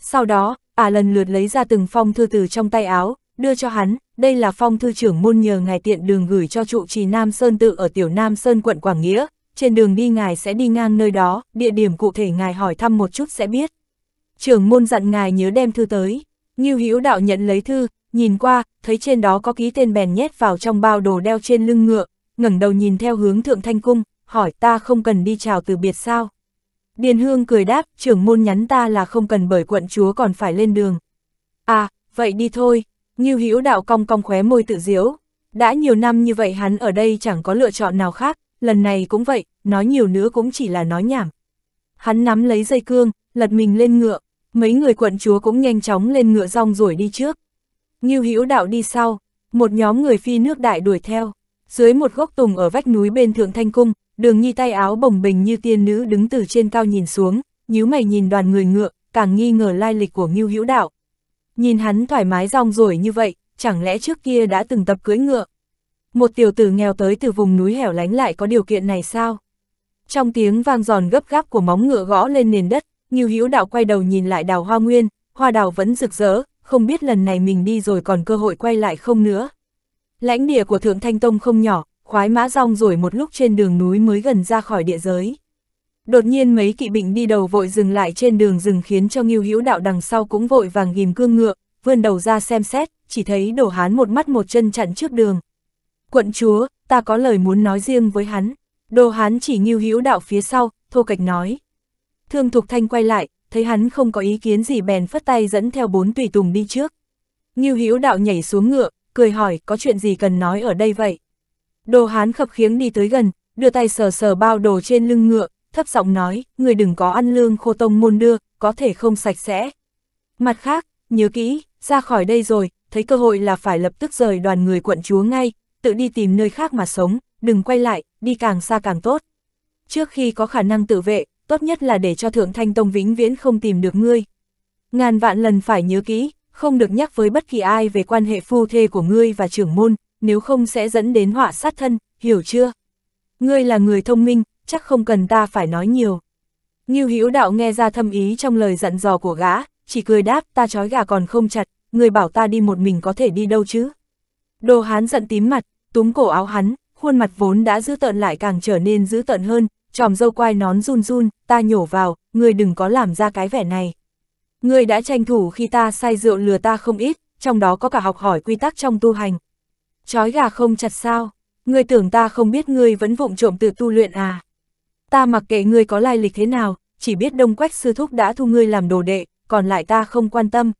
Sau đó, ả à, lần lượt lấy ra từng phong thư từ trong tay áo, đưa cho hắn, đây là phong thư trưởng môn nhờ ngài tiện đường gửi cho trụ trì Nam Sơn tự ở tiểu Nam Sơn quận Quảng Nghĩa, trên đường đi ngài sẽ đi ngang nơi đó, địa điểm cụ thể ngài hỏi thăm một chút sẽ biết. Trưởng môn dặn ngài nhớ đem thư tới, Ngưu Hữu đạo nhận lấy thư, nhìn qua, thấy trên đó có ký tên bèn nhét vào trong bao đồ đeo trên lưng ngựa, ngẩng đầu nhìn theo hướng Thượng Thanh Cung, hỏi ta không cần đi chào từ biệt sao? Điền Hương cười đáp, trưởng môn nhắn ta là không cần bởi quận chúa còn phải lên đường. À, vậy đi thôi, Ngưu Hữu đạo cong cong khóe môi tự diễu. Đã nhiều năm như vậy hắn ở đây chẳng có lựa chọn nào khác, lần này cũng vậy, nói nhiều nữa cũng chỉ là nói nhảm. Hắn nắm lấy dây cương, lật mình lên ngựa, mấy người quận chúa cũng nhanh chóng lên ngựa rong rồi đi trước. Ngưu Hữu đạo đi sau, một nhóm người phi nước đại đuổi theo. Dưới một gốc tùng ở vách núi bên Thượng Thanh Cung, Đường nhi tay áo bồng bình như tiên nữ đứng từ trên cao nhìn xuống, nhíu mày nhìn đoàn người ngựa, càng nghi ngờ lai lịch của Ngưu Hữu Đạo. Nhìn hắn thoải mái rong ruổi như vậy, chẳng lẽ trước kia đã từng tập cưỡi ngựa? Một tiểu tử nghèo tới từ vùng núi hẻo lánh lại có điều kiện này sao? Trong tiếng vang giòn gấp gáp của móng ngựa gõ lên nền đất, Ngưu Hữu Đạo quay đầu nhìn lại đào hoa nguyên, hoa đào vẫn rực rỡ, không biết lần này mình đi rồi còn cơ hội quay lại không nữa. Lãnh địa của Thượng Thanh Tông không nhỏ, khoái mã rong rồi một lúc trên đường núi mới gần ra khỏi địa giới. Đột nhiên mấy kỵ bịnh đi đầu vội dừng lại trên đường rừng khiến cho Ngưu Hữu Đạo đằng sau cũng vội vàng ghim cương ngựa, vươn đầu ra xem xét, chỉ thấy đồ hán một mắt một chân chặn trước đường. Quận chúa, ta có lời muốn nói riêng với hắn. Đồ hán chỉ Ngưu Hữu Đạo phía sau, thô kệch nói. Thương Thục Thanh quay lại, thấy hắn không có ý kiến gì bèn phất tay dẫn theo bốn tùy tùng đi trước. Ngưu Hữu Đạo nhảy xuống ngựa, cười hỏi có chuyện gì cần nói ở đây vậy. Đồ hán khập khiếng đi tới gần, đưa tay sờ sờ bao đồ trên lưng ngựa, thấp giọng nói, người đừng có ăn lương khô tông môn đưa, có thể không sạch sẽ. Mặt khác, nhớ kỹ, ra khỏi đây rồi, thấy cơ hội là phải lập tức rời đoàn người quận chúa ngay, tự đi tìm nơi khác mà sống, đừng quay lại, đi càng xa càng tốt. Trước khi có khả năng tự vệ, tốt nhất là để cho Thượng Thanh Tông vĩnh viễn không tìm được ngươi. Ngàn vạn lần phải nhớ kỹ, không được nhắc với bất kỳ ai về quan hệ phu thê của ngươi và trưởng môn, nếu không sẽ dẫn đến họa sát thân, hiểu chưa? Ngươi là người thông minh, chắc không cần ta phải nói nhiều. Ngưu Hữu Đạo nghe ra thâm ý trong lời dặn dò của gã, chỉ cười đáp, ta trói gà còn không chặt, người bảo ta đi một mình có thể đi đâu chứ? Đồ Hán giận tím mặt, túm cổ áo hắn, khuôn mặt vốn đã dữ tợn lại càng trở nên dữ tợn hơn, tròm dâu quai nón run run, ta nhổ vào, ngươi đừng có làm ra cái vẻ này. Ngươi đã tranh thủ khi ta say rượu lừa ta không ít, trong đó có cả học hỏi quy tắc trong tu hành, Chói gà không chặt sao? Ngươi tưởng ta không biết ngươi vẫn vụng trộm tự tu luyện à? Ta mặc kệ ngươi có lai lịch thế nào, chỉ biết đông quách sư thúc đã thu ngươi làm đồ đệ, còn lại ta không quan tâm.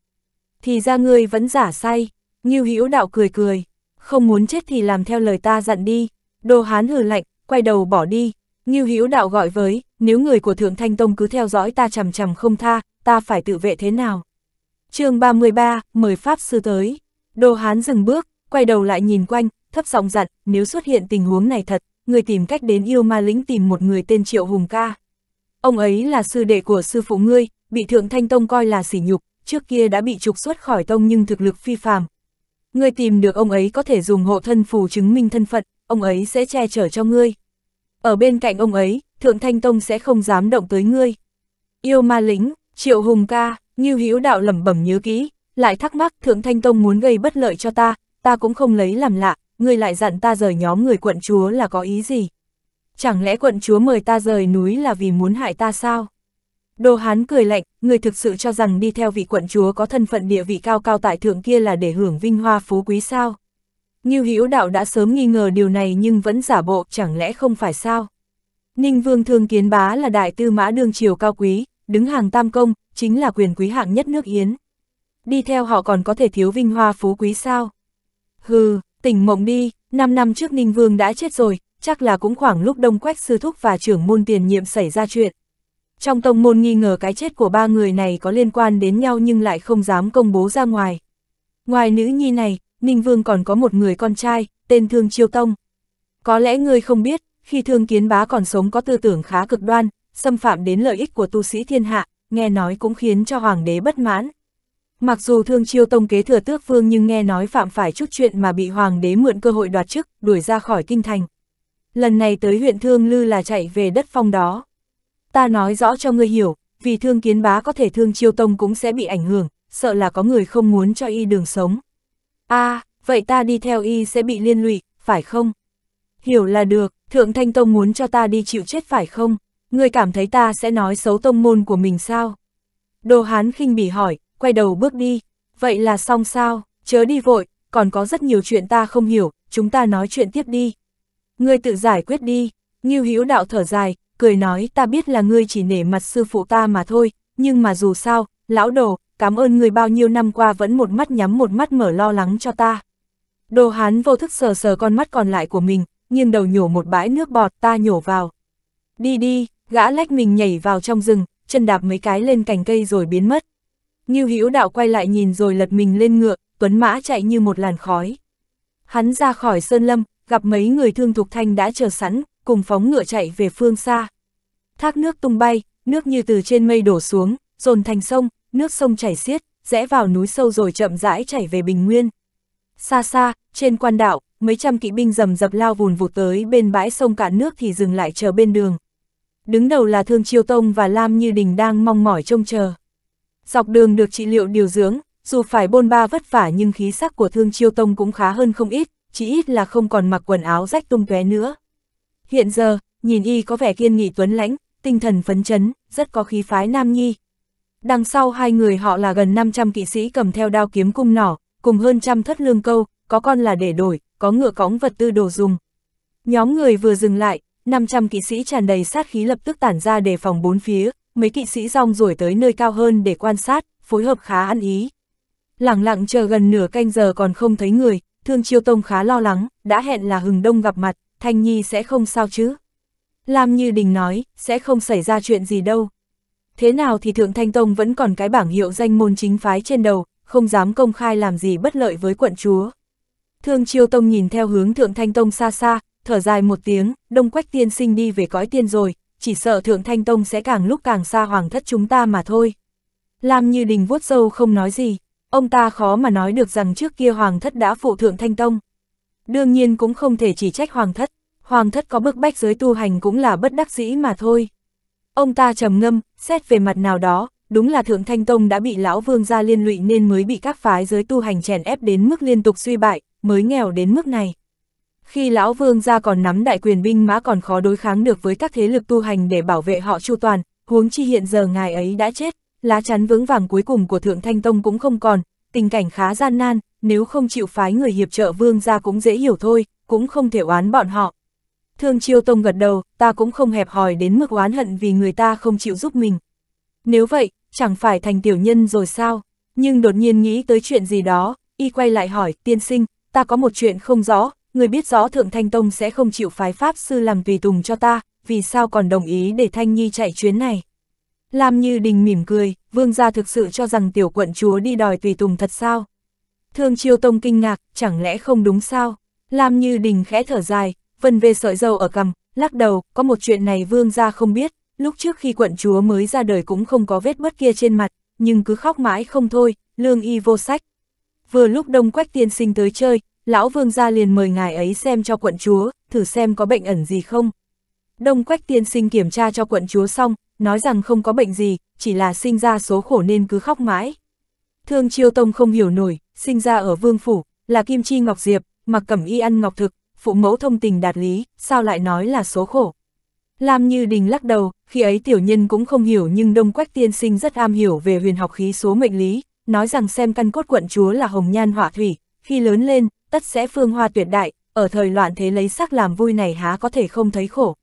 Thì ra ngươi vẫn giả say, Ngưu Hữu đạo cười cười, không muốn chết thì làm theo lời ta dặn đi. Đồ Hán hừ lạnh, quay đầu bỏ đi. Ngưu Hữu đạo gọi với, nếu người của Thượng Thanh Tông cứ theo dõi ta chằm chằm không tha, ta phải tự vệ thế nào? Chương 33, mời pháp sư tới. Đồ Hán dừng bước, quay đầu lại nhìn quanh, thấp giọng dặn, nếu xuất hiện tình huống này thật, người tìm cách đến yêu ma lĩnh tìm một người tên Triệu Hùng ca. Ông ấy là sư đệ của sư phụ ngươi, bị Thượng Thanh Tông coi là sỉ nhục, trước kia đã bị trục xuất khỏi tông nhưng thực lực phi phàm. Ngươi tìm được ông ấy có thể dùng hộ thân phù chứng minh thân phận, ông ấy sẽ che chở cho ngươi. Ở bên cạnh ông ấy, Thượng Thanh Tông sẽ không dám động tới ngươi. Yêu ma lĩnh, Triệu Hùng ca, như Hữu Đạo lẩm bẩm nhớ kỹ, lại thắc mắc Thượng Thanh Tông muốn gây bất lợi cho ta, ta cũng không lấy làm lạ, ngươi lại dặn ta rời nhóm người quận chúa là có ý gì? Chẳng lẽ quận chúa mời ta rời núi là vì muốn hại ta sao? Đồ hán cười lạnh, người thực sự cho rằng đi theo vị quận chúa có thân phận địa vị cao cao tại thượng kia là để hưởng vinh hoa phú quý sao? Như hữu đạo đã sớm nghi ngờ điều này nhưng vẫn giả bộ, chẳng lẽ không phải sao? Ninh vương thương kiến bá là đại tư mã đương triều cao quý, đứng hàng tam công, chính là quyền quý hạng nhất nước Yến. Đi theo họ còn có thể thiếu vinh hoa phú quý sao? Hừ, tỉnh mộng đi, 5 năm trước Ninh Vương đã chết rồi, chắc là cũng khoảng lúc Đông Quách Sư Thúc và trưởng môn tiền nhiệm xảy ra chuyện. Trong tông môn nghi ngờ cái chết của ba người này có liên quan đến nhau nhưng lại không dám công bố ra ngoài. Ngoài nữ nhi này, Ninh Vương còn có một người con trai, tên Thương Chiêu Tông. Có lẽ ngươi không biết, khi Thương Kiến Bá còn sống có tư tưởng khá cực đoan, xâm phạm đến lợi ích của tu sĩ thiên hạ, nghe nói cũng khiến cho hoàng đế bất mãn. Mặc dù Thương Chiêu Tông kế thừa tước vương nhưng nghe nói phạm phải chút chuyện mà bị hoàng đế mượn cơ hội đoạt chức, đuổi ra khỏi kinh thành. Lần này tới huyện Thương Lư là chạy về đất phong đó. Ta nói rõ cho ngươi hiểu, vì Thương Kiến Bá có thể Thương Chiêu Tông cũng sẽ bị ảnh hưởng, sợ là có người không muốn cho y đường sống. a à, vậy ta đi theo y sẽ bị liên lụy, phải không? Hiểu là được, Thượng Thanh Tông muốn cho ta đi chịu chết phải không? Ngươi cảm thấy ta sẽ nói xấu tông môn của mình sao? Đồ Hán khinh bỉ hỏi, quay đầu bước đi. Vậy là xong sao, chớ đi vội, còn có rất nhiều chuyện ta không hiểu, chúng ta nói chuyện tiếp đi. Ngươi tự giải quyết đi, Ngưu Hữu Đạo thở dài, cười nói ta biết là ngươi chỉ nể mặt sư phụ ta mà thôi, nhưng mà dù sao, lão đồ, cảm ơn ngươi bao nhiêu năm qua vẫn một mắt nhắm một mắt mở lo lắng cho ta. Đồ hán vô thức sờ sờ con mắt còn lại của mình, nghiêng đầu nhổ một bãi nước bọt ta nhổ vào. Đi đi, gã lách mình nhảy vào trong rừng, chân đạp mấy cái lên cành cây rồi biến mất. Ngưu Hữu Đạo quay lại nhìn rồi lật mình lên ngựa, tuấn mã chạy như một làn khói. Hắn ra khỏi sơn lâm, gặp mấy người thương thuộc thanh đã chờ sẵn, cùng phóng ngựa chạy về phương xa. Thác nước tung bay, nước như từ trên mây đổ xuống, dồn thành sông, nước sông chảy xiết, rẽ vào núi sâu rồi chậm rãi chảy về bình nguyên. Xa xa, trên quan đảo, mấy trăm kỵ binh rầm rập lao vùn vụt tới bên bãi sông cạn nước thì dừng lại chờ bên đường. Đứng đầu là Thương Chiêu Tông và Lam Như Đình đang mong mỏi trông chờ. Dọc đường được trị liệu điều dưỡng, dù phải bôn ba vất vả nhưng khí sắc của Thương Chiêu Tông cũng khá hơn không ít, chỉ ít là không còn mặc quần áo rách tung tóe nữa. Hiện giờ, nhìn y có vẻ kiên nghị tuấn lãnh, tinh thần phấn chấn, rất có khí phái nam nhi. Đằng sau hai người họ là gần 500 kỵ sĩ cầm theo đao kiếm cung nỏ, cùng hơn trăm thất lương câu, có con là để đổi, có ngựa cõng vật tư đồ dùng. Nhóm người vừa dừng lại, 500 kỵ sĩ tràn đầy sát khí lập tức tản ra để phòng bốn phía, mấy kỵ sĩ rong rủi tới nơi cao hơn để quan sát, phối hợp khá ăn ý. Lặng lặng chờ gần nửa canh giờ còn không thấy người, Thương Chiêu Tông khá lo lắng, đã hẹn là hừng đông gặp mặt, Thanh Nhi sẽ không sao chứ. Lam Như Đình nói, sẽ không xảy ra chuyện gì đâu. Thế nào thì Thượng Thanh Tông vẫn còn cái bảng hiệu danh môn chính phái trên đầu, không dám công khai làm gì bất lợi với quận chúa. Thương Chiêu Tông nhìn theo hướng Thượng Thanh Tông xa xa, thở dài một tiếng, Đông Quách Tiên Sinh đi về cõi tiên rồi, chỉ sợ Thượng Thanh Tông sẽ càng lúc càng xa hoàng thất chúng ta mà thôi. Lam Như Đình vuốt sâu không nói gì, ông ta khó mà nói được rằng trước kia hoàng thất đã phụ Thượng Thanh Tông. Đương nhiên cũng không thể chỉ trách hoàng thất, hoàng thất có bức bách giới tu hành cũng là bất đắc dĩ mà thôi. Ông ta trầm ngâm, xét về mặt nào đó, đúng là Thượng Thanh Tông đã bị lão vương gia liên lụy nên mới bị các phái giới tu hành chèn ép đến mức liên tục suy bại, mới nghèo đến mức này khi lão vương gia còn nắm đại quyền binh mã còn khó đối kháng được với các thế lực tu hành để bảo vệ họ chu toàn, huống chi hiện giờ ngài ấy đã chết, lá chắn vững vàng cuối cùng của Thượng Thanh Tông cũng không còn, tình cảnh khá gian nan, nếu không chịu phái người hiệp trợ vương gia cũng dễ hiểu thôi, cũng không thể oán bọn họ. Thương Chiêu Tông gật đầu, ta cũng không hẹp hòi đến mức oán hận vì người ta không chịu giúp mình. Nếu vậy, chẳng phải thành tiểu nhân rồi sao? Nhưng đột nhiên nghĩ tới chuyện gì đó, y quay lại hỏi, tiên sinh, ta có một chuyện không rõ, người biết rõ Thượng Thanh Tông sẽ không chịu phái Pháp Sư làm tùy tùng cho ta, vì sao còn đồng ý để Thanh Nhi chạy chuyến này. Lam Như Đình mỉm cười, vương gia thực sự cho rằng tiểu quận chúa đi đòi tùy tùng thật sao? Thương Chiêu Tông kinh ngạc, chẳng lẽ không đúng sao? Lam Như Đình khẽ thở dài, vân về sợi dầu ở cằm, lắc đầu, có một chuyện này vương gia không biết, lúc trước khi quận chúa mới ra đời cũng không có vết bất kia trên mặt, nhưng cứ khóc mãi không thôi, lương y vô sách. Vừa lúc đông quách tiên sinh tới chơi, lão vương gia liền mời ngài ấy xem cho quận chúa, thử xem có bệnh ẩn gì không. Đông Quách tiên sinh kiểm tra cho quận chúa xong, nói rằng không có bệnh gì, chỉ là sinh ra số khổ nên cứ khóc mãi. Thương Chiêu Tông không hiểu nổi, sinh ra ở Vương Phủ, là Kim Chi Ngọc Diệp, mặc cẩm y ăn ngọc thực, phụ mẫu thông tình đạt lý, sao lại nói là số khổ. Lam Như Đình lắc đầu, khi ấy tiểu nhân cũng không hiểu nhưng Đông Quách tiên sinh rất am hiểu về huyền học khí số mệnh lý, nói rằng xem căn cốt quận chúa là hồng nhan họa thủy, khi lớn lên, tất sẽ phương hoa tuyệt đại, ở thời loạn thế lấy sắc làm vui này há có thể không thấy khổ.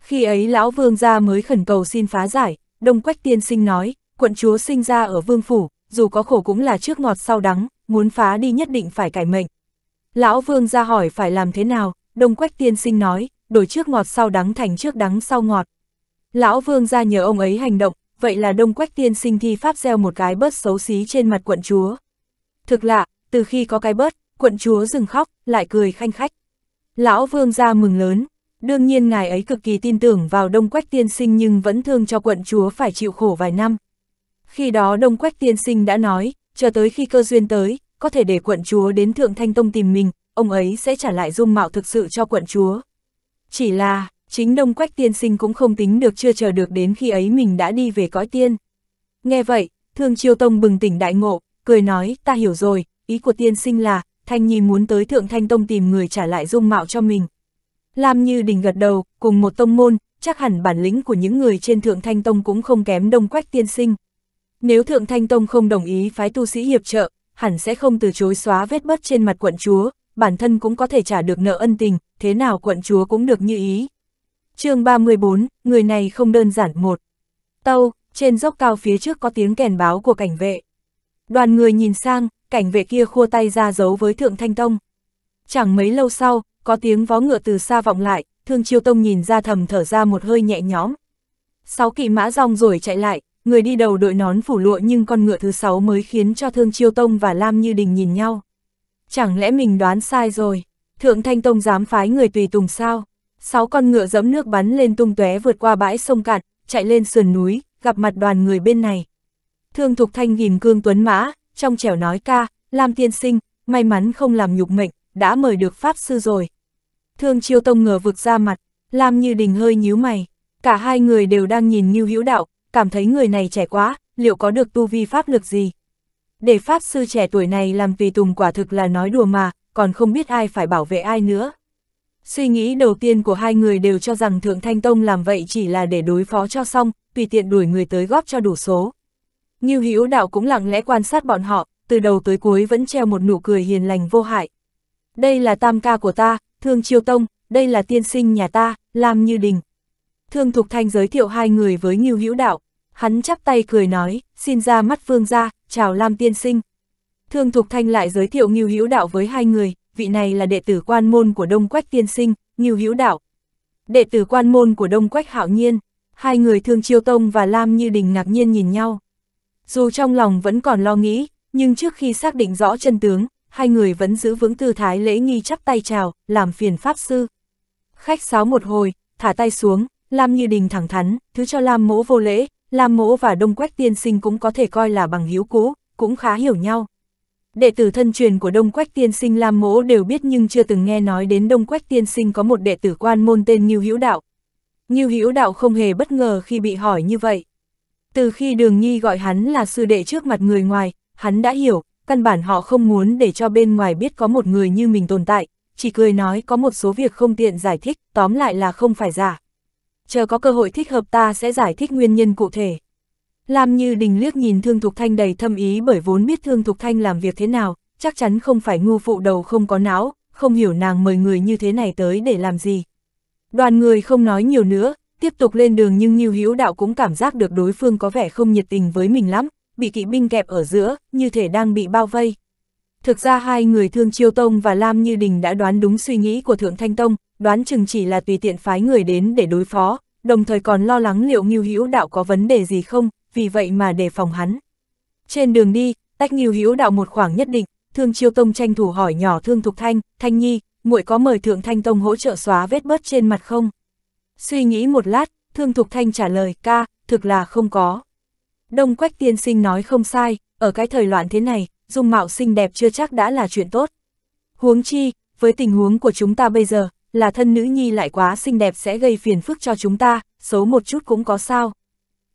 Khi ấy lão vương gia mới khẩn cầu xin phá giải, đông quách tiên sinh nói, quận chúa sinh ra ở vương phủ, dù có khổ cũng là trước ngọt sau đắng, muốn phá đi nhất định phải cải mệnh. Lão vương gia hỏi phải làm thế nào, đông quách tiên sinh nói, đổi trước ngọt sau đắng thành trước đắng sau ngọt. Lão vương gia nhờ ông ấy hành động, vậy là đông quách tiên sinh thi pháp gieo một cái bớt xấu xí trên mặt quận chúa. Thực lạ, từ khi có cái bớt, quận chúa dừng khóc, lại cười khanh khách. Lão vương gia mừng lớn, đương nhiên ngài ấy cực kỳ tin tưởng vào đông quách tiên sinh nhưng vẫn thương cho quận chúa phải chịu khổ vài năm. Khi đó đông quách tiên sinh đã nói, chờ tới khi cơ duyên tới, có thể để quận chúa đến Thượng Thanh Tông tìm mình, ông ấy sẽ trả lại dung mạo thực sự cho quận chúa. Chỉ là, chính đông quách tiên sinh cũng không tính được chưa chờ được đến khi ấy mình đã đi về cõi tiên. Nghe vậy, thương chiêu tông bừng tỉnh đại ngộ, cười nói, ta hiểu rồi, ý của tiên sinh là, Thanh Nhi muốn tới Thượng Thanh Tông tìm người trả lại dung mạo cho mình. Lam Như Đình gật đầu, cùng một tông môn, chắc hẳn bản lĩnh của những người trên Thượng Thanh Tông cũng không kém đông quách tiên sinh. Nếu Thượng Thanh Tông không đồng ý phái tu sĩ hiệp trợ, hẳn sẽ không từ chối xóa vết bớt trên mặt quận chúa, bản thân cũng có thể trả được nợ ân tình, thế nào quận chúa cũng được như ý. chương 34, người này không đơn giản một. Tâu, trên dốc cao phía trước có tiếng kèn báo của cảnh vệ. Đoàn người nhìn sang, cảnh vệ kia khua tay ra giấu với Thượng Thanh Tông. Chẳng mấy lâu sau, có tiếng vó ngựa từ xa vọng lại, Thương Chiêu Tông nhìn ra thầm thở ra một hơi nhẹ nhõm. Sáu kỵ mã rong rồi chạy lại, người đi đầu đội nón phủ lụa nhưng con ngựa thứ sáu mới khiến cho Thương Chiêu Tông và Lam Như Đình nhìn nhau. Chẳng lẽ mình đoán sai rồi, Thượng Thanh Tông dám phái người tùy tùng sao? Sáu con ngựa dẫm nước bắn lên tung tóe vượt qua bãi sông cạn, chạy lên sườn núi, gặp mặt đoàn người bên này. Thương Thục Thanh ghim cương tuấn mã, trong trẻo nói ca, Lam tiên sinh, may mắn không làm nhục mệnh, đã mời được Pháp sư rồi. Thương Chiêu Tông ngờ vực ra mặt, Lam Như Đình hơi nhíu mày. Cả hai người đều đang nhìn như Hữu Đạo, cảm thấy người này trẻ quá, liệu có được tu vi pháp lực gì? Để Pháp sư trẻ tuổi này làm tùy tùng quả thực là nói đùa mà, còn không biết ai phải bảo vệ ai nữa. Suy nghĩ đầu tiên của hai người đều cho rằng Thượng Thanh Tông làm vậy chỉ là để đối phó cho xong, tùy tiện đuổi người tới góp cho đủ số. Ngưu Hữu Đạo cũng lặng lẽ quan sát bọn họ, từ đầu tới cuối vẫn treo một nụ cười hiền lành vô hại. Đây là tam ca của ta, Thương Chiêu Tông, đây là tiên sinh nhà ta, Lam Như Đình. Thương Thục Thanh giới thiệu hai người với Ngưu Hữu Đạo, hắn chắp tay cười nói, xin ra mắt Phương gia, chào Lam tiên sinh. Thương Thục Thanh lại giới thiệu Ngưu Hữu Đạo với hai người, vị này là đệ tử quan môn của Đông Quách tiên sinh, Ngưu Hữu Đạo. Đệ tử quan môn của Đông Quách Hạo Nhiên, hai người Thương Chiêu Tông và Lam Như Đình ngạc nhiên nhìn nhau. Dù trong lòng vẫn còn lo nghĩ, nhưng trước khi xác định rõ chân tướng, hai người vẫn giữ vững tư thái lễ nghi chắp tay chào, làm phiền Pháp Sư. Khách sáo một hồi, thả tay xuống, Lam Như Đình thẳng thắn, thứ cho Lam mỗ vô lễ, Lam mỗ và Đông Quách Tiên Sinh cũng có thể coi là bằng hiếu cũ, cũng khá hiểu nhau. Đệ tử thân truyền của Đông Quách Tiên Sinh Lam mỗ đều biết nhưng chưa từng nghe nói đến Đông Quách Tiên Sinh có một đệ tử quan môn tên như Hữu Đạo. như Hữu Đạo không hề bất ngờ khi bị hỏi như vậy. Từ khi Đường Nhi gọi hắn là sư đệ trước mặt người ngoài, hắn đã hiểu, căn bản họ không muốn để cho bên ngoài biết có một người như mình tồn tại, chỉ cười nói có một số việc không tiện giải thích, tóm lại là không phải giả. Chờ có cơ hội thích hợp ta sẽ giải thích nguyên nhân cụ thể. Lam Như Đình liếc nhìn Thương Thục Thanh đầy thâm ý bởi vốn biết Thương Thục Thanh làm việc thế nào, chắc chắn không phải ngu phụ đầu không có não, không hiểu nàng mời người như thế này tới để làm gì. Đoàn người không nói nhiều nữa, Tiếp tục lên đường nhưng Nhiêu Hữu Đạo cũng cảm giác được đối phương có vẻ không nhiệt tình với mình lắm, bị kỵ binh kẹp ở giữa, như thể đang bị bao vây. Thực ra hai người Thương Chiêu Tông và Lam Như Đình đã đoán đúng suy nghĩ của Thượng Thanh Tông, đoán chừng chỉ là tùy tiện phái người đến để đối phó, đồng thời còn lo lắng liệu Ngưu Hữu Đạo có vấn đề gì không, vì vậy mà đề phòng hắn. Trên đường đi, tách Ngưu Hữu Đạo một khoảng nhất định, Thương Chiêu Tông tranh thủ hỏi nhỏ Thương Thục Thanh, Thanh Nhi, muội có mời Thượng Thanh Tông hỗ trợ xóa vết bớt trên mặt không? Suy nghĩ một lát, Thương Thục Thanh trả lời ca, thực là không có. Đông Quách tiên sinh nói không sai, ở cái thời loạn thế này, dung mạo xinh đẹp chưa chắc đã là chuyện tốt. Huống chi, với tình huống của chúng ta bây giờ, là thân nữ nhi lại quá xinh đẹp sẽ gây phiền phức cho chúng ta, xấu một chút cũng có sao.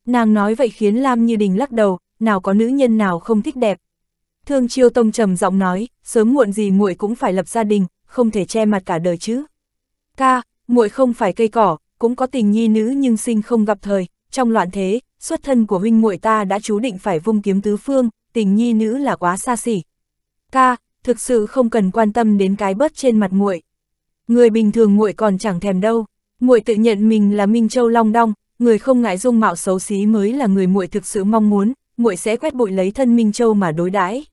Nàng nói vậy khiến Lam Như Đình lắc đầu, nào có nữ nhân nào không thích đẹp. Thương Chiêu Tông trầm giọng nói, sớm muộn gì muội cũng phải lập gia đình, không thể che mặt cả đời chứ. Ca, muội không phải cây cỏ, cũng có tình nhi nữ nhưng sinh không gặp thời, trong loạn thế, xuất thân của huynh muội ta đã chú định phải vung kiếm tứ phương, tình nhi nữ là quá xa xỉ. Ca, thực sự không cần quan tâm đến cái bớt trên mặt muội. Người bình thường muội còn chẳng thèm đâu, muội tự nhận mình là Minh Châu Long Đong, người không ngại dung mạo xấu xí mới là người muội thực sự mong muốn, muội sẽ quét bụi lấy thân Minh Châu mà đối đãi.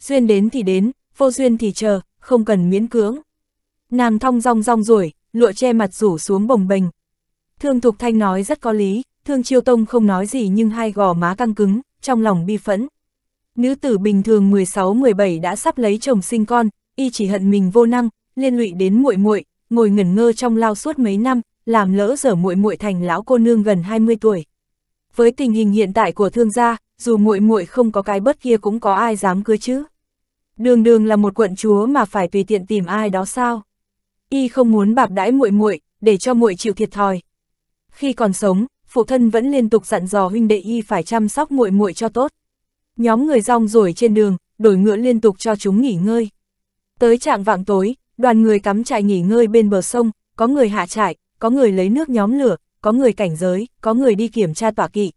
Duyên đến thì đến, vô duyên thì chờ, không cần miễn cưỡng. Nàng thong rong rong rồi, lụa che mặt rủ xuống bồng bềnh. Thương Thục Thanh nói rất có lý, Thương Chiêu Tông không nói gì nhưng hai gò má căng cứng, trong lòng bi phẫn. Nữ tử bình thường 16-17 đã sắp lấy chồng sinh con, y chỉ hận mình vô năng, liên lụy đến muội muội, ngồi ngẩn ngơ trong lao suốt mấy năm, làm lỡ dở muội muội thành lão cô nương gần 20 tuổi. Với tình hình hiện tại của thương gia, dù muội muội không có cái bất kia cũng có ai dám cưới chứ. Đường đường là một quận chúa mà phải tùy tiện tìm ai đó sao? y không muốn bạc đãi muội muội, để cho muội chịu thiệt thòi. Khi còn sống, phụ thân vẫn liên tục dặn dò huynh đệ y phải chăm sóc muội muội cho tốt. Nhóm người rong ruổi trên đường, đổi ngựa liên tục cho chúng nghỉ ngơi. Tới trạng vạng tối, đoàn người cắm trại nghỉ ngơi bên bờ sông, có người hạ trại, có người lấy nước nhóm lửa, có người cảnh giới, có người đi kiểm tra tỏa kỵ.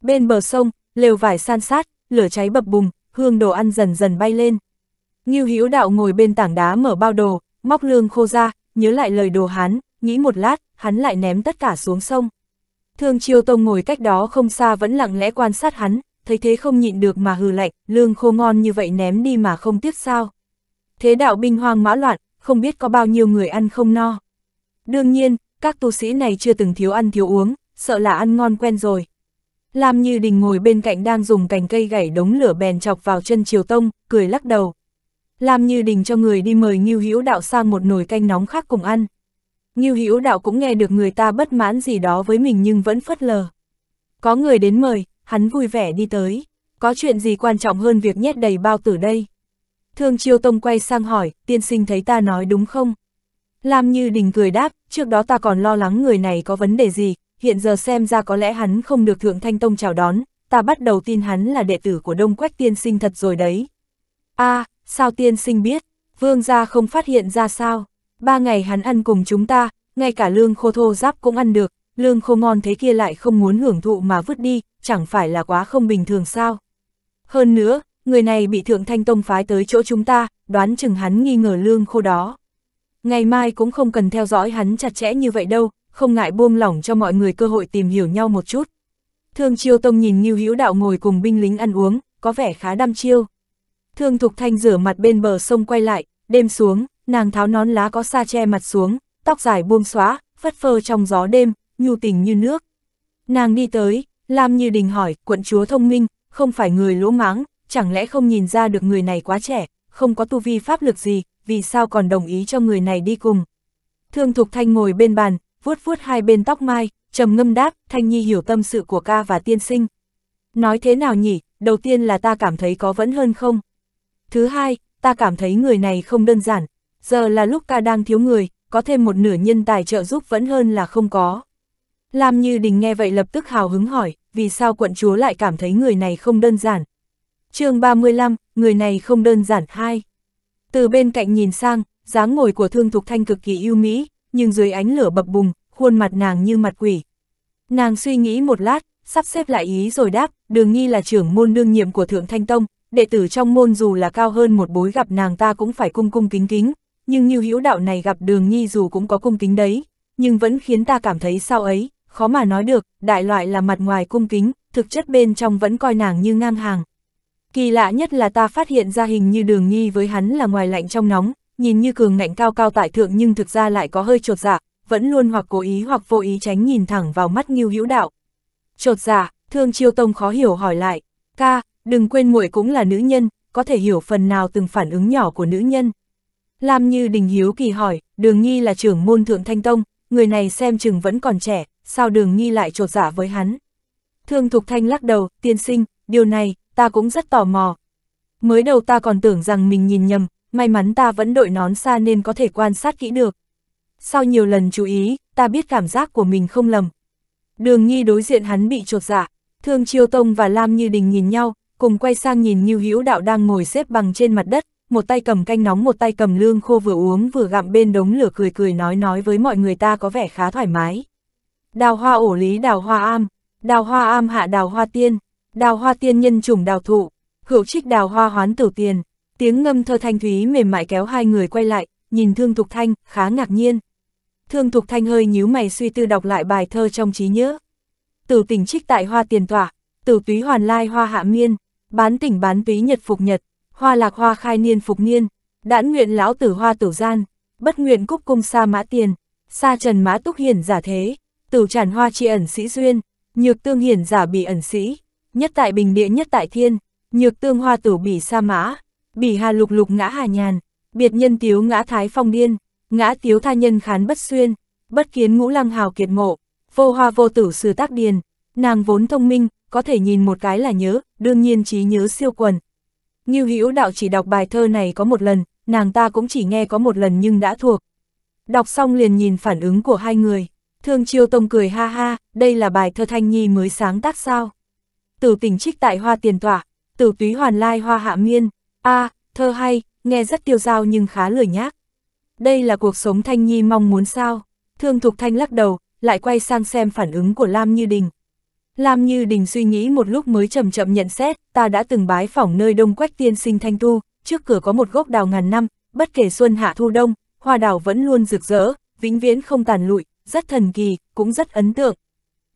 Bên bờ sông, lều vải san sát, lửa cháy bập bùng, hương đồ ăn dần dần bay lên. Ngưu Hữu Đạo ngồi bên tảng đá mở bao đồ, móc lương khô ra, nhớ lại lời đồ hán, nghĩ một lát, hắn lại ném tất cả xuống sông. Thương Chiêu Tông ngồi cách đó không xa vẫn lặng lẽ quan sát hắn, thấy thế không nhịn được mà hừ lạnh, lương khô ngon như vậy ném đi mà không tiếc sao. Thế đạo binh hoang mã loạn, không biết có bao nhiêu người ăn không no. Đương nhiên, các tu sĩ này chưa từng thiếu ăn thiếu uống, sợ là ăn ngon quen rồi. Lam Như Đình ngồi bên cạnh đang dùng cành cây gảy đống lửa bèn chọc vào chân Triều Tông, cười lắc đầu. Lam như đình cho người đi mời Ngưu Hữu Đạo sang một nồi canh nóng khác cùng ăn. Ngưu Hữu Đạo cũng nghe được người ta bất mãn gì đó với mình nhưng vẫn phất lờ. Có người đến mời, hắn vui vẻ đi tới. Có chuyện gì quan trọng hơn việc nhét đầy bao tử đây? Thương Chiêu Tông quay sang hỏi, tiên sinh thấy ta nói đúng không? Lam như đình cười đáp, trước đó ta còn lo lắng người này có vấn đề gì, hiện giờ xem ra có lẽ hắn không được Thượng Thanh Tông chào đón, ta bắt đầu tin hắn là đệ tử của Đông Quách tiên sinh thật rồi đấy. a à, Sao tiên sinh biết, vương gia không phát hiện ra sao, ba ngày hắn ăn cùng chúng ta, ngay cả lương khô thô giáp cũng ăn được, lương khô ngon thế kia lại không muốn hưởng thụ mà vứt đi, chẳng phải là quá không bình thường sao. Hơn nữa, người này bị thượng thanh tông phái tới chỗ chúng ta, đoán chừng hắn nghi ngờ lương khô đó. Ngày mai cũng không cần theo dõi hắn chặt chẽ như vậy đâu, không ngại buông lỏng cho mọi người cơ hội tìm hiểu nhau một chút. Thương Chiêu Tông nhìn Ngưu Hữu Đạo ngồi cùng binh lính ăn uống, có vẻ khá đam chiêu. Thương Thục Thanh rửa mặt bên bờ sông quay lại, đêm xuống, nàng tháo nón lá có sa che mặt xuống, tóc dài buông xóa, phất phơ trong gió đêm, nhu tình như nước. Nàng đi tới, Lam Như Đình hỏi, quận chúa thông minh, không phải người lỗ máng, chẳng lẽ không nhìn ra được người này quá trẻ, không có tu vi pháp lực gì, vì sao còn đồng ý cho người này đi cùng. Thương Thục Thanh ngồi bên bàn, vuốt vuốt hai bên tóc mai, trầm ngâm đáp, Thanh Nhi hiểu tâm sự của ca và tiên sinh. Nói thế nào nhỉ, đầu tiên là ta cảm thấy có vẫn hơn không? Thứ hai, ta cảm thấy người này không đơn giản, giờ là lúc ca đang thiếu người, có thêm một nửa nhân tài trợ giúp vẫn hơn là không có. Lam Như Đình nghe vậy lập tức hào hứng hỏi, vì sao quận chúa lại cảm thấy người này không đơn giản? chương 35, người này không đơn giản hai. Từ bên cạnh nhìn sang, dáng ngồi của Thương Thục Thanh cực kỳ yêu mỹ, nhưng dưới ánh lửa bập bùng, khuôn mặt nàng như mặt quỷ. Nàng suy nghĩ một lát, sắp xếp lại ý rồi đáp, đường nghi là trưởng môn đương nhiệm của Thượng Thanh Tông, đệ tử trong môn dù là cao hơn một bối gặp nàng ta cũng phải cung cung kính kính, nhưng như hữu đạo này gặp đường nhi dù cũng có cung kính đấy, nhưng vẫn khiến ta cảm thấy sao ấy, khó mà nói được, đại loại là mặt ngoài cung kính, thực chất bên trong vẫn coi nàng như ngang hàng. Kỳ lạ nhất là ta phát hiện ra hình như đường nhi với hắn là ngoài lạnh trong nóng, nhìn như cường ngạnh cao cao tại thượng nhưng thực ra lại có hơi trột dạ, vẫn luôn hoặc cố ý hoặc vô ý tránh nhìn thẳng vào mắt Ngưu Hữu Đạo. Trột dạ, Thương Chiêu Tông khó hiểu hỏi lại, ca, Đừng quên muội cũng là nữ nhân, có thể hiểu phần nào từng phản ứng nhỏ của nữ nhân. Lam như Đình Hiếu kỳ hỏi, Đường Nghi là trưởng môn Thượng Thanh Tông, người này xem chừng vẫn còn trẻ, sao Đường Nghi lại trột dạ với hắn. Thương Thục Thanh lắc đầu, tiên sinh, điều này, ta cũng rất tò mò. Mới đầu ta còn tưởng rằng mình nhìn nhầm, may mắn ta vẫn đội nón xa nên có thể quan sát kỹ được. Sau nhiều lần chú ý, ta biết cảm giác của mình không lầm. Đường Nghi đối diện hắn bị trột dạ, Thương Chiêu Tông và Lam Như Đình nhìn nhau, cùng quay sang nhìn Nhiêu Hữu Đạo đang ngồi xếp bằng trên mặt đất, một tay cầm canh nóng một tay cầm lương khô vừa uống vừa gặm bên đống lửa cười cười nói nói với mọi người ta có vẻ khá thoải mái. Đào hoa ổ lý đào hoa am, đào hoa am hạ đào hoa tiên, đào hoa tiên nhân chủng đào thụ, hữu trích đào hoa hoán tử tiền, tiếng ngâm thơ thanh thúy mềm mại kéo hai người quay lại, nhìn Thương Thục Thanh, khá ngạc nhiên. Thương Thục Thanh hơi nhíu mày suy tư đọc lại bài thơ trong trí nhớ. Tử Tình trích tại hoa tiền tỏa, tử túy hoàn lai hoa hạ miên, bán tỉnh bán túy nhật phục nhật, hoa lạc hoa khai niên phục niên, đãn nguyện lão tử hoa tử gian, bất nguyện cúc cung sa mã tiền, sa trần mã túc hiển giả thế, tử tràn hoa tri ẩn sĩ duyên, nhược tương hiển giả bị ẩn sĩ, nhất tại bình địa nhất tại thiên, nhược tương hoa tử bỉ sa mã, bỉ hà lục lục ngã hà nhàn, biệt nhân tiếu ngã thái phong điên, ngã tiếu tha nhân khán bất xuyên, bất kiến ngũ lăng hào kiệt ngộ, vô hoa vô tử sư tác điền, nàng vốn thông minh, có thể nhìn một cái là nhớ, đương nhiên trí nhớ siêu quần. Như Hữu Đạo chỉ đọc bài thơ này có một lần, nàng ta cũng chỉ nghe có một lần nhưng đã thuộc. Đọc xong liền nhìn phản ứng của hai người, Thương Chiêu Tông cười ha ha, đây là bài thơ Thanh Nhi mới sáng tác sao. Tử tình trích tại hoa tiền tỏa, tử túy hoàn lai hoa hạ miên, a à, thơ hay, nghe rất tiêu dao nhưng khá lười nhác. Đây là cuộc sống Thanh Nhi mong muốn sao, Thương Thục Thanh lắc đầu, lại quay sang xem phản ứng của Lam Như Đình. Lam Như Đình suy nghĩ một lúc mới chậm chậm nhận xét, ta đã từng bái phỏng nơi đông quách tiên sinh thanh tu, trước cửa có một gốc đào ngàn năm, bất kể xuân hạ thu đông, hoa đào vẫn luôn rực rỡ, vĩnh viễn không tàn lụi, rất thần kỳ, cũng rất ấn tượng.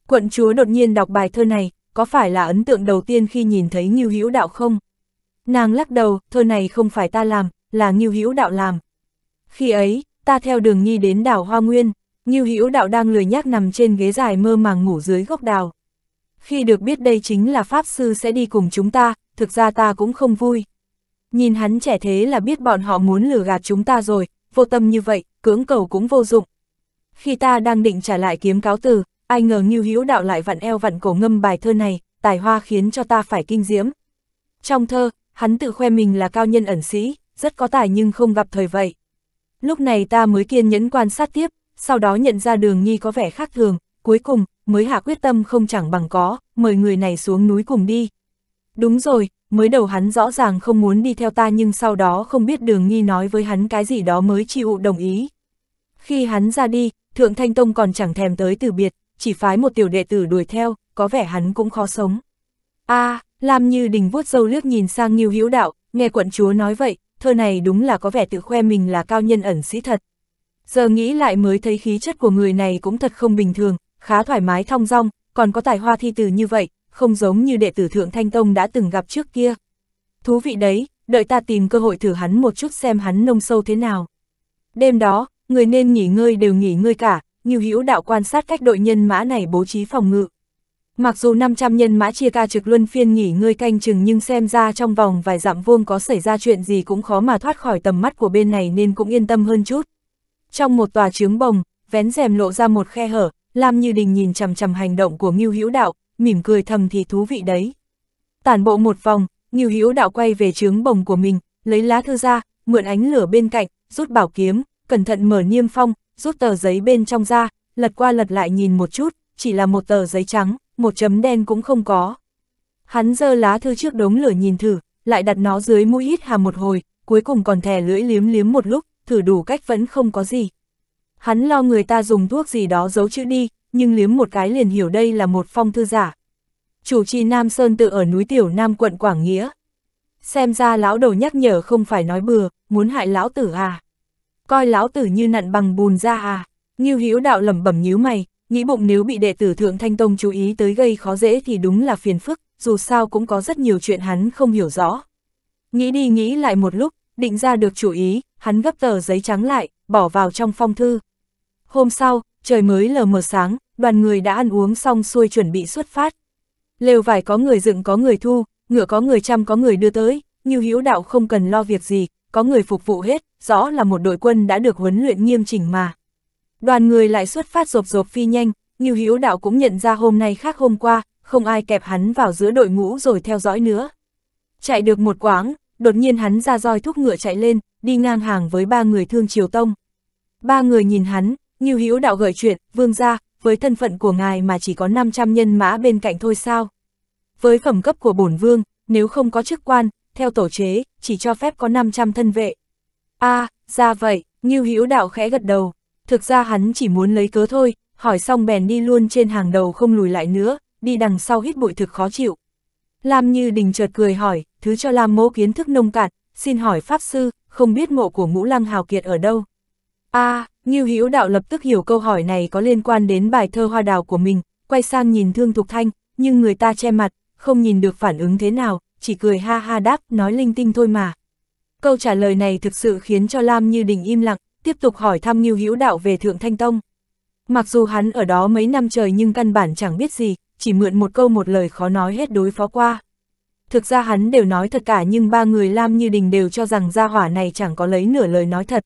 Quận chúa đột nhiên đọc bài thơ này, có phải là ấn tượng đầu tiên khi nhìn thấy Ngưu Hữu Đạo không? Nàng lắc đầu, thơ này không phải ta làm, là Ngưu Hữu Đạo làm. Khi ấy, ta theo đường nhi đến đảo Hoa Nguyên, Ngưu Hữu Đạo đang lười nhác nằm trên ghế dài mơ màng ngủ dưới gốc đào khi được biết đây chính là Pháp Sư sẽ đi cùng chúng ta, thực ra ta cũng không vui. Nhìn hắn trẻ thế là biết bọn họ muốn lừa gạt chúng ta rồi, vô tâm như vậy, cưỡng cầu cũng vô dụng. Khi ta đang định trả lại kiếm cáo từ, ai ngờ như Hữu đạo lại vặn eo vặn cổ ngâm bài thơ này, tài hoa khiến cho ta phải kinh diễm. Trong thơ, hắn tự khoe mình là cao nhân ẩn sĩ, rất có tài nhưng không gặp thời vậy. Lúc này ta mới kiên nhẫn quan sát tiếp, sau đó nhận ra đường nhi có vẻ khác thường, cuối cùng, mới hạ quyết tâm không chẳng bằng có, mời người này xuống núi cùng đi. Đúng rồi, mới đầu hắn rõ ràng không muốn đi theo ta nhưng sau đó không biết đường nghi nói với hắn cái gì đó mới chịu đồng ý. Khi hắn ra đi, Thượng Thanh Tông còn chẳng thèm tới từ biệt, chỉ phái một tiểu đệ tử đuổi theo, có vẻ hắn cũng khó sống. a à, Lam Như Đình vuốt dâu lướt nhìn sang Nghiêu Hiếu Đạo, nghe quận chúa nói vậy, thơ này đúng là có vẻ tự khoe mình là cao nhân ẩn sĩ thật. Giờ nghĩ lại mới thấy khí chất của người này cũng thật không bình thường, khá thoải mái thong dong, còn có tài hoa thi từ như vậy, không giống như đệ tử Thượng Thanh Tông đã từng gặp trước kia. Thú vị đấy, đợi ta tìm cơ hội thử hắn một chút xem hắn nông sâu thế nào. Đêm đó, người nên nghỉ ngơi đều nghỉ ngơi cả, Ngưu Hữu Đạo quan sát cách đội nhân mã này bố trí phòng ngự. Mặc dù 500 nhân mã chia ca trực luân phiên nghỉ ngơi canh chừng nhưng xem ra trong vòng vài dặm vuông có xảy ra chuyện gì cũng khó mà thoát khỏi tầm mắt của bên này nên cũng yên tâm hơn chút. Trong một tòa trướng bồng, vén rèm lộ ra một khe hở, Lam Như Đình nhìn chằm chằm hành động của Ngưu Hữu Đạo, mỉm cười thầm thì thú vị đấy. Tản bộ một vòng, Ngưu Hữu Đạo quay về trướng bồng của mình, lấy lá thư ra, mượn ánh lửa bên cạnh, rút bảo kiếm, cẩn thận mở niêm phong, rút tờ giấy bên trong ra, lật qua lật lại nhìn một chút, chỉ là một tờ giấy trắng, một chấm đen cũng không có. Hắn giơ lá thư trước đống lửa nhìn thử, lại đặt nó dưới mũi hít hà một hồi, cuối cùng còn thè lưỡi liếm liếm một lúc, thử đủ cách vẫn không có gì. Hắn lo người ta dùng thuốc gì đó giấu chữ đi, nhưng liếm một cái liền hiểu đây là một phong thư giả. Chủ trì Nam Sơn tự ở núi Tiểu Nam quận Quảng Nghĩa. Xem ra lão đầu nhắc nhở không phải nói bừa, muốn hại lão tử à. Coi lão tử như nặn bằng bùn ra à. Nghiêu hữu đạo lẩm bẩm nhíu mày, nghĩ bụng nếu bị đệ tử Thượng Thanh Tông chú ý tới gây khó dễ thì đúng là phiền phức, dù sao cũng có rất nhiều chuyện hắn không hiểu rõ. Nghĩ đi nghĩ lại một lúc, định ra được chủ ý, hắn gấp tờ giấy trắng lại, bỏ vào trong phong thư. Hôm sau, trời mới lờ mờ sáng, đoàn người đã ăn uống xong xuôi chuẩn bị xuất phát. Lều vải có người dựng có người thu, ngựa có người chăm có người đưa tới, như hữu đạo không cần lo việc gì, có người phục vụ hết, rõ là một đội quân đã được huấn luyện nghiêm chỉnh mà. Đoàn người lại xuất phát rộp rộp phi nhanh, như hữu đạo cũng nhận ra hôm nay khác hôm qua, không ai kẹp hắn vào giữa đội ngũ rồi theo dõi nữa. Chạy được một quãng, đột nhiên hắn ra roi thúc ngựa chạy lên, đi ngang hàng với ba người thương Triều Tông. Ba người nhìn hắn, Ngưu Hữu đạo gửi chuyện, vương gia, với thân phận của ngài mà chỉ có 500 nhân mã bên cạnh thôi sao? Với phẩm cấp của bổn vương, nếu không có chức quan, theo tổ chế, chỉ cho phép có 500 thân vệ. a à, ra vậy, Ngưu Hữu đạo khẽ gật đầu. Thực ra hắn chỉ muốn lấy cớ thôi, hỏi xong bèn đi luôn trên hàng đầu không lùi lại nữa, đi đằng sau hít bụi thực khó chịu. Lam Như Đình chợt cười hỏi, thứ cho Lam mô kiến thức nông cạn, xin hỏi Pháp Sư, không biết mộ của ngũ lăng hào kiệt ở đâu? a à, Ngưu Hữu Đạo lập tức hiểu câu hỏi này có liên quan đến bài thơ hoa đào của mình, quay sang nhìn Thương Thục Thanh, nhưng người ta che mặt, không nhìn được phản ứng thế nào, chỉ cười ha ha đáp, nói linh tinh thôi mà. Câu trả lời này thực sự khiến cho Lam Như Đình im lặng, tiếp tục hỏi thăm Ngưu Hữu Đạo về Thượng Thanh Tông. Mặc dù hắn ở đó mấy năm trời nhưng căn bản chẳng biết gì, chỉ mượn một câu một lời khó nói hết đối phó qua. Thực ra hắn đều nói thật cả nhưng ba người Lam Như Đình đều cho rằng gia hỏa này chẳng có lấy nửa lời nói thật,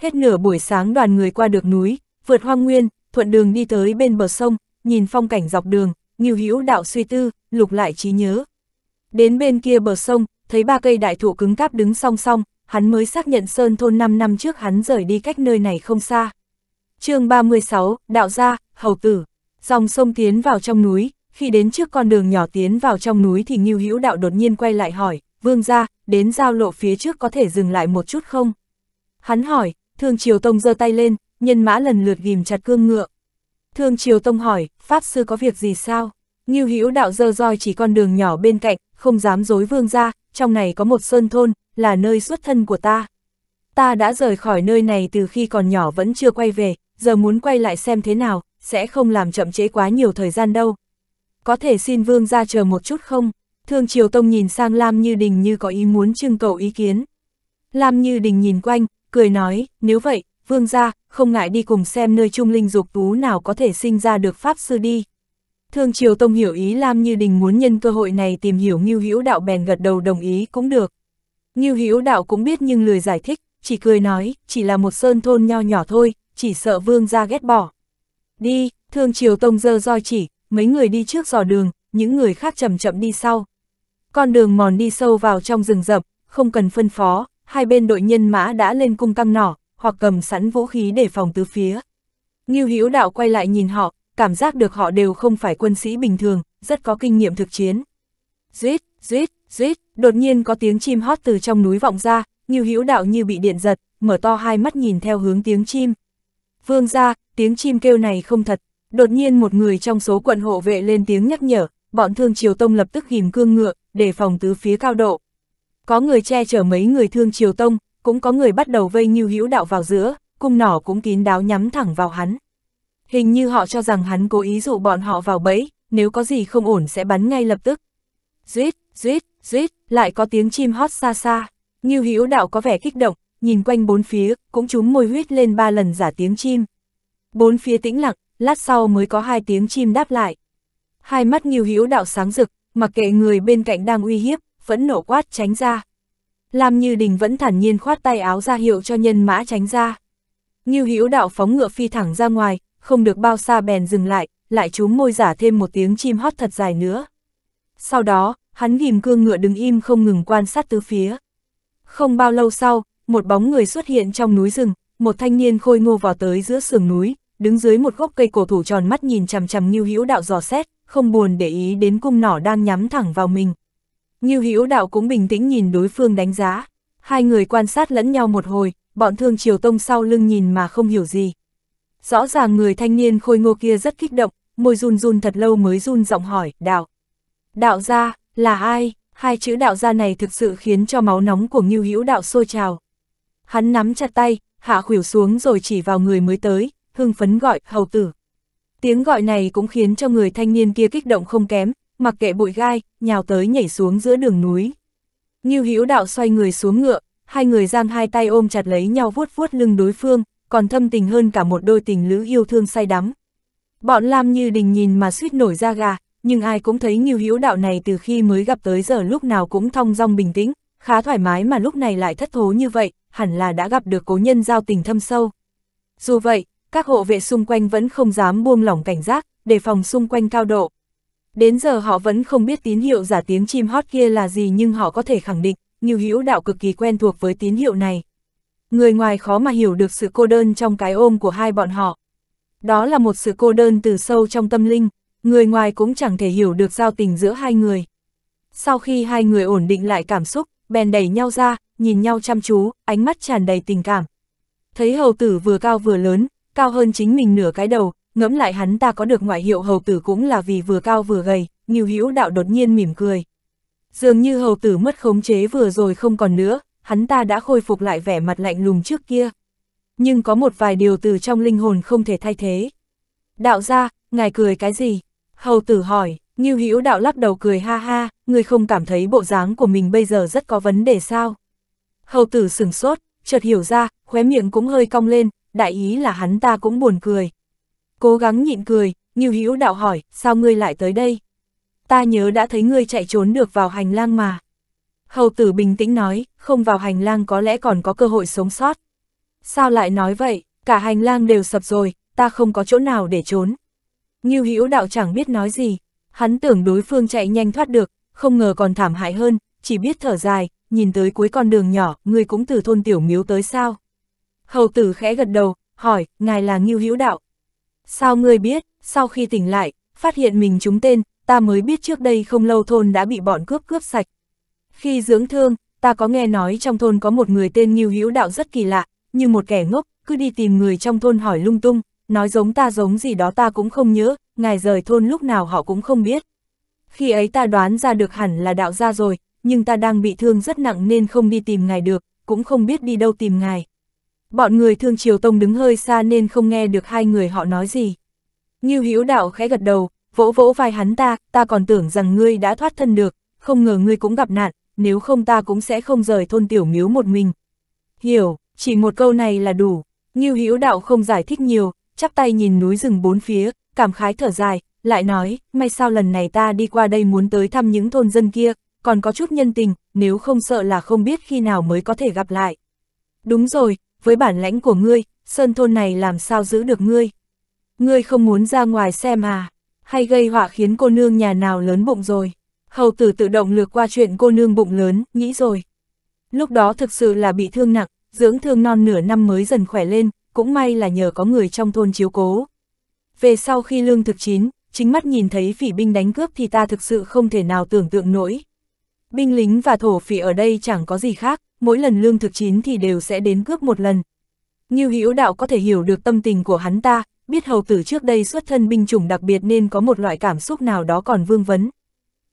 Hết nửa buổi sáng đoàn người qua được núi, vượt hoang nguyên, thuận đường đi tới bên bờ sông, nhìn phong cảnh dọc đường, nghiêu hữu đạo suy tư, lục lại trí nhớ. Đến bên kia bờ sông, thấy ba cây đại thụ cứng cáp đứng song song, hắn mới xác nhận Sơn Thôn 5 năm trước hắn rời đi cách nơi này không xa. chương 36, Đạo Gia, Hầu Tử, dòng sông tiến vào trong núi, khi đến trước con đường nhỏ tiến vào trong núi thì Ngưu Hữu Đạo đột nhiên quay lại hỏi, Vương gia, đến giao lộ phía trước có thể dừng lại một chút không? Hắn hỏi, Thương Triều Tông giơ tay lên, nhân mã lần lượt ghim chặt cương ngựa. Thương Triều Tông hỏi, Pháp Sư có việc gì sao? Ngưu Hữu đạo dơ roi chỉ con đường nhỏ bên cạnh, không dám dối vương ra, trong này có một sơn thôn, là nơi xuất thân của ta. Ta đã rời khỏi nơi này từ khi còn nhỏ vẫn chưa quay về, giờ muốn quay lại xem thế nào, sẽ không làm chậm trễ quá nhiều thời gian đâu. Có thể xin vương ra chờ một chút không? Thương Triều Tông nhìn sang Lam Như Đình như có ý muốn trưng cầu ý kiến. Lam Như Đình nhìn quanh, cười nói, nếu vậy, vương gia, không ngại đi cùng xem nơi trung linh dục tú nào có thể sinh ra được pháp sư đi. Thương Triều Tông hiểu ý Lam Như Đình muốn nhân cơ hội này tìm hiểu Ngưu Hữu Đạo bèn gật đầu đồng ý cũng được. Ngưu Hữu Đạo cũng biết nhưng lười giải thích, chỉ cười nói, chỉ là một sơn thôn nho nhỏ thôi, chỉ sợ vương gia ghét bỏ. Đi, Thương Triều Tông dơ roi chỉ, mấy người đi trước dò đường, những người khác chậm chậm đi sau. Con đường mòn đi sâu vào trong rừng rậm, không cần phân phó, hai bên đội nhân mã đã lên cung căng nỏ, hoặc cầm sẵn vũ khí để phòng tứ phía. Ngưu Hữu Đạo quay lại nhìn họ, cảm giác được họ đều không phải quân sĩ bình thường, rất có kinh nghiệm thực chiến. Rít, rít, rít, đột nhiên có tiếng chim hót từ trong núi vọng ra, Ngưu Hữu Đạo như bị điện giật, mở to hai mắt nhìn theo hướng tiếng chim. Vương gia, tiếng chim kêu này không thật. Đột nhiên một người trong số quận hộ vệ lên tiếng nhắc nhở, bọn thương triều tông lập tức ghim cương ngựa, để phòng tứ phía cao độ có người che chở mấy người thương triều tông, cũng có người bắt đầu vây như hữu đạo vào giữa, cung nỏ cũng kín đáo nhắm thẳng vào hắn. Hình như họ cho rằng hắn cố ý dụ bọn họ vào bẫy, nếu có gì không ổn sẽ bắn ngay lập tức. Duyết, duyết, duyết, lại có tiếng chim hót xa xa. Nghiêu hữu đạo có vẻ kích động, nhìn quanh bốn phía, cũng trúng môi huyết lên ba lần giả tiếng chim. Bốn phía tĩnh lặng, lát sau mới có hai tiếng chim đáp lại. Hai mắt nghiêu hữu đạo sáng rực, mặc kệ người bên cạnh đang uy hiếp, phẫn nộ quát tránh ra. Làm như đình vẫn thản nhiên khoát tay áo ra hiệu cho nhân mã tránh ra. như Hữu đạo phóng ngựa phi thẳng ra ngoài, không được bao xa bèn dừng lại, lại chúm môi giả thêm một tiếng chim hót thật dài nữa. Sau đó, hắn ghim cương ngựa đứng im không ngừng quan sát tứ phía. Không bao lâu sau, một bóng người xuất hiện trong núi rừng, một thanh niên khôi ngô vào tới giữa sườn núi, đứng dưới một gốc cây cổ thủ tròn mắt nhìn chằm chằm như Hữu đạo dò xét, không buồn để ý đến cung nỏ đang nhắm thẳng vào mình, như Hữu Đạo cũng bình tĩnh nhìn đối phương đánh giá. Hai người quan sát lẫn nhau một hồi, bọn Thương Triều Tông sau lưng nhìn mà không hiểu gì. Rõ ràng người thanh niên khôi ngô kia rất kích động, môi run run thật lâu mới run giọng hỏi, đạo. Đạo gia, là ai? Hai chữ đạo gia này thực sự khiến cho máu nóng của như Hữu Đạo sôi trào. Hắn nắm chặt tay, hạ khuỷu xuống rồi chỉ vào người mới tới, hưng phấn gọi, hầu tử. Tiếng gọi này cũng khiến cho người thanh niên kia kích động không kém, mặc kệ bụi gai, nhào tới nhảy xuống giữa đường núi. Ngưu Hữu Đạo xoay người xuống ngựa, hai người giang hai tay ôm chặt lấy nhau vuốt vuốt lưng đối phương, còn thâm tình hơn cả một đôi tình lữ yêu thương say đắm. Bọn Lam Như Đình nhìn mà suýt nổi da gà, nhưng ai cũng thấy Ngưu Hữu Đạo này từ khi mới gặp tới giờ lúc nào cũng thong dong bình tĩnh, khá thoải mái mà lúc này lại thất thố như vậy, hẳn là đã gặp được cố nhân giao tình thâm sâu. Dù vậy, các hộ vệ xung quanh vẫn không dám buông lỏng cảnh giác, đề phòng xung quanh cao độ. Đến giờ họ vẫn không biết tín hiệu giả tiếng chim hót kia là gì nhưng họ có thể khẳng định, như hữu đạo cực kỳ quen thuộc với tín hiệu này. Người ngoài khó mà hiểu được sự cô đơn trong cái ôm của hai bọn họ. Đó là một sự cô đơn từ sâu trong tâm linh, người ngoài cũng chẳng thể hiểu được giao tình giữa hai người. Sau khi hai người ổn định lại cảm xúc, bèn đẩy nhau ra, nhìn nhau chăm chú, ánh mắt tràn đầy tình cảm. Thấy hầu tử vừa cao vừa lớn, cao hơn chính mình nửa cái đầu, Ngẫm lại hắn ta có được ngoại hiệu hầu tử cũng là vì vừa cao vừa gầy, Ngưu Hữu Đạo đột nhiên mỉm cười. Dường như hầu tử mất khống chế vừa rồi không còn nữa, hắn ta đã khôi phục lại vẻ mặt lạnh lùng trước kia. Nhưng có một vài điều từ trong linh hồn không thể thay thế. Đạo ra, ngài cười cái gì? Hầu tử hỏi, Ngưu Hữu Đạo lắc đầu cười ha ha, người không cảm thấy bộ dáng của mình bây giờ rất có vấn đề sao? Hầu tử sửng sốt, chợt hiểu ra, khóe miệng cũng hơi cong lên, đại ý là hắn ta cũng buồn cười, Cố gắng nhịn cười, Ngưu Hữu đạo hỏi, sao ngươi lại tới đây? Ta nhớ đã thấy ngươi chạy trốn được vào hành lang mà. Hầu tử bình tĩnh nói, không vào hành lang có lẽ còn có cơ hội sống sót. Sao lại nói vậy, cả hành lang đều sập rồi, ta không có chỗ nào để trốn. Ngưu Hữu đạo chẳng biết nói gì, hắn tưởng đối phương chạy nhanh thoát được, không ngờ còn thảm hại hơn, chỉ biết thở dài, nhìn tới cuối con đường nhỏ, ngươi cũng từ thôn tiểu miếu tới sao? Hầu tử khẽ gật đầu, hỏi, ngài là Ngưu Hữu đạo, Sao ngươi biết, sau khi tỉnh lại, phát hiện mình trúng tên, ta mới biết trước đây không lâu thôn đã bị bọn cướp cướp sạch. Khi dưỡng thương, ta có nghe nói trong thôn có một người tên Nghiêu Hữu Đạo rất kỳ lạ, như một kẻ ngốc, cứ đi tìm người trong thôn hỏi lung tung, nói giống ta giống gì đó ta cũng không nhớ, ngài rời thôn lúc nào họ cũng không biết. Khi ấy ta đoán ra được hẳn là đạo ra rồi, nhưng ta đang bị thương rất nặng nên không đi tìm ngài được, cũng không biết đi đâu tìm ngài. Bọn người Thương Triều Tông đứng hơi xa nên không nghe được hai người họ nói gì. Ngưu Hữu Đạo khẽ gật đầu, vỗ vỗ vai hắn ta, ta còn tưởng rằng ngươi đã thoát thân được, không ngờ ngươi cũng gặp nạn, nếu không ta cũng sẽ không rời thôn tiểu miếu một mình. Hiểu, chỉ một câu này là đủ. Ngưu Hữu Đạo không giải thích nhiều, chắp tay nhìn núi rừng bốn phía, cảm khái thở dài, lại nói, may sao lần này ta đi qua đây muốn tới thăm những thôn dân kia, còn có chút nhân tình, nếu không sợ là không biết khi nào mới có thể gặp lại. Đúng rồi, với bản lãnh của ngươi, sơn thôn này làm sao giữ được ngươi? Ngươi không muốn ra ngoài xem à? Hay gây họa khiến cô nương nhà nào lớn bụng rồi? Hầu tử tự động lược qua chuyện cô nương bụng lớn, nghĩ rồi. Lúc đó thực sự là bị thương nặng, dưỡng thương non nửa năm mới dần khỏe lên, cũng may là nhờ có người trong thôn chiếu cố. Về sau khi lương thực chín, chính mắt nhìn thấy phỉ binh đánh cướp thì ta thực sự không thể nào tưởng tượng nổi. Binh lính và thổ phỉ ở đây chẳng có gì khác, mỗi lần lương thực chín thì đều sẽ đến cướp một lần. Như hữu đạo có thể hiểu được tâm tình của hắn ta, biết hầu tử trước đây xuất thân binh chủng đặc biệt nên có một loại cảm xúc nào đó còn vương vấn.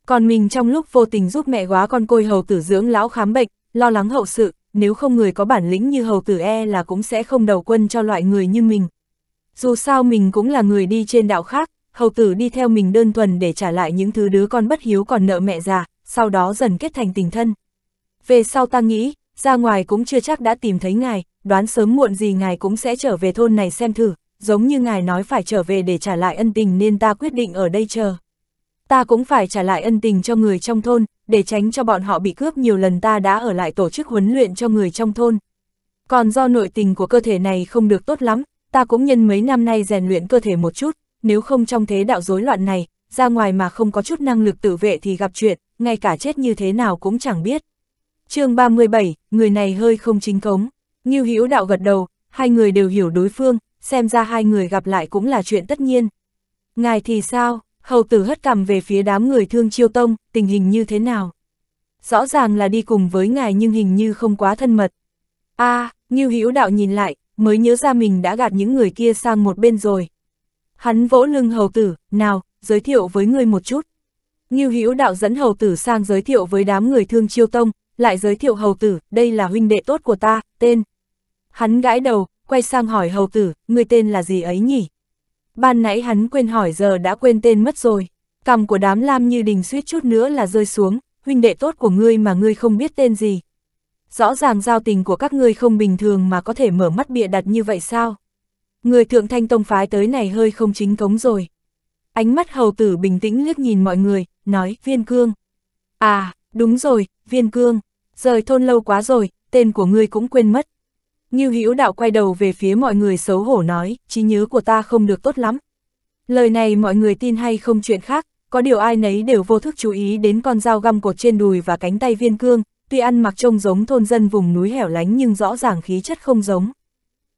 Còn mình trong lúc vô tình giúp mẹ quá con côi hầu tử dưỡng lão khám bệnh, lo lắng hậu sự, nếu không người có bản lĩnh như hầu tử e là cũng sẽ không đầu quân cho loại người như mình. Dù sao mình cũng là người đi trên đạo khác, hầu tử đi theo mình đơn thuần để trả lại những thứ đứa con bất hiếu còn nợ mẹ già, sau đó dần kết thành tình thân. Về sau ta nghĩ, ra ngoài cũng chưa chắc đã tìm thấy ngài, đoán sớm muộn gì ngài cũng sẽ trở về thôn này xem thử, giống như ngài nói phải trở về để trả lại ân tình nên ta quyết định ở đây chờ. Ta cũng phải trả lại ân tình cho người trong thôn, để tránh cho bọn họ bị cướp nhiều lần ta đã ở lại tổ chức huấn luyện cho người trong thôn. Còn do nội tình của cơ thể này không được tốt lắm, ta cũng nhân mấy năm nay rèn luyện cơ thể một chút, nếu không trong thế đạo rối loạn này, ra ngoài mà không có chút năng lực tự vệ thì gặp chuyện, ngay cả chết như thế nào cũng chẳng biết chương 37, người này hơi không chính cống. như Hữu Đạo gật đầu, hai người đều hiểu đối phương, xem ra hai người gặp lại cũng là chuyện tất nhiên. Ngài thì sao? Hầu tử hất cằm về phía đám người thương chiêu tông, tình hình như thế nào? Rõ ràng là đi cùng với ngài nhưng hình như không quá thân mật. a à, Ngưu Hữu Đạo nhìn lại, mới nhớ ra mình đã gạt những người kia sang một bên rồi. Hắn vỗ lưng hầu tử, nào, giới thiệu với người một chút. Ngưu Hữu Đạo dẫn hầu tử sang giới thiệu với đám người thương chiêu tông, lại giới thiệu hầu tử, đây là huynh đệ tốt của ta, tên. Hắn gãi đầu, quay sang hỏi hầu tử, người tên là gì ấy nhỉ? Ban nãy hắn quên hỏi giờ đã quên tên mất rồi. Cầm của đám lam như đình suýt chút nữa là rơi xuống, huynh đệ tốt của ngươi mà ngươi không biết tên gì. Rõ ràng giao tình của các ngươi không bình thường mà có thể mở mắt bịa đặt như vậy sao? Người thượng thanh tông phái tới này hơi không chính cống rồi. Ánh mắt hầu tử bình tĩnh liếc nhìn mọi người, nói, viên cương. À, đúng rồi, viên cương rời thôn lâu quá rồi, tên của ngươi cũng quên mất. Như Hữu Đạo quay đầu về phía mọi người xấu hổ nói, trí nhớ của ta không được tốt lắm. Lời này mọi người tin hay không chuyện khác, có điều ai nấy đều vô thức chú ý đến con dao găm cột trên đùi và cánh tay viên cương, tuy ăn mặc trông giống thôn dân vùng núi hẻo lánh nhưng rõ ràng khí chất không giống.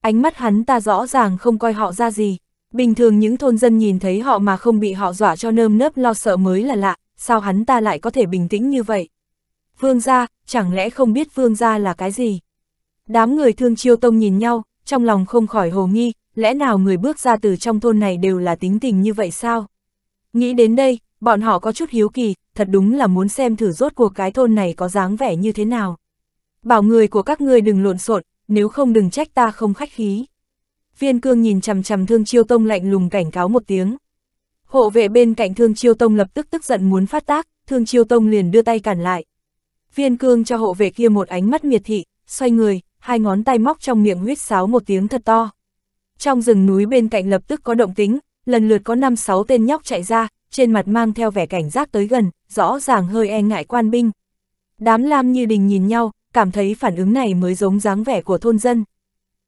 Ánh mắt hắn ta rõ ràng không coi họ ra gì, bình thường những thôn dân nhìn thấy họ mà không bị họ dọa cho nơm nớp lo sợ mới là lạ, sao hắn ta lại có thể bình tĩnh như vậy. Vương ra, chẳng lẽ không biết vương gia là cái gì? Đám người thương chiêu tông nhìn nhau, trong lòng không khỏi hồ nghi, lẽ nào người bước ra từ trong thôn này đều là tính tình như vậy sao? Nghĩ đến đây, bọn họ có chút hiếu kỳ, thật đúng là muốn xem thử rốt cuộc cái thôn này có dáng vẻ như thế nào. Bảo người của các ngươi đừng lộn xộn, nếu không đừng trách ta không khách khí. Viên cương nhìn chằm chằm thương chiêu tông lạnh lùng cảnh cáo một tiếng. Hộ vệ bên cạnh thương chiêu tông lập tức tức giận muốn phát tác, thương chiêu tông liền đưa tay cản lại. Viên cương cho hộ về kia một ánh mắt miệt thị, xoay người, hai ngón tay móc trong miệng huyết sáo một tiếng thật to. Trong rừng núi bên cạnh lập tức có động tính, lần lượt có 5-6 tên nhóc chạy ra, trên mặt mang theo vẻ cảnh giác tới gần, rõ ràng hơi e ngại quan binh. Đám lam như đình nhìn nhau, cảm thấy phản ứng này mới giống dáng vẻ của thôn dân.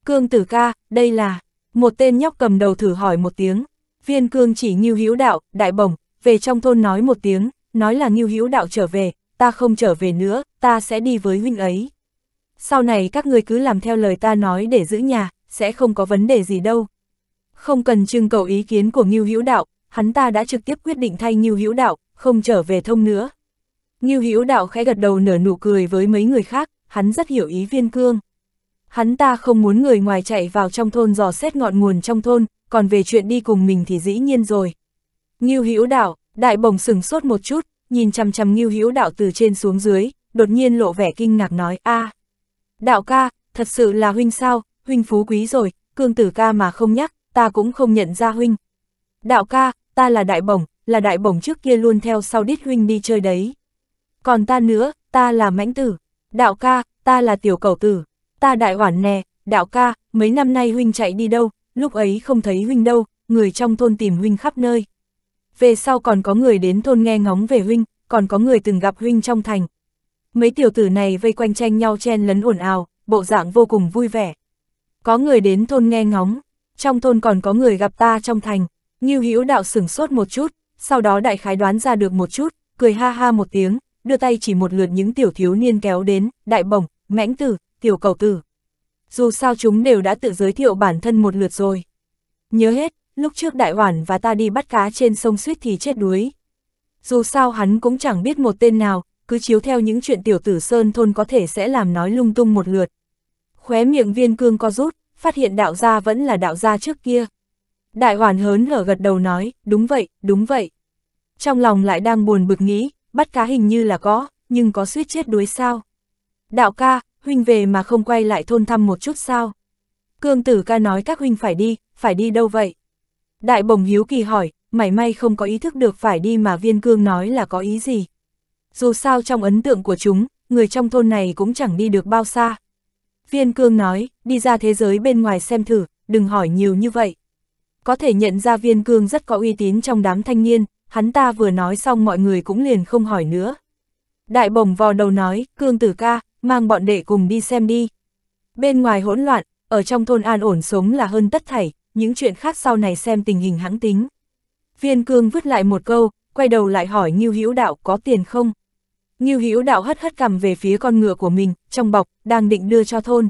Cương tử ca, đây là... Một tên nhóc cầm đầu thử hỏi một tiếng. Viên cương chỉ nghiêu hữu đạo, đại bổng, về trong thôn nói một tiếng, nói là nghiêu hữu đạo trở về, ta không trở về nữa, ta sẽ đi với huynh ấy. Sau này các người cứ làm theo lời ta nói để giữ nhà, sẽ không có vấn đề gì đâu. Không cần trưng cầu ý kiến của Ngưu Hữu Đạo, hắn ta đã trực tiếp quyết định thay Ngưu Hữu Đạo, không trở về thông nữa. Ngưu Hữu Đạo khẽ gật đầu nở nụ cười với mấy người khác, hắn rất hiểu ý Viên Cương. Hắn ta không muốn người ngoài chạy vào trong thôn dò xét ngọn nguồn trong thôn, còn về chuyện đi cùng mình thì dĩ nhiên rồi. Ngưu Hữu Đạo, Đại Bổng sừng sốt một chút, nhìn chằm chằm Ngưu Hữu Đạo từ trên xuống dưới, đột nhiên lộ vẻ kinh ngạc nói: "A, à, Đạo ca, thật sự là huynh sao? Huynh phú quý rồi, Cương Tử ca mà không nhắc, ta cũng không nhận ra huynh." "Đạo ca, ta là Đại Bổng, là Đại Bổng trước kia luôn theo sau đít huynh đi chơi đấy. Còn ta nữa, ta là Mãnh Tử. Đạo ca, ta là Tiểu Cầu Tử. Ta đại hoản nè, Đạo ca, mấy năm nay huynh chạy đi đâu, lúc ấy không thấy huynh đâu, người trong thôn tìm huynh khắp nơi." về sau còn có người đến thôn nghe ngóng về huynh, còn có người từng gặp huynh trong thành. Mấy tiểu tử này vây quanh tranh nhau chen lấn ồn ào, bộ dạng vô cùng vui vẻ. Có người đến thôn nghe ngóng, trong thôn còn có người gặp ta trong thành, như Hữu đạo sửng sốt một chút, sau đó đại khái đoán ra được một chút, cười ha ha một tiếng, đưa tay chỉ một lượt những tiểu thiếu niên kéo đến, đại bổng, mãnh tử, tiểu cầu tử. Dù sao chúng đều đã tự giới thiệu bản thân một lượt rồi. Nhớ hết, lúc trước đại hoàn và ta đi bắt cá trên sông suýt thì chết đuối. Dù sao hắn cũng chẳng biết một tên nào, cứ chiếu theo những chuyện tiểu tử Sơn Thôn có thể sẽ làm nói lung tung một lượt. Khóe miệng viên cương co rút, phát hiện đạo gia vẫn là đạo gia trước kia. Đại hoàn hớn hở gật đầu nói, đúng vậy, đúng vậy. Trong lòng lại đang buồn bực nghĩ, bắt cá hình như là có, nhưng có suýt chết đuối sao. Đạo ca, huynh về mà không quay lại thôn thăm một chút sao. Cương tử ca nói các huynh phải đi, phải đi đâu vậy? Đại bồng hiếu kỳ hỏi, mảy may không có ý thức được phải đi mà viên cương nói là có ý gì. Dù sao trong ấn tượng của chúng, người trong thôn này cũng chẳng đi được bao xa. Viên cương nói, đi ra thế giới bên ngoài xem thử, đừng hỏi nhiều như vậy. Có thể nhận ra viên cương rất có uy tín trong đám thanh niên, hắn ta vừa nói xong mọi người cũng liền không hỏi nữa. Đại bồng vò đầu nói, cương tử ca, mang bọn đệ cùng đi xem đi. Bên ngoài hỗn loạn, ở trong thôn an ổn sống là hơn tất thảy, những chuyện khác sau này xem tình hình hãng tính. Viên cương vứt lại một câu, quay đầu lại hỏi Ngưu Hữu Đạo có tiền không? Ngưu Hữu Đạo hất hất cầm về phía con ngựa của mình, trong bọc, đang định đưa cho thôn.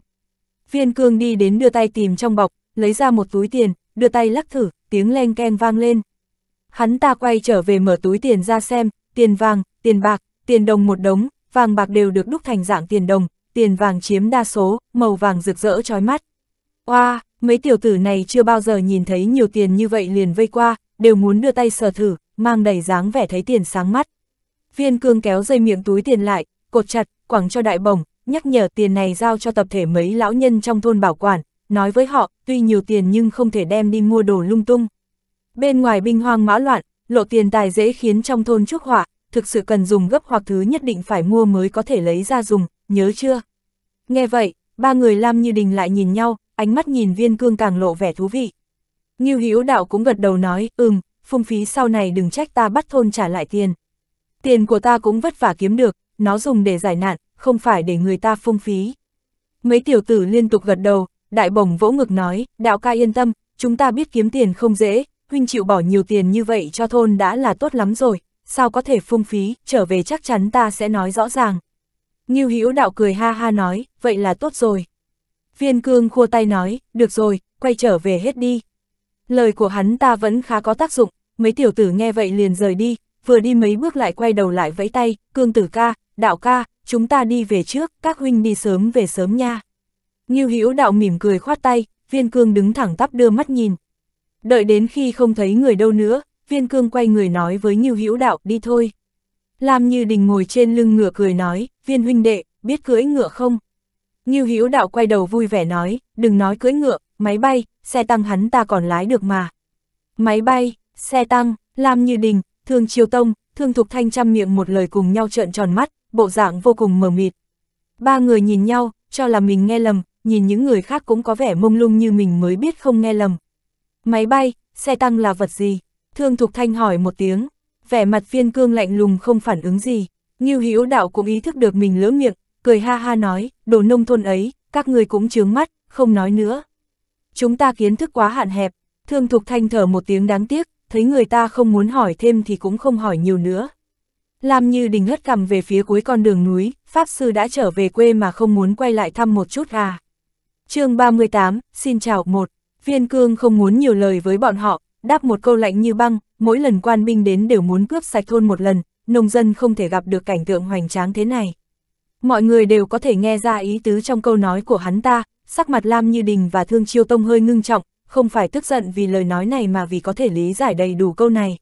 Viên cương đi đến đưa tay tìm trong bọc, lấy ra một túi tiền, đưa tay lắc thử, tiếng len ken vang lên. Hắn ta quay trở về mở túi tiền ra xem, tiền vàng, tiền bạc, tiền đồng một đống, vàng bạc đều được đúc thành dạng tiền đồng, tiền vàng chiếm đa số, màu vàng rực rỡ chói mắt. Oa, wow, Mấy tiểu tử này chưa bao giờ nhìn thấy nhiều tiền như vậy liền vây qua, đều muốn đưa tay sờ thử, mang đầy dáng vẻ thấy tiền sáng mắt. Viên cương kéo dây miệng túi tiền lại, cột chặt, quẳng cho đại bổng, nhắc nhở tiền này giao cho tập thể mấy lão nhân trong thôn bảo quản, nói với họ, tuy nhiều tiền nhưng không thể đem đi mua đồ lung tung. Bên ngoài binh hoang mã loạn, lộ tiền tài dễ khiến trong thôn trúc họa, thực sự cần dùng gấp hoặc thứ nhất định phải mua mới có thể lấy ra dùng, nhớ chưa? Nghe vậy, ba người Lam Như Đình lại nhìn nhau, ánh mắt nhìn viên cương càng lộ vẻ thú vị. Ngưu Hữu đạo cũng gật đầu nói, ừm, phung phí sau này đừng trách ta bắt thôn trả lại tiền. Tiền của ta cũng vất vả kiếm được, nó dùng để giải nạn, không phải để người ta phung phí. Mấy tiểu tử liên tục gật đầu, đại bổng vỗ ngực nói, đạo ca yên tâm, chúng ta biết kiếm tiền không dễ, huynh chịu bỏ nhiều tiền như vậy cho thôn đã là tốt lắm rồi, sao có thể phung phí, trở về chắc chắn ta sẽ nói rõ ràng. Ngưu Hữu đạo cười ha ha nói, vậy là tốt rồi. Viên cương khua tay nói, được rồi, quay trở về hết đi. Lời của hắn ta vẫn khá có tác dụng, mấy tiểu tử nghe vậy liền rời đi, vừa đi mấy bước lại quay đầu lại vẫy tay, cương tử ca, đạo ca, chúng ta đi về trước, các huynh đi sớm về sớm nha. Nghiêu Hữu đạo mỉm cười khoát tay, viên cương đứng thẳng tắp đưa mắt nhìn. Đợi đến khi không thấy người đâu nữa, viên cương quay người nói với Nghiêu Hữu đạo, đi thôi. Lam Như Đình ngồi trên lưng ngựa cười nói, viên huynh đệ, biết cưỡi ngựa không? Ngưu Hữu Đạo quay đầu vui vẻ nói, đừng nói cưỡi ngựa, máy bay, xe tăng hắn ta còn lái được mà. Máy bay, xe tăng, Lam Như Đình, Thương Chiêu Tông, Thương Thục Thanh chăm miệng một lời cùng nhau trợn tròn mắt, bộ dạng vô cùng mờ mịt. Ba người nhìn nhau, cho là mình nghe lầm, nhìn những người khác cũng có vẻ mông lung như mình mới biết không nghe lầm. Máy bay, xe tăng là vật gì? Thương Thục Thanh hỏi một tiếng, vẻ mặt viên cương lạnh lùng không phản ứng gì. Ngưu Hữu Đạo cũng ý thức được mình lỡ miệng, cười ha ha nói, đồ nông thôn ấy, các người cũng chướng mắt, không nói nữa. Chúng ta kiến thức quá hạn hẹp, thương thục thanh thở một tiếng đáng tiếc, thấy người ta không muốn hỏi thêm thì cũng không hỏi nhiều nữa. Làm như đình hất cằm về phía cuối con đường núi, Pháp Sư đã trở về quê mà không muốn quay lại thăm một chút à. chương 38, xin chào một viên cương không muốn nhiều lời với bọn họ, đáp một câu lạnh như băng, mỗi lần quan binh đến đều muốn cướp sạch thôn một lần, nông dân không thể gặp được cảnh tượng hoành tráng thế này. Mọi người đều có thể nghe ra ý tứ trong câu nói của hắn ta, sắc mặt Lam Như Đình và Thương Chiêu Tông hơi ngưng trọng, không phải tức giận vì lời nói này mà vì có thể lý giải đầy đủ câu này.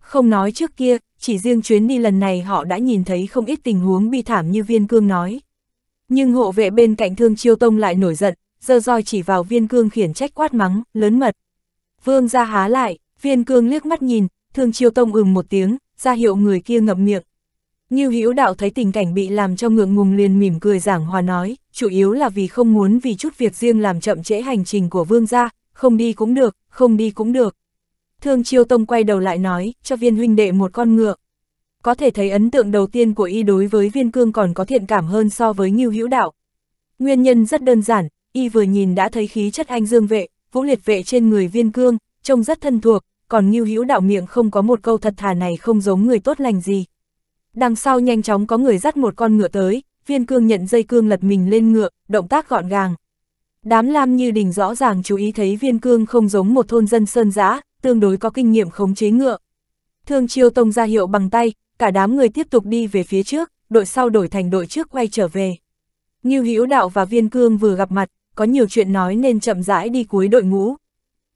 Không nói trước kia, chỉ riêng chuyến đi lần này họ đã nhìn thấy không ít tình huống bi thảm như Viên Cương nói. Nhưng hộ vệ bên cạnh Thương Chiêu Tông lại nổi giận, giơ roi chỉ vào Viên Cương khiển trách quát mắng, lớn mật. Vương ra há lại, Viên Cương liếc mắt nhìn, Thương Chiêu Tông ừm một tiếng, ra hiệu người kia ngậm miệng. Ngưu Hữu Đạo thấy tình cảnh bị làm cho ngượng ngùng liền mỉm cười giảng hòa nói, chủ yếu là vì không muốn vì chút việc riêng làm chậm trễ hành trình của vương gia, không đi cũng được, không đi cũng được. Thương Chiêu Tông quay đầu lại nói, cho viên huynh đệ một con ngựa. Có thể thấy ấn tượng đầu tiên của y đối với viên cương còn có thiện cảm hơn so với Ngưu Hữu Đạo. Nguyên nhân rất đơn giản, y vừa nhìn đã thấy khí chất anh dương vệ, vũ liệt vệ trên người viên cương, trông rất thân thuộc, còn Ngưu Hữu Đạo miệng không có một câu thật thà này không giống người tốt lành gì. Đằng sau nhanh chóng có người dắt một con ngựa tới, viên cương nhận dây cương lật mình lên ngựa, động tác gọn gàng. Đám lam như đình rõ ràng chú ý thấy viên cương không giống một thôn dân sơn giã, tương đối có kinh nghiệm khống chế ngựa. Thương chiêu tông ra hiệu bằng tay, cả đám người tiếp tục đi về phía trước, đội sau đổi thành đội trước quay trở về. Như Hữu Đạo và Viên Cương vừa gặp mặt, có nhiều chuyện nói nên chậm rãi đi cuối đội ngũ.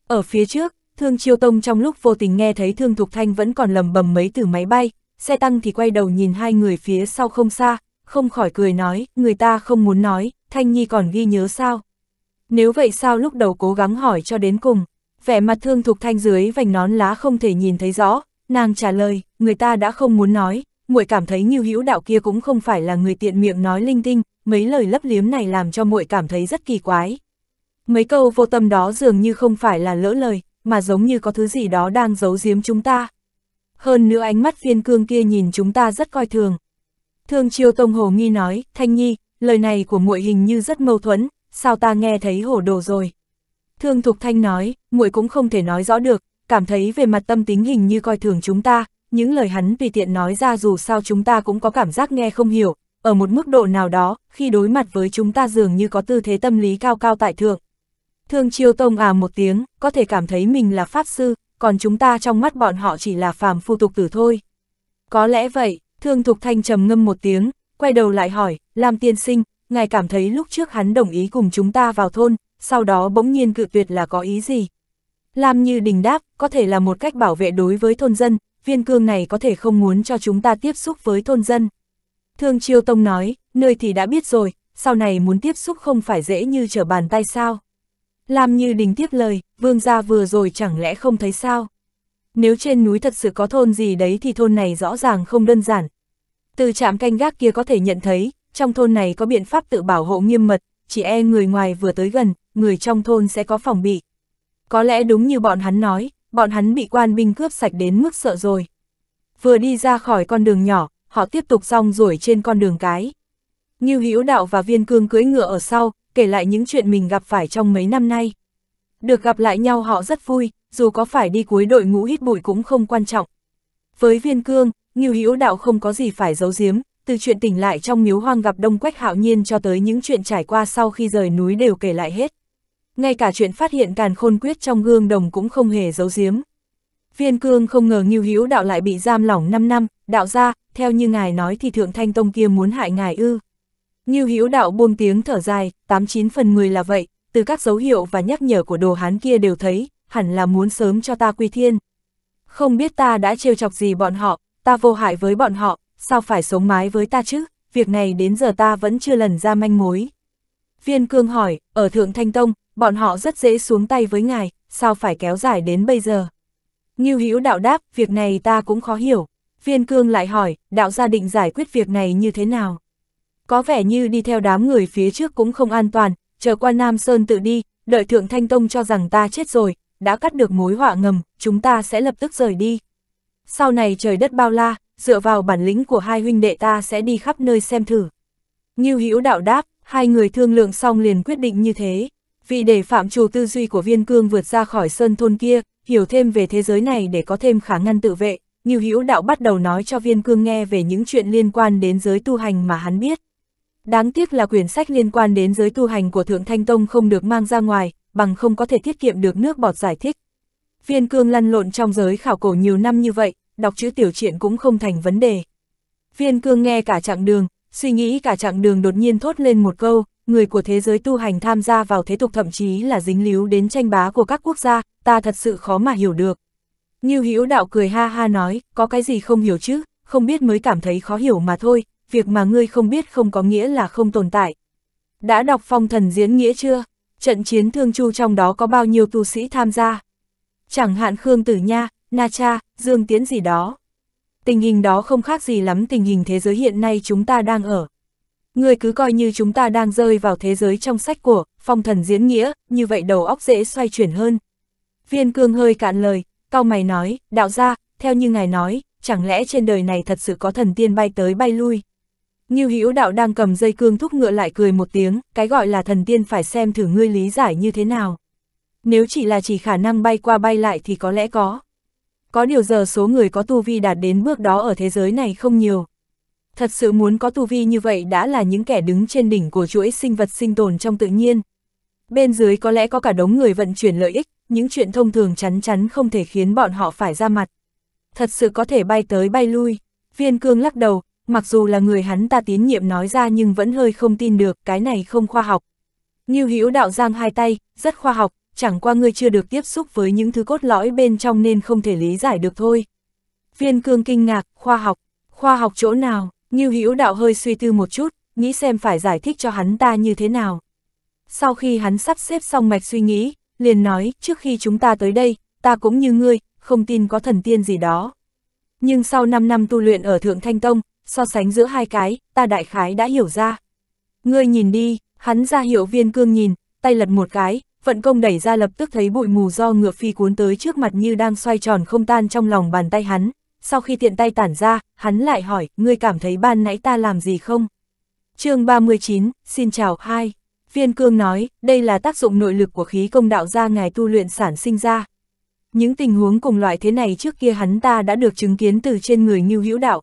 Ở phía trước, Thương Chiêu Tông trong lúc vô tình nghe thấy Thương Thục Thanh vẫn còn lầm bầm mấy từ máy bay, xe tăng thì quay đầu nhìn hai người phía sau không xa, không khỏi cười nói, người ta không muốn nói, Thanh Nhi còn ghi nhớ sao? Nếu vậy sao lúc đầu cố gắng hỏi cho đến cùng, vẻ mặt thương thục thanh dưới vành nón lá không thể nhìn thấy rõ, nàng trả lời, người ta đã không muốn nói, muội cảm thấy như hữu đạo kia cũng không phải là người tiện miệng nói linh tinh, mấy lời lấp liếm này làm cho muội cảm thấy rất kỳ quái. Mấy câu vô tâm đó dường như không phải là lỡ lời, mà giống như có thứ gì đó đang giấu giếm chúng ta hơn nữa ánh mắt viên cương kia nhìn chúng ta rất coi thường. Thương chiêu tông hồ nghi nói, Thanh Nhi, lời này của muội hình như rất mâu thuẫn, sao ta nghe thấy hổ đồ rồi. Thương Thục Thanh nói, muội cũng không thể nói rõ được, cảm thấy về mặt tâm tính hình như coi thường chúng ta, những lời hắn tùy tiện nói ra dù sao chúng ta cũng có cảm giác nghe không hiểu, ở một mức độ nào đó, khi đối mặt với chúng ta dường như có tư thế tâm lý cao cao tại thượng. Thương Chiêu Tông à một tiếng, có thể cảm thấy mình là Pháp Sư, còn chúng ta trong mắt bọn họ chỉ là phàm phu tục tử thôi. Có lẽ vậy, thương thục thanh trầm ngâm một tiếng, quay đầu lại hỏi, Lam tiên sinh, ngài cảm thấy lúc trước hắn đồng ý cùng chúng ta vào thôn, sau đó bỗng nhiên cự tuyệt là có ý gì? Lam như đình đáp, có thể là một cách bảo vệ đối với thôn dân, viên cương này có thể không muốn cho chúng ta tiếp xúc với thôn dân. Thương Chiêu Tông nói, nơi thì đã biết rồi, sau này muốn tiếp xúc không phải dễ như trở bàn tay sao. Làm như đình tiếp lời, vương gia vừa rồi chẳng lẽ không thấy sao? Nếu trên núi thật sự có thôn gì đấy thì thôn này rõ ràng không đơn giản. Từ trạm canh gác kia có thể nhận thấy, trong thôn này có biện pháp tự bảo hộ nghiêm mật, chỉ e người ngoài vừa tới gần, người trong thôn sẽ có phòng bị. Có lẽ đúng như bọn hắn nói, bọn hắn bị quan binh cướp sạch đến mức sợ rồi. Vừa đi ra khỏi con đường nhỏ, họ tiếp tục rong ruổi trên con đường cái. Như Hữu Đạo và Viên Cương cưỡi ngựa ở sau, kể lại những chuyện mình gặp phải trong mấy năm nay. Được gặp lại nhau họ rất vui, dù có phải đi cuối đội ngũ hít bụi cũng không quan trọng. Với viên cương, Nghiêu Hữu Đạo không có gì phải giấu giếm, từ chuyện tỉnh lại trong miếu hoang gặp đông quách hạo nhiên cho tới những chuyện trải qua sau khi rời núi đều kể lại hết. Ngay cả chuyện phát hiện càn khôn quyết trong gương đồng cũng không hề giấu giếm. Viên cương không ngờ Nghiêu Hữu Đạo lại bị giam lỏng 5 năm, đạo ra, theo như ngài nói thì Thượng Thanh Tông kia muốn hại ngài ư. Ngưu Hữu Đạo buông tiếng thở dài, 89 phần 10 là vậy, từ các dấu hiệu và nhắc nhở của đồ hán kia đều thấy, hẳn là muốn sớm cho ta quy thiên. Không biết ta đã trêu chọc gì bọn họ, ta vô hại với bọn họ, sao phải sống mái với ta chứ, việc này đến giờ ta vẫn chưa lần ra manh mối. Viên Cương hỏi, ở Thượng Thanh Tông, bọn họ rất dễ xuống tay với ngài, sao phải kéo dài đến bây giờ? Ngưu Hữu Đạo đáp, việc này ta cũng khó hiểu. Viên Cương lại hỏi, đạo gia định giải quyết việc này như thế nào? có vẻ như đi theo đám người phía trước cũng không an toàn, chờ qua Nam Sơn tự đi, đợi Thượng Thanh Tông cho rằng ta chết rồi, đã cắt được mối họa ngầm, chúng ta sẽ lập tức rời đi. Sau này trời đất bao la, dựa vào bản lĩnh của hai huynh đệ ta sẽ đi khắp nơi xem thử. Như Hữu đạo đáp, hai người thương lượng xong liền quyết định như thế. Vì để phạm trù tư duy của viên cương vượt ra khỏi sơn thôn kia, hiểu thêm về thế giới này để có thêm khả ngăn tự vệ, như Hữu đạo bắt đầu nói cho viên cương nghe về những chuyện liên quan đến giới tu hành mà hắn biết. Đáng tiếc là quyển sách liên quan đến giới tu hành của Thượng Thanh Tông không được mang ra ngoài, bằng không có thể tiết kiệm được nước bọt giải thích. Viên cương lăn lộn trong giới khảo cổ nhiều năm như vậy, đọc chữ tiểu truyện cũng không thành vấn đề. Viên cương nghe cả chặng đường, suy nghĩ cả chặng đường đột nhiên thốt lên một câu, người của thế giới tu hành tham gia vào thế tục thậm chí là dính líu đến tranh bá của các quốc gia, ta thật sự khó mà hiểu được. Như Hữu đạo cười ha ha nói, có cái gì không hiểu chứ, không biết mới cảm thấy khó hiểu mà thôi, việc mà ngươi không biết không có nghĩa là không tồn tại. Đã đọc phong thần diễn nghĩa chưa? Trận chiến thương chu trong đó có bao nhiêu tu sĩ tham gia? Chẳng hạn Khương Tử Nha, Na Cha, Dương Tiến gì đó. Tình hình đó không khác gì lắm tình hình thế giới hiện nay chúng ta đang ở. Ngươi cứ coi như chúng ta đang rơi vào thế giới trong sách của phong thần diễn nghĩa, như vậy đầu óc dễ xoay chuyển hơn. Viên cương hơi cạn lời, cao mày nói, đạo gia theo như ngài nói, chẳng lẽ trên đời này thật sự có thần tiên bay tới bay lui? Như Hữu Đạo đang cầm dây cương thúc ngựa lại cười một tiếng, cái gọi là thần tiên phải xem thử ngươi lý giải như thế nào. Nếu chỉ là chỉ khả năng bay qua bay lại thì có lẽ có. Có điều giờ số người có tu vi đạt đến bước đó ở thế giới này không nhiều. Thật sự muốn có tu vi như vậy đã là những kẻ đứng trên đỉnh của chuỗi sinh vật sinh tồn trong tự nhiên. Bên dưới có lẽ có cả đống người vận chuyển lợi ích, những chuyện thông thường chắn chắn không thể khiến bọn họ phải ra mặt. Thật sự có thể bay tới bay lui. Viên cương lắc đầu, mặc dù là người hắn ta tín nhiệm nói ra nhưng vẫn hơi không tin được, cái này không khoa học. Như Hữu đạo giang hai tay, rất khoa học, chẳng qua ngươi chưa được tiếp xúc với những thứ cốt lõi bên trong nên không thể lý giải được thôi. Viên cương kinh ngạc, khoa học, khoa học chỗ nào, Như Hữu đạo hơi suy tư một chút, nghĩ xem phải giải thích cho hắn ta như thế nào. Sau khi hắn sắp xếp xong mạch suy nghĩ, liền nói, trước khi chúng ta tới đây, ta cũng như ngươi, không tin có thần tiên gì đó. Nhưng sau 5 năm tu luyện ở Thượng Thanh Tông, so sánh giữa hai cái, ta đại khái đã hiểu ra. Ngươi nhìn đi, hắn ra hiệu viên cương nhìn, tay lật một cái, vận công đẩy ra lập tức thấy bụi mù do ngựa phi cuốn tới trước mặt như đang xoay tròn không tan trong lòng bàn tay hắn. Sau khi tiện tay tản ra, hắn lại hỏi, ngươi cảm thấy ban nãy ta làm gì không? chương 39, xin chào, hai. Viên cương nói, đây là tác dụng nội lực của khí công đạo gia ngài tu luyện sản sinh ra. Những tình huống cùng loại thế này trước kia hắn ta đã được chứng kiến từ trên người Như Hữu Đạo,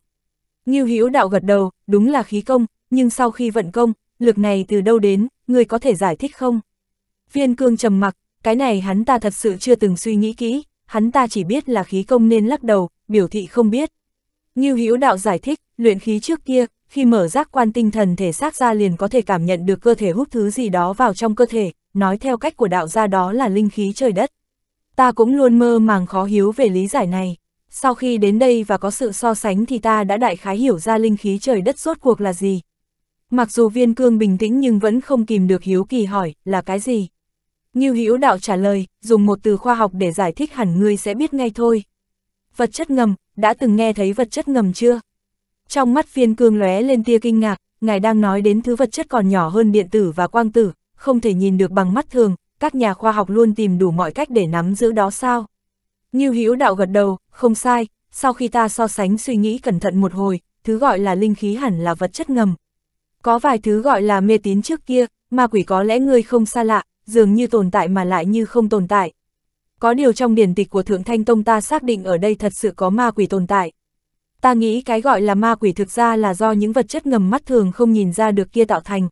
Ngưu Hữu đạo gật đầu, đúng là khí công, nhưng sau khi vận công, lực này từ đâu đến, người có thể giải thích không? Viên cương trầm mặc, cái này hắn ta thật sự chưa từng suy nghĩ kỹ, hắn ta chỉ biết là khí công nên lắc đầu, biểu thị không biết. Ngưu Hữu đạo giải thích, luyện khí trước kia, khi mở giác quan tinh thần thể xác ra liền có thể cảm nhận được cơ thể hút thứ gì đó vào trong cơ thể, nói theo cách của đạo gia đó là linh khí trời đất. Ta cũng luôn mơ màng khó hiếu về lý giải này sau khi đến đây và có sự so sánh thì ta đã đại khái hiểu ra linh khí trời đất rốt cuộc là gì. Mặc dù viên cương bình tĩnh nhưng vẫn không kìm được hiếu kỳ hỏi, là cái gì? như Hữu Đạo trả lời, dùng một từ khoa học để giải thích hẳn ngươi sẽ biết ngay thôi. Vật chất ngầm, đã từng nghe thấy vật chất ngầm chưa? Trong mắt viên cương lóe lên tia kinh ngạc, ngài đang nói đến thứ vật chất còn nhỏ hơn điện tử và quang tử, không thể nhìn được bằng mắt thường, các nhà khoa học luôn tìm đủ mọi cách để nắm giữ đó sao? như Hữu Đạo gật đầu, không sai, sau khi ta so sánh suy nghĩ cẩn thận một hồi, thứ gọi là linh khí hẳn là vật chất ngầm. Có vài thứ gọi là mê tín trước kia, ma quỷ có lẽ ngươi không xa lạ, dường như tồn tại mà lại như không tồn tại. Có điều trong điển tịch của Thượng Thanh Tông ta xác định ở đây thật sự có ma quỷ tồn tại. Ta nghĩ cái gọi là ma quỷ thực ra là do những vật chất ngầm mắt thường không nhìn ra được kia tạo thành.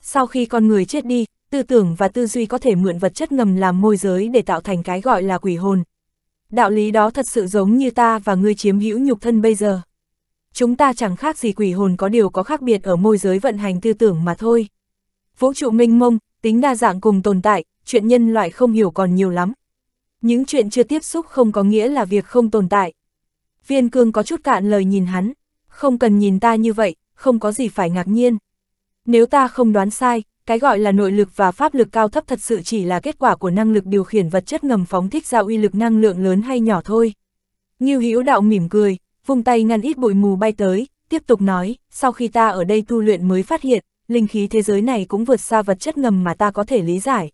Sau khi con người chết đi, tư tưởng và tư duy có thể mượn vật chất ngầm làm môi giới để tạo thành cái gọi là quỷ hồn, đạo lý đó thật sự giống như ta và ngươi chiếm hữu nhục thân bây giờ. Chúng ta chẳng khác gì quỷ hồn có điều có khác biệt ở môi giới vận hành tư tưởng mà thôi. Vũ trụ minh mông, tính đa dạng cùng tồn tại, chuyện nhân loại không hiểu còn nhiều lắm. Những chuyện chưa tiếp xúc không có nghĩa là việc không tồn tại. Viên cương có chút cạn lời nhìn hắn, không cần nhìn ta như vậy, không có gì phải ngạc nhiên. Nếu ta không đoán sai, cái gọi là nội lực và pháp lực cao thấp thật sự chỉ là kết quả của năng lực điều khiển vật chất ngầm phóng thích ra uy lực năng lượng lớn hay nhỏ thôi. Ngưu Hữu Đạo mỉm cười, vung tay ngăn ít bụi mù bay tới, tiếp tục nói, sau khi ta ở đây tu luyện mới phát hiện, linh khí thế giới này cũng vượt xa vật chất ngầm mà ta có thể lý giải.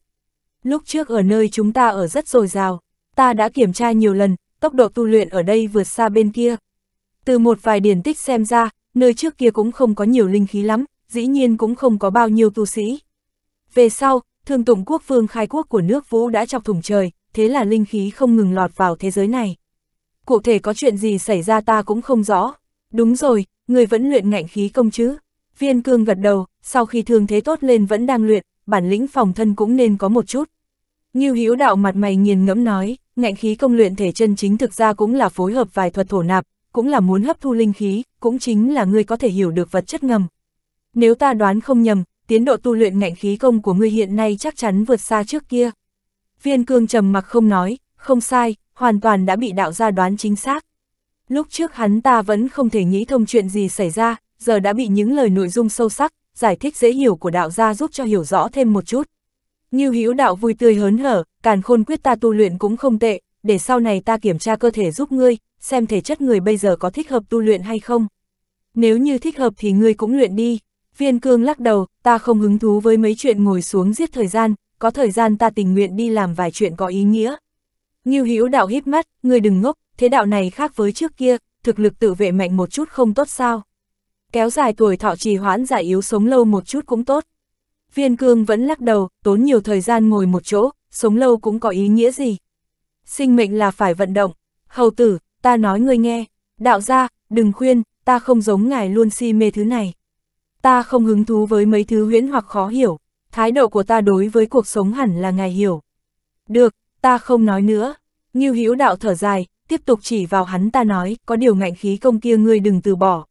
Lúc trước ở nơi chúng ta ở rất dồi dào, ta đã kiểm tra nhiều lần, tốc độ tu luyện ở đây vượt xa bên kia. Từ một vài điển tích xem ra, nơi trước kia cũng không có nhiều linh khí lắm, dĩ nhiên cũng không có bao nhiêu tu sĩ. Về sau, thương tụng quốc vương khai quốc của nước Vũ đã chọc thủng trời, thế là linh khí không ngừng lọt vào thế giới này. Cụ thể có chuyện gì xảy ra ta cũng không rõ. Đúng rồi, người vẫn luyện ngạnh khí công chứ. Viên cương gật đầu, sau khi thương thế tốt lên vẫn đang luyện, bản lĩnh phòng thân cũng nên có một chút. như hiếu đạo mặt mày nghiền ngẫm nói, ngạnh khí công luyện thể chân chính thực ra cũng là phối hợp vài thuật thổ nạp, cũng là muốn hấp thu linh khí, cũng chính là người có thể hiểu được vật chất ngầm, nếu ta đoán không nhầm, tiến độ tu luyện ngạnh khí công của ngươi hiện nay chắc chắn vượt xa trước kia. Viên cương trầm mặc không nói, không sai, hoàn toàn đã bị đạo gia đoán chính xác. Lúc trước hắn ta vẫn không thể nghĩ thông chuyện gì xảy ra, giờ đã bị những lời nội dung sâu sắc, giải thích dễ hiểu của đạo gia giúp cho hiểu rõ thêm một chút. Như hữu đạo vui tươi hớn hở, càn khôn quyết ta tu luyện cũng không tệ, để sau này ta kiểm tra cơ thể giúp ngươi, xem thể chất người bây giờ có thích hợp tu luyện hay không. Nếu như thích hợp thì ngươi cũng luyện đi, Viên cương lắc đầu, ta không hứng thú với mấy chuyện ngồi xuống giết thời gian, có thời gian ta tình nguyện đi làm vài chuyện có ý nghĩa. Ngưu Hữu đạo híp mắt, người đừng ngốc, thế đạo này khác với trước kia, thực lực tự vệ mạnh một chút không tốt sao. Kéo dài tuổi thọ trì hoãn giải yếu sống lâu một chút cũng tốt. Viên cương vẫn lắc đầu, tốn nhiều thời gian ngồi một chỗ, sống lâu cũng có ý nghĩa gì. Sinh mệnh là phải vận động. Hầu tử, ta nói ngươi nghe. Đạo gia, đừng khuyên, ta không giống ngài luôn si mê thứ này ta không hứng thú với mấy thứ huyễn hoặc khó hiểu, thái độ của ta đối với cuộc sống hẳn là ngài hiểu. Được, ta không nói nữa. Như Hữu đạo thở dài, tiếp tục chỉ vào hắn ta nói, có điều ngạnh khí công kia ngươi đừng từ bỏ.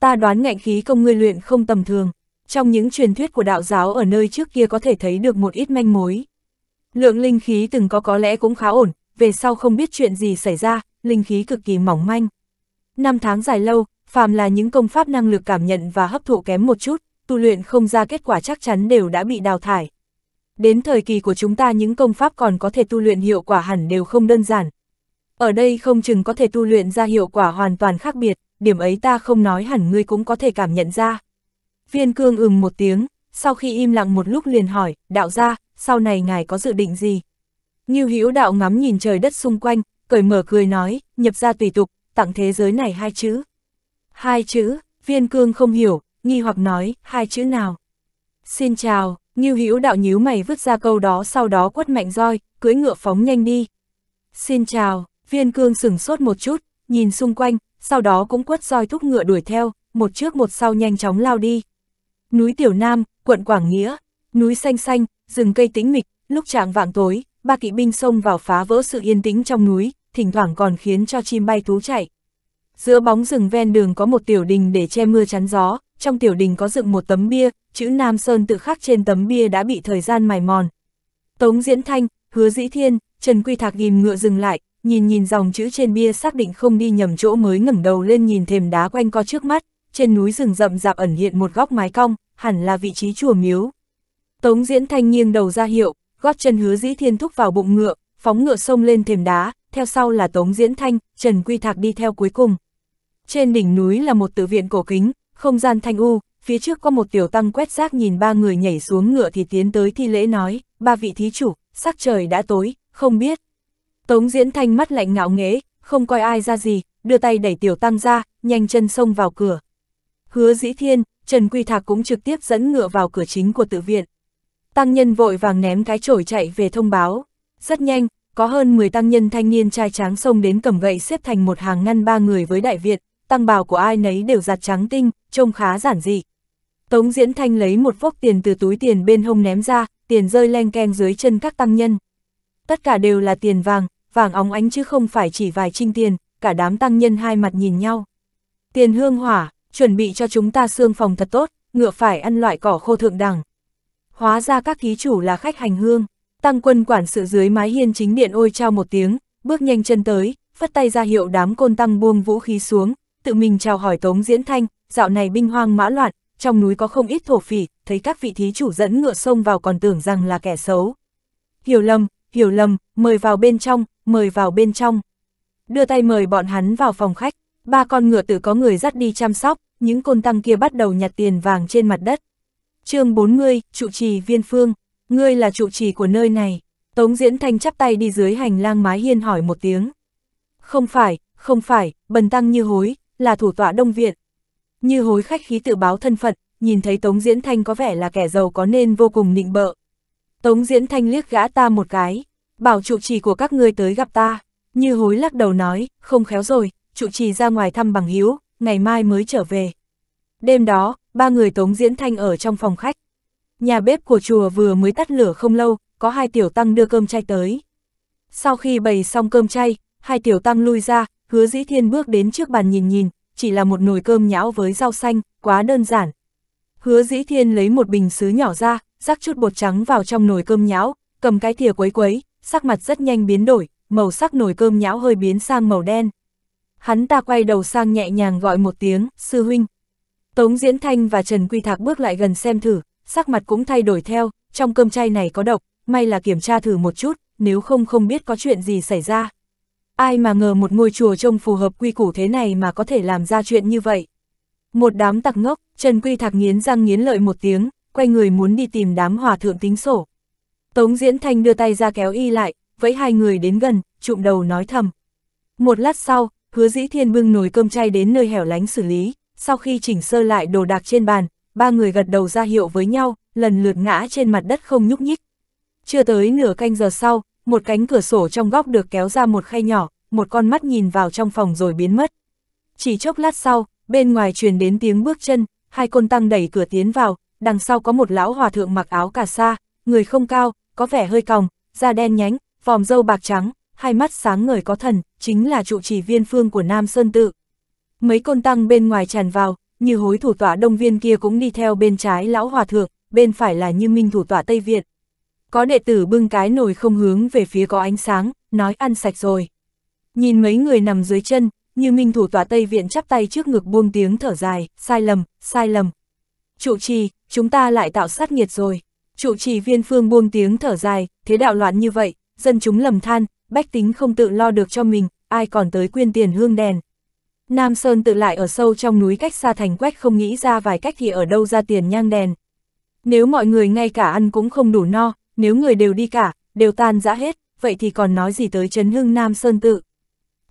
Ta đoán ngạnh khí công ngươi luyện không tầm thường, trong những truyền thuyết của đạo giáo ở nơi trước kia có thể thấy được một ít manh mối. Lượng linh khí từng có có lẽ cũng khá ổn, về sau không biết chuyện gì xảy ra, linh khí cực kỳ mỏng manh. Năm tháng dài lâu, phàm là những công pháp năng lực cảm nhận và hấp thụ kém một chút, tu luyện không ra kết quả chắc chắn đều đã bị đào thải. Đến thời kỳ của chúng ta những công pháp còn có thể tu luyện hiệu quả hẳn đều không đơn giản. Ở đây không chừng có thể tu luyện ra hiệu quả hoàn toàn khác biệt, điểm ấy ta không nói hẳn ngươi cũng có thể cảm nhận ra. Viên cương ừm một tiếng, sau khi im lặng một lúc liền hỏi, đạo ra, sau này ngài có dự định gì? Như hữu đạo ngắm nhìn trời đất xung quanh, cởi mở cười nói, nhập ra tùy tục, tặng thế giới này hai chữ. Hai chữ, viên cương không hiểu, nghi hoặc nói, hai chữ nào. Xin chào, Ngưu Hữu đạo nhíu mày vứt ra câu đó sau đó quất mạnh roi, cưỡi ngựa phóng nhanh đi. Xin chào, viên cương sửng sốt một chút, nhìn xung quanh, sau đó cũng quất roi thúc ngựa đuổi theo, một trước một sau nhanh chóng lao đi. Núi Tiểu Nam, quận Quảng Nghĩa, núi xanh xanh, rừng cây tĩnh mịch, lúc trạng vạng tối, ba kỵ binh xông vào phá vỡ sự yên tĩnh trong núi, thỉnh thoảng còn khiến cho chim bay thú chạy. Giữa bóng rừng ven đường có một tiểu đình để che mưa chắn gió, trong tiểu đình có dựng một tấm bia, chữ Nam Sơn tự khắc trên tấm bia đã bị thời gian mài mòn. Tống Diễn Thanh, Hứa Dĩ Thiên, Trần Quy Thạc ghim ngựa dừng lại, nhìn nhìn dòng chữ trên bia xác định không đi nhầm chỗ mới ngẩng đầu lên nhìn thềm đá quanh co trước mắt, trên núi rừng rậm rạp ẩn hiện một góc mái cong, hẳn là vị trí chùa miếu. Tống Diễn Thanh nghiêng đầu ra hiệu, gót chân Hứa Dĩ Thiên thúc vào bụng ngựa, phóng ngựa xông lên thềm đá, theo sau là Tống Diễn Thanh, Trần Quy Thạc đi theo cuối cùng. Trên đỉnh núi là một tử viện cổ kính, không gian thanh u, phía trước có một tiểu tăng quét rác nhìn ba người nhảy xuống ngựa thì tiến tới thi lễ nói, ba vị thí chủ, sắc trời đã tối, không biết. Tống diễn thanh mắt lạnh ngạo nghễ, không coi ai ra gì, đưa tay đẩy tiểu tăng ra, nhanh chân xông vào cửa. Hứa dĩ thiên, Trần Quy Thạc cũng trực tiếp dẫn ngựa vào cửa chính của tử viện. Tăng nhân vội vàng ném cái chổi chạy về thông báo. Rất nhanh, có hơn 10 tăng nhân thanh niên trai tráng xông đến cầm gậy xếp thành một hàng ngăn ba người với đại viện, tăng bào của ai nấy đều giặt trắng tinh, trông khá giản dị. Tống Diễn Thanh lấy một vốc tiền từ túi tiền bên hông ném ra, tiền rơi leng keng dưới chân các tăng nhân. Tất cả đều là tiền vàng, vàng óng ánh chứ không phải chỉ vài trinh tiền, cả đám tăng nhân hai mặt nhìn nhau. Tiền hương hỏa, chuẩn bị cho chúng ta xương phòng thật tốt, ngựa phải ăn loại cỏ khô thượng đẳng. Hóa ra các ký chủ là khách hành hương, tăng quân quản sự dưới mái hiên chính điện ôi trao một tiếng, bước nhanh chân tới, phất tay ra hiệu đám côn tăng buông vũ khí xuống, tự mình chào hỏi Tống Diễn Thanh, dạo này binh hoang mã loạn, trong núi có không ít thổ phỉ, thấy các vị thí chủ dẫn ngựa sông vào còn tưởng rằng là kẻ xấu. Hiểu lầm, hiểu lầm, mời vào bên trong, mời vào bên trong. Đưa tay mời bọn hắn vào phòng khách, ba con ngựa tử có người dắt đi chăm sóc, những côn tăng kia bắt đầu nhặt tiền vàng trên mặt đất. chương 40, trụ trì viên phương, ngươi là trụ trì của nơi này. Tống Diễn Thanh chắp tay đi dưới hành lang mái hiên hỏi một tiếng. Không phải, không phải, bần tăng như hối, là thủ tọa Đông Viện. Như hối khách khí tự báo thân phận, nhìn thấy Tống Diễn Thanh có vẻ là kẻ giàu có nên vô cùng nịnh bợ. Tống Diễn Thanh liếc gã ta một cái, bảo trụ trì của các ngươi tới gặp ta. Như hối lắc đầu nói, không khéo rồi, trụ trì ra ngoài thăm bằng hiếu, ngày mai mới trở về. Đêm đó, ba người Tống Diễn Thanh ở trong phòng khách. Nhà bếp của chùa vừa mới tắt lửa không lâu, có hai tiểu tăng đưa cơm chay tới. Sau khi bày xong cơm chay, hai tiểu tăng lui ra, hứa dĩ thiên bước đến trước bàn nhìn nhìn, chỉ là một nồi cơm nhão với rau xanh, quá đơn giản. Hứa dĩ thiên lấy một bình xứ nhỏ ra, rắc chút bột trắng vào trong nồi cơm nhão, cầm cái thìa quấy quấy, sắc mặt rất nhanh biến đổi, màu sắc nồi cơm nhão hơi biến sang màu đen. Hắn ta quay đầu sang nhẹ nhàng gọi một tiếng, sư huynh. Tống Diễn Thanh và Trần Quy Thạc bước lại gần xem thử, sắc mặt cũng thay đổi theo, trong cơm chay này có độc, may là kiểm tra thử một chút, nếu không không biết có chuyện gì xảy ra. Ai mà ngờ một ngôi chùa trông phù hợp quy củ thế này mà có thể làm ra chuyện như vậy. Một đám tặc ngốc, Trần Quy Thạc nghiến răng nghiến lợi một tiếng, quay người muốn đi tìm đám hòa thượng tính sổ. Tống Diễn Thanh đưa tay ra kéo y lại, vẫy hai người đến gần, trụm đầu nói thầm. Một lát sau, hứa dĩ thiên bưng nồi cơm chay đến nơi hẻo lánh xử lý, sau khi chỉnh sơ lại đồ đạc trên bàn, ba người gật đầu ra hiệu với nhau, lần lượt ngã trên mặt đất không nhúc nhích. Chưa tới nửa canh giờ sau, một cánh cửa sổ trong góc được kéo ra một khay nhỏ, một con mắt nhìn vào trong phòng rồi biến mất. Chỉ chốc lát sau, bên ngoài truyền đến tiếng bước chân, hai côn tăng đẩy cửa tiến vào, đằng sau có một lão hòa thượng mặc áo cà sa, người không cao, có vẻ hơi còng, da đen nhánh, vòm râu bạc trắng, hai mắt sáng ngời có thần, chính là trụ trì viên phương của Nam Sơn Tự. Mấy côn tăng bên ngoài tràn vào, như hối thủ tọa đông viên kia cũng đi theo bên trái lão hòa thượng, bên phải là như minh thủ tọa Tây Viện. Có đệ tử bưng cái nồi không hướng về phía có ánh sáng, nói ăn sạch rồi. Nhìn mấy người nằm dưới chân, như minh thủ tòa Tây Viện chắp tay trước ngực buông tiếng thở dài, sai lầm, sai lầm. Trụ trì, chúng ta lại tạo sát nghiệt rồi. Trụ trì viên phương buông tiếng thở dài, thế đạo loạn như vậy, dân chúng lầm than, bách tính không tự lo được cho mình, ai còn tới quyên tiền hương đèn. Nam Sơn tự lại ở sâu trong núi cách xa thành quách không nghĩ ra vài cách thì ở đâu ra tiền nhang đèn. Nếu mọi người ngay cả ăn cũng không đủ no, nếu người đều đi cả, đều tan rã hết, vậy thì còn nói gì tới chấn hưng Nam Sơn Tự.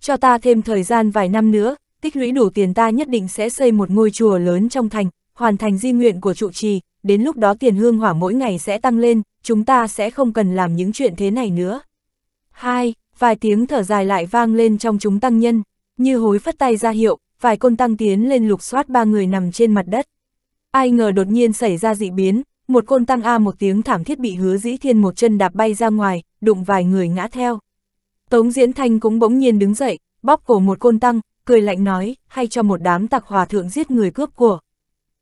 Cho ta thêm thời gian vài năm nữa, tích lũy đủ tiền ta nhất định sẽ xây một ngôi chùa lớn trong thành, hoàn thành di nguyện của trụ trì, đến lúc đó tiền hương hỏa mỗi ngày sẽ tăng lên, chúng ta sẽ không cần làm những chuyện thế này nữa. Hai, vài tiếng thở dài lại vang lên trong chúng tăng nhân, như hối phất tay ra hiệu, vài côn tăng tiến lên lục soát ba người nằm trên mặt đất. Ai ngờ đột nhiên xảy ra dị biến, một côn tăng A một tiếng thảm thiết bị hứa dĩ thiên một chân đạp bay ra ngoài, đụng vài người ngã theo. Tống Diễn Thanh cũng bỗng nhiên đứng dậy, bóp cổ một côn tăng, cười lạnh nói, hay cho một đám tặc hòa thượng giết người cướp của.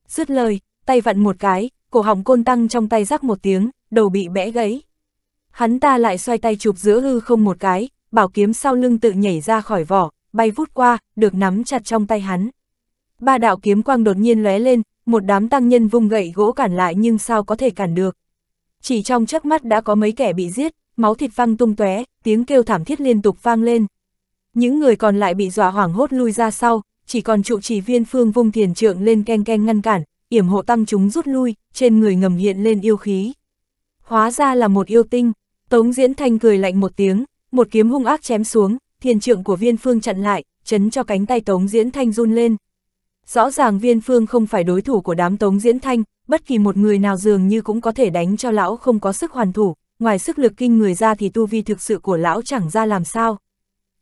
Dứt lời, tay vặn một cái, cổ họng côn tăng trong tay rắc một tiếng, đầu bị bẽ gãy. Hắn ta lại xoay tay chụp giữa hư không một cái, bảo kiếm sau lưng tự nhảy ra khỏi vỏ, bay vút qua, được nắm chặt trong tay hắn. Ba đạo kiếm quang đột nhiên lóe lên, một đám tăng nhân vung gậy gỗ cản lại nhưng sao có thể cản được. Chỉ trong chớp mắt đã có mấy kẻ bị giết, máu thịt văng tung tóe, tiếng kêu thảm thiết liên tục vang lên. Những người còn lại bị dọa hoảng hốt lui ra sau, chỉ còn trụ trì viên phương vung thiền trượng lên keng keng ngăn cản, yểm hộ tăng chúng rút lui, trên người ngầm hiện lên yêu khí. Hóa ra là một yêu tinh, Tống Diễn Thanh cười lạnh một tiếng, một kiếm hung ác chém xuống, thiền trượng của viên phương chặn lại, chấn cho cánh tay Tống Diễn Thanh run lên. Rõ ràng viên phương không phải đối thủ của đám tống diễn thanh, bất kỳ một người nào dường như cũng có thể đánh cho lão không có sức hoàn thủ, ngoài sức lực kinh người ra thì tu vi thực sự của lão chẳng ra làm sao.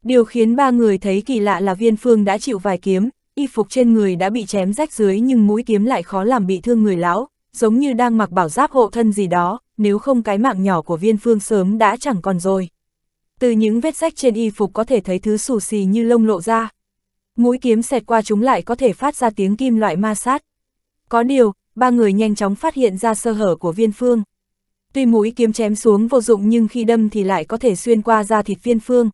Điều khiến ba người thấy kỳ lạ là viên phương đã chịu vài kiếm, y phục trên người đã bị chém rách dưới nhưng mũi kiếm lại khó làm bị thương người lão, giống như đang mặc bảo giáp hộ thân gì đó, nếu không cái mạng nhỏ của viên phương sớm đã chẳng còn rồi. Từ những vết rách trên y phục có thể thấy thứ xù xì như lông lộ ra, mũi kiếm xẹt qua chúng lại có thể phát ra tiếng kim loại ma sát. Có điều, ba người nhanh chóng phát hiện ra sơ hở của viên phương. Tuy mũi kiếm chém xuống vô dụng nhưng khi đâm thì lại có thể xuyên qua da thịt viên phương.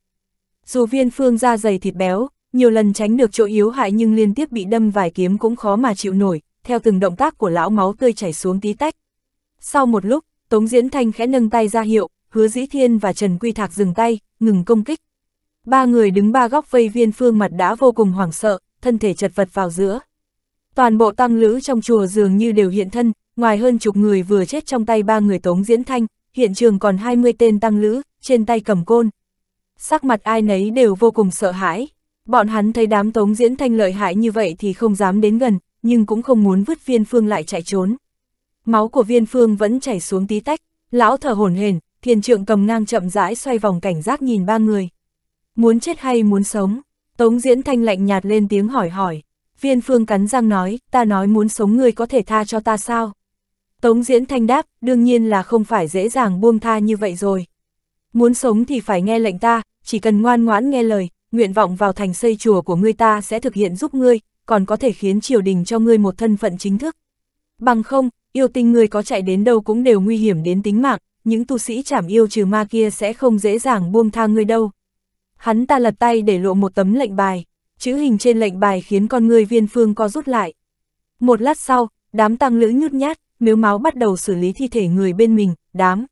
Dù viên phương da dày thịt béo, nhiều lần tránh được chỗ yếu hại nhưng liên tiếp bị đâm vài kiếm cũng khó mà chịu nổi, theo từng động tác của lão máu tươi chảy xuống tí tách. Sau một lúc, Tống Diễn Thanh khẽ nâng tay ra hiệu, hứa Dĩ Thiên và Trần Quy Thạc dừng tay, ngừng công kích. Ba người đứng ba góc vây viên phương mặt đã vô cùng hoảng sợ, thân thể chật vật vào giữa. Toàn bộ tăng lữ trong chùa dường như đều hiện thân, ngoài hơn chục người vừa chết trong tay ba người tống diễn thanh, hiện trường còn 20 tên tăng lữ, trên tay cầm côn. Sắc mặt ai nấy đều vô cùng sợ hãi. Bọn hắn thấy đám tống diễn thanh lợi hại như vậy thì không dám đến gần, nhưng cũng không muốn vứt viên phương lại chạy trốn. Máu của viên phương vẫn chảy xuống tí tách, lão thở hổn hển, thiền trượng cầm ngang chậm rãi xoay vòng cảnh giác nhìn ba người. Muốn chết hay muốn sống? Tống Diễn Thanh lạnh nhạt lên tiếng hỏi hỏi. Viên Phương cắn răng nói, ta nói muốn sống ngươi có thể tha cho ta sao? Tống Diễn Thanh đáp, đương nhiên là không phải dễ dàng buông tha như vậy rồi. Muốn sống thì phải nghe lệnh ta, chỉ cần ngoan ngoãn nghe lời, nguyện vọng vào thành xây chùa của ngươi ta sẽ thực hiện giúp ngươi, còn có thể khiến triều đình cho ngươi một thân phận chính thức. Bằng không, yêu tinh ngươi có chạy đến đâu cũng đều nguy hiểm đến tính mạng, những tu sĩ chảm yêu trừ ma kia sẽ không dễ dàng buông tha ngươi đâu. Hắn ta lật tay để lộ một tấm lệnh bài, chữ hình trên lệnh bài khiến con người viên phương co rút lại. Một lát sau, đám tăng lữ nhút nhát, miếu máu bắt đầu xử lý thi thể người bên mình, đám.